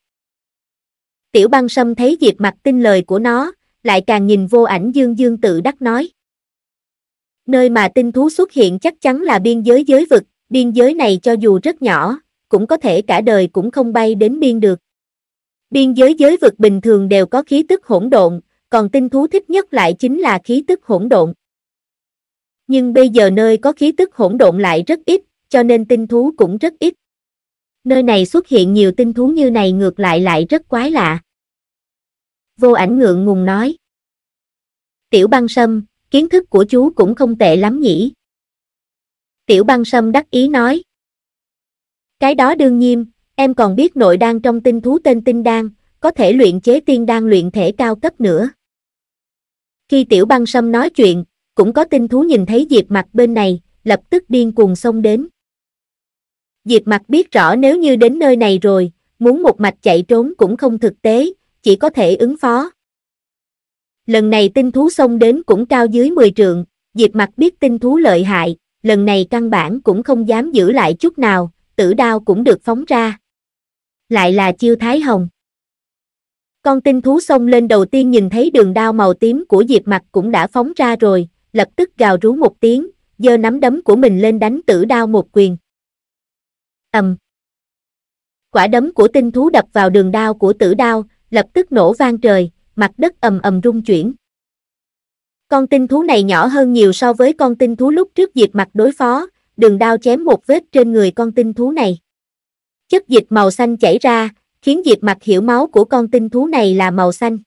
Tiểu băng sâm thấy Diệp mặt tin lời của nó, lại càng nhìn vô ảnh dương dương tự đắc nói. Nơi mà tinh thú xuất hiện chắc chắn là biên giới giới vực, biên giới này cho dù rất nhỏ, cũng có thể cả đời cũng không bay đến biên được. Biên giới giới vực bình thường đều có khí tức hỗn độn, còn tinh thú thích nhất lại chính là khí tức hỗn độn. Nhưng bây giờ nơi có khí tức hỗn độn lại rất ít, cho nên tinh thú cũng rất ít. Nơi này xuất hiện nhiều tinh thú như này ngược lại lại rất quái lạ. Vô ảnh ngượng ngùng nói. Tiểu băng sâm, kiến thức của chú cũng không tệ lắm nhỉ. Tiểu băng sâm đắc ý nói. Cái đó đương nhiên, em còn biết nội đan trong tinh thú tên tinh đan, có thể luyện chế tiên đan luyện thể cao cấp nữa. Khi tiểu băng sâm nói chuyện, cũng có tinh thú nhìn thấy Diệp Mặc bên này, lập tức điên cuồng xông đến. Diệp Mặc biết rõ nếu như đến nơi này rồi, muốn một mạch chạy trốn cũng không thực tế, chỉ có thể ứng phó. Lần này tinh thú xông đến cũng cao dưới 10 trượng, Diệp Mặc biết tinh thú lợi hại, lần này căn bản cũng không dám giữ lại chút nào, tử đao cũng được phóng ra. Lại là chiêu thái hồng. Con tinh thú xông lên đầu tiên nhìn thấy đường đao màu tím của Diệp Mặc cũng đã phóng ra rồi, lập tức gào rú một tiếng, giơ nắm đấm của mình lên đánh tử đao một quyền. Ầm. Quả đấm của tinh thú đập vào đường đao của tử đao, lập tức nổ vang trời, mặt đất ầm ầm rung chuyển. Con tinh thú này nhỏ hơn nhiều so với con tinh thú lúc trước diệt mặt đối phó, đường đao chém một vết trên người con tinh thú này. Chất dịch màu xanh chảy ra, khiến diệt mặt hiểu máu của con tinh thú này là màu xanh.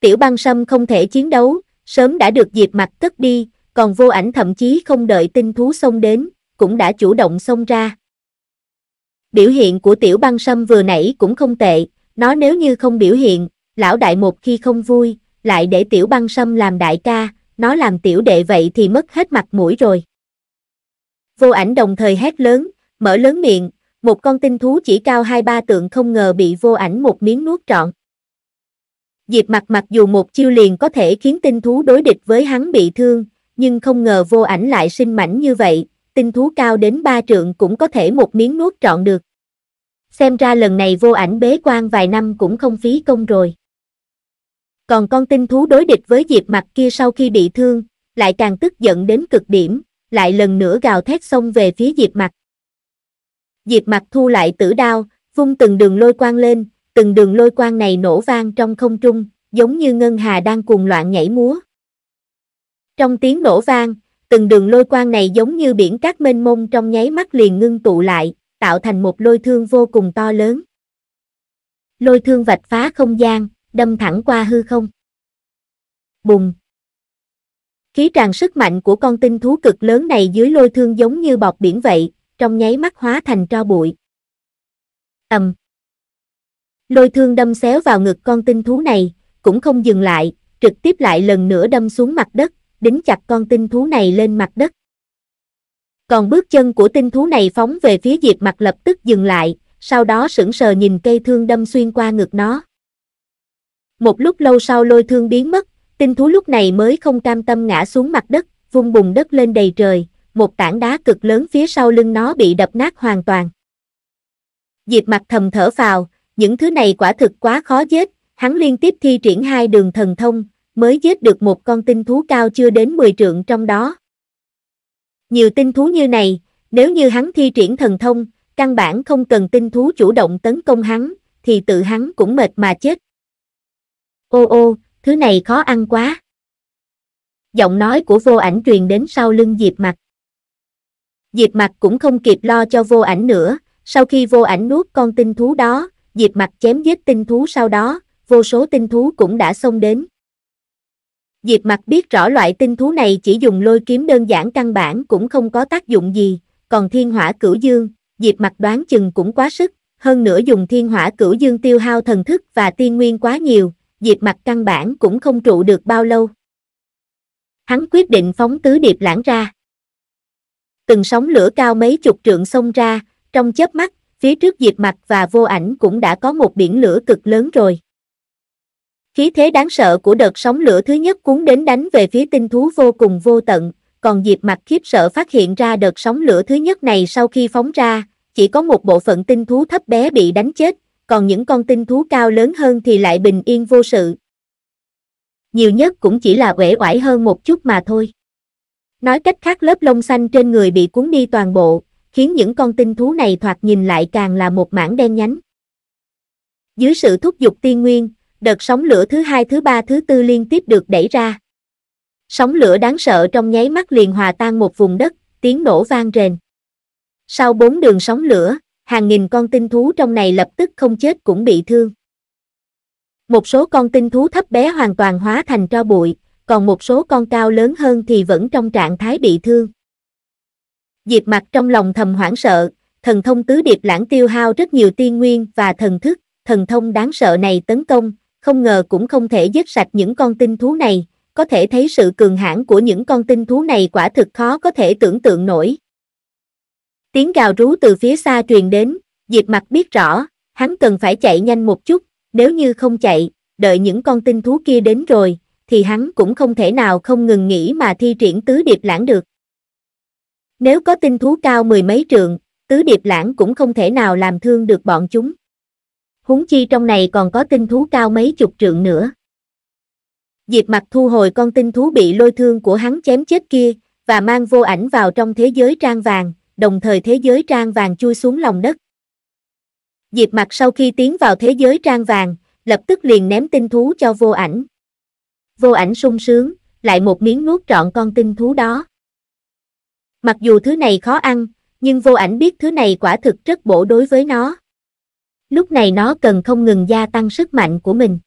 Tiểu băng sâm không thể chiến đấu, sớm đã được dịp mặt cất đi, còn vô ảnh thậm chí không đợi tinh thú xông đến, cũng đã chủ động xông ra. Biểu hiện của tiểu băng sâm vừa nãy cũng không tệ, nó nếu như không biểu hiện, lão đại một khi không vui, lại để tiểu băng sâm làm đại ca, nó làm tiểu đệ vậy thì mất hết mặt mũi rồi. Vô ảnh đồng thời hét lớn, mở lớn miệng, một con tinh thú chỉ cao hai ba tượng không ngờ bị vô ảnh một miếng nuốt trọn. Diệp mặt mặc dù một chiêu liền có thể khiến tinh thú đối địch với hắn bị thương, nhưng không ngờ vô ảnh lại sinh mảnh như vậy, tinh thú cao đến ba trượng cũng có thể một miếng nuốt trọn được. Xem ra lần này vô ảnh bế quan vài năm cũng không phí công rồi. Còn con tinh thú đối địch với Diệp mặt kia sau khi bị thương, lại càng tức giận đến cực điểm, lại lần nữa gào thét xông về phía Diệp mặt. Diệp mặt thu lại tử đao, vung từng đường lôi quang lên, từng đường lôi quang này nổ vang trong không trung, giống như ngân hà đang cuồng loạn nhảy múa. Trong tiếng nổ vang, từng đường lôi quang này giống như biển cát mênh mông trong nháy mắt liền ngưng tụ lại, tạo thành một lôi thương vô cùng to lớn. Lôi thương vạch phá không gian, đâm thẳng qua hư không. Bùng! Khí tràn sức mạnh của con tinh thú cực lớn này dưới lôi thương giống như bọt biển vậy, trong nháy mắt hóa thành tro bụi. ầm, Lôi thương đâm xéo vào ngực con tinh thú này, cũng không dừng lại, trực tiếp lại lần nữa đâm xuống mặt đất, đính chặt con tinh thú này lên mặt đất. Còn bước chân của tinh thú này phóng về phía Diệp Mặt lập tức dừng lại, sau đó sững sờ nhìn cây thương đâm xuyên qua ngực nó. Một lúc lâu sau lôi thương biến mất, tinh thú lúc này mới không cam tâm ngã xuống mặt đất, vung bùng đất lên đầy trời, một tảng đá cực lớn phía sau lưng nó bị đập nát hoàn toàn. Diệp Mặt thầm thở vào, những thứ này quả thực quá khó giết, hắn liên tiếp thi triển hai đường thần thông, mới giết được một con tinh thú cao chưa đến 10 trượng trong đó. Nhiều tinh thú như này, nếu như hắn thi triển thần thông, căn bản không cần tinh thú chủ động tấn công hắn, thì tự hắn cũng mệt mà chết. Ô ô, thứ này khó ăn quá. Giọng nói của vô ảnh truyền đến sau lưng Diệp Mặt. Diệp Mặt cũng không kịp lo cho vô ảnh nữa, sau khi vô ảnh nuốt con tinh thú đó, Diệp Mặc chém giết tinh thú sau đó, vô số tinh thú cũng đã xông đến. Diệp Mặc biết rõ loại tinh thú này chỉ dùng lôi kiếm đơn giản căn bản cũng không có tác dụng gì, còn thiên hỏa cửu dương, Diệp Mặc đoán chừng cũng quá sức, hơn nữa dùng thiên hỏa cửu dương tiêu hao thần thức và tiên nguyên quá nhiều, Diệp Mặc căn bản cũng không trụ được bao lâu. Hắn quyết định phóng tứ điệp lãng ra. Từng sóng lửa cao mấy chục trượng xông ra, trong chớp mắt, phía trước Diệp Mặc và vô ảnh cũng đã có một biển lửa cực lớn rồi. Khí thế đáng sợ của đợt sóng lửa thứ nhất cuốn đến đánh về phía tinh thú vô cùng vô tận, còn Diệp Mặc khiếp sợ phát hiện ra đợt sóng lửa thứ nhất này sau khi phóng ra, chỉ có một bộ phận tinh thú thấp bé bị đánh chết, còn những con tinh thú cao lớn hơn thì lại bình yên vô sự. Nhiều nhất cũng chỉ là uể oải hơn một chút mà thôi. Nói cách khác lớp lông xanh trên người bị cuốn đi toàn bộ, khiến những con tinh thú này thoạt nhìn lại càng là một mảng đen nhánh. Dưới sự thúc giục tiên nguyên, đợt sóng lửa thứ hai thứ ba thứ tư liên tiếp được đẩy ra. Sóng lửa đáng sợ trong nháy mắt liền hòa tan một vùng đất, tiếng nổ vang rền. Sau bốn đường sóng lửa, hàng nghìn con tinh thú trong này lập tức không chết cũng bị thương. Một số con tinh thú thấp bé hoàn toàn hóa thành tro bụi, còn một số con cao lớn hơn thì vẫn trong trạng thái bị thương. Diệp mặt trong lòng thầm hoảng sợ, thần thông tứ điệp lãng tiêu hao rất nhiều tiên nguyên và thần thức, thần thông đáng sợ này tấn công, không ngờ cũng không thể giết sạch những con tinh thú này, có thể thấy sự cường hãn của những con tinh thú này quả thực khó có thể tưởng tượng nổi. Tiếng gào rú từ phía xa truyền đến, Diệp mặt biết rõ, hắn cần phải chạy nhanh một chút, nếu như không chạy, đợi những con tinh thú kia đến rồi, thì hắn cũng không thể nào không ngừng nghỉ mà thi triển tứ điệp lãng được. Nếu có tinh thú cao mười mấy trượng, tứ điệp lãng cũng không thể nào làm thương được bọn chúng. Húng chi trong này còn có tinh thú cao mấy chục trượng nữa. Diệp mặt thu hồi con tinh thú bị lôi thương của hắn chém chết kia, và mang vô ảnh vào trong thế giới trang vàng, đồng thời thế giới trang vàng chui xuống lòng đất. Diệp mặt sau khi tiến vào thế giới trang vàng, lập tức liền ném tinh thú cho vô ảnh. Vô ảnh sung sướng, lại một miếng nuốt trọn con tinh thú đó. Mặc dù thứ này khó ăn, nhưng vô ảnh biết thứ này quả thực rất bổ đối với nó. Lúc này nó cần không ngừng gia tăng sức mạnh của mình.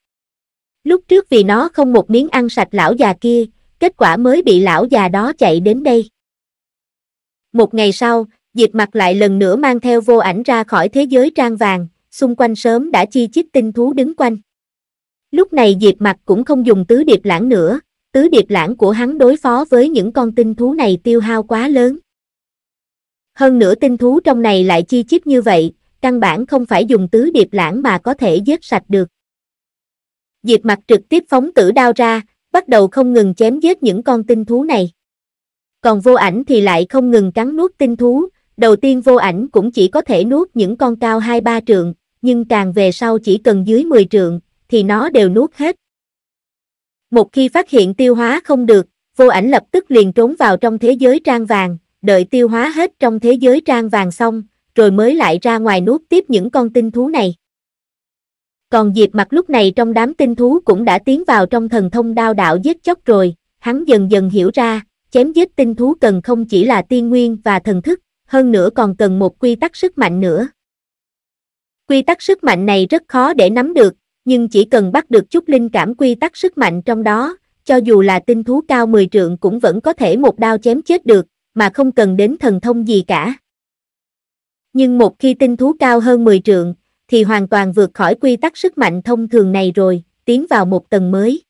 Lúc trước vì nó không một miếng ăn sạch lão già kia, kết quả mới bị lão già đó chạy đến đây. Một ngày sau, Diệp mặt lại lần nữa mang theo vô ảnh ra khỏi thế giới trang vàng, xung quanh sớm đã chi chít tinh thú đứng quanh. Lúc này Diệp mặt cũng không dùng tứ điệp lãng nữa, tứ điệp lãng của hắn đối phó với những con tinh thú này tiêu hao quá lớn. Hơn nữa tinh thú trong này lại chi chít như vậy, căn bản không phải dùng tứ điệp lãng mà có thể giết sạch được. Diệp mặt trực tiếp phóng tử đao ra, bắt đầu không ngừng chém giết những con tinh thú này. Còn vô ảnh thì lại không ngừng cắn nuốt tinh thú, đầu tiên vô ảnh cũng chỉ có thể nuốt những con cao 2-3 trượng, nhưng càng về sau chỉ cần dưới 10 trượng, thì nó đều nuốt hết. Một khi phát hiện tiêu hóa không được, vô ảnh lập tức liền trốn vào trong thế giới trang vàng, đợi tiêu hóa hết trong thế giới trang vàng xong, rồi mới lại ra ngoài nuốt tiếp những con tinh thú này. Còn Diệp mặt lúc này trong đám tinh thú cũng đã tiến vào trong thần thông đao đạo giết chóc rồi, hắn dần dần hiểu ra, chém giết tinh thú cần không chỉ là tiên nguyên và thần thức, hơn nữa còn cần một quy tắc sức mạnh nữa. Quy tắc sức mạnh này rất khó để nắm được, nhưng chỉ cần bắt được chút linh cảm quy tắc sức mạnh trong đó, cho dù là tinh thú cao 10 trượng cũng vẫn có thể một đao chém chết được, mà không cần đến thần thông gì cả. Nhưng một khi tinh thú cao hơn 10 trượng, thì hoàn toàn vượt khỏi quy tắc sức mạnh thông thường này rồi, tiến vào một tầng mới.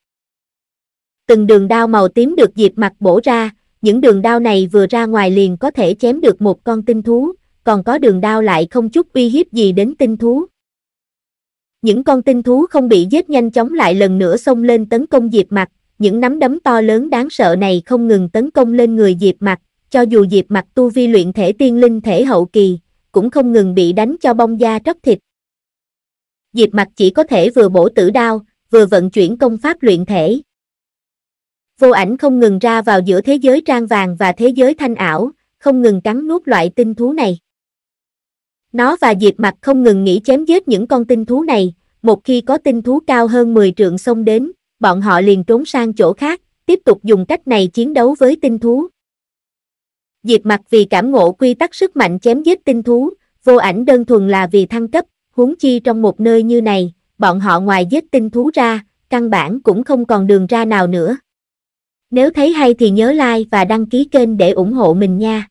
Từng đường đao màu tím được dịp mặt bổ ra, những đường đao này vừa ra ngoài liền có thể chém được một con tinh thú, còn có đường đao lại không chút uy hiếp gì đến tinh thú, những con tinh thú không bị giết nhanh chóng lại lần nữa xông lên tấn công Diệp Mặc, những nắm đấm to lớn đáng sợ này không ngừng tấn công lên người Diệp Mặc, cho dù Diệp Mặc tu vi luyện thể tiên linh thể hậu kỳ, cũng không ngừng bị đánh cho bong da tróc thịt. Diệp Mặc chỉ có thể vừa bổ tử đao, vừa vận chuyển công pháp luyện thể. Vô ảnh không ngừng ra vào giữa thế giới trang vàng và thế giới thanh ảo, không ngừng cắn nuốt loại tinh thú này. Nó và Diệp Mặt không ngừng nghĩ chém giết những con tinh thú này, một khi có tinh thú cao hơn 10 trượng xông đến, bọn họ liền trốn sang chỗ khác, tiếp tục dùng cách này chiến đấu với tinh thú. Diệp Mặt vì cảm ngộ quy tắc sức mạnh chém giết tinh thú, vô ảnh đơn thuần là vì thăng cấp, huống chi trong một nơi như này, bọn họ ngoài giết tinh thú ra, căn bản cũng không còn đường ra nào nữa. Nếu thấy hay thì nhớ like và đăng ký kênh để ủng hộ mình nha.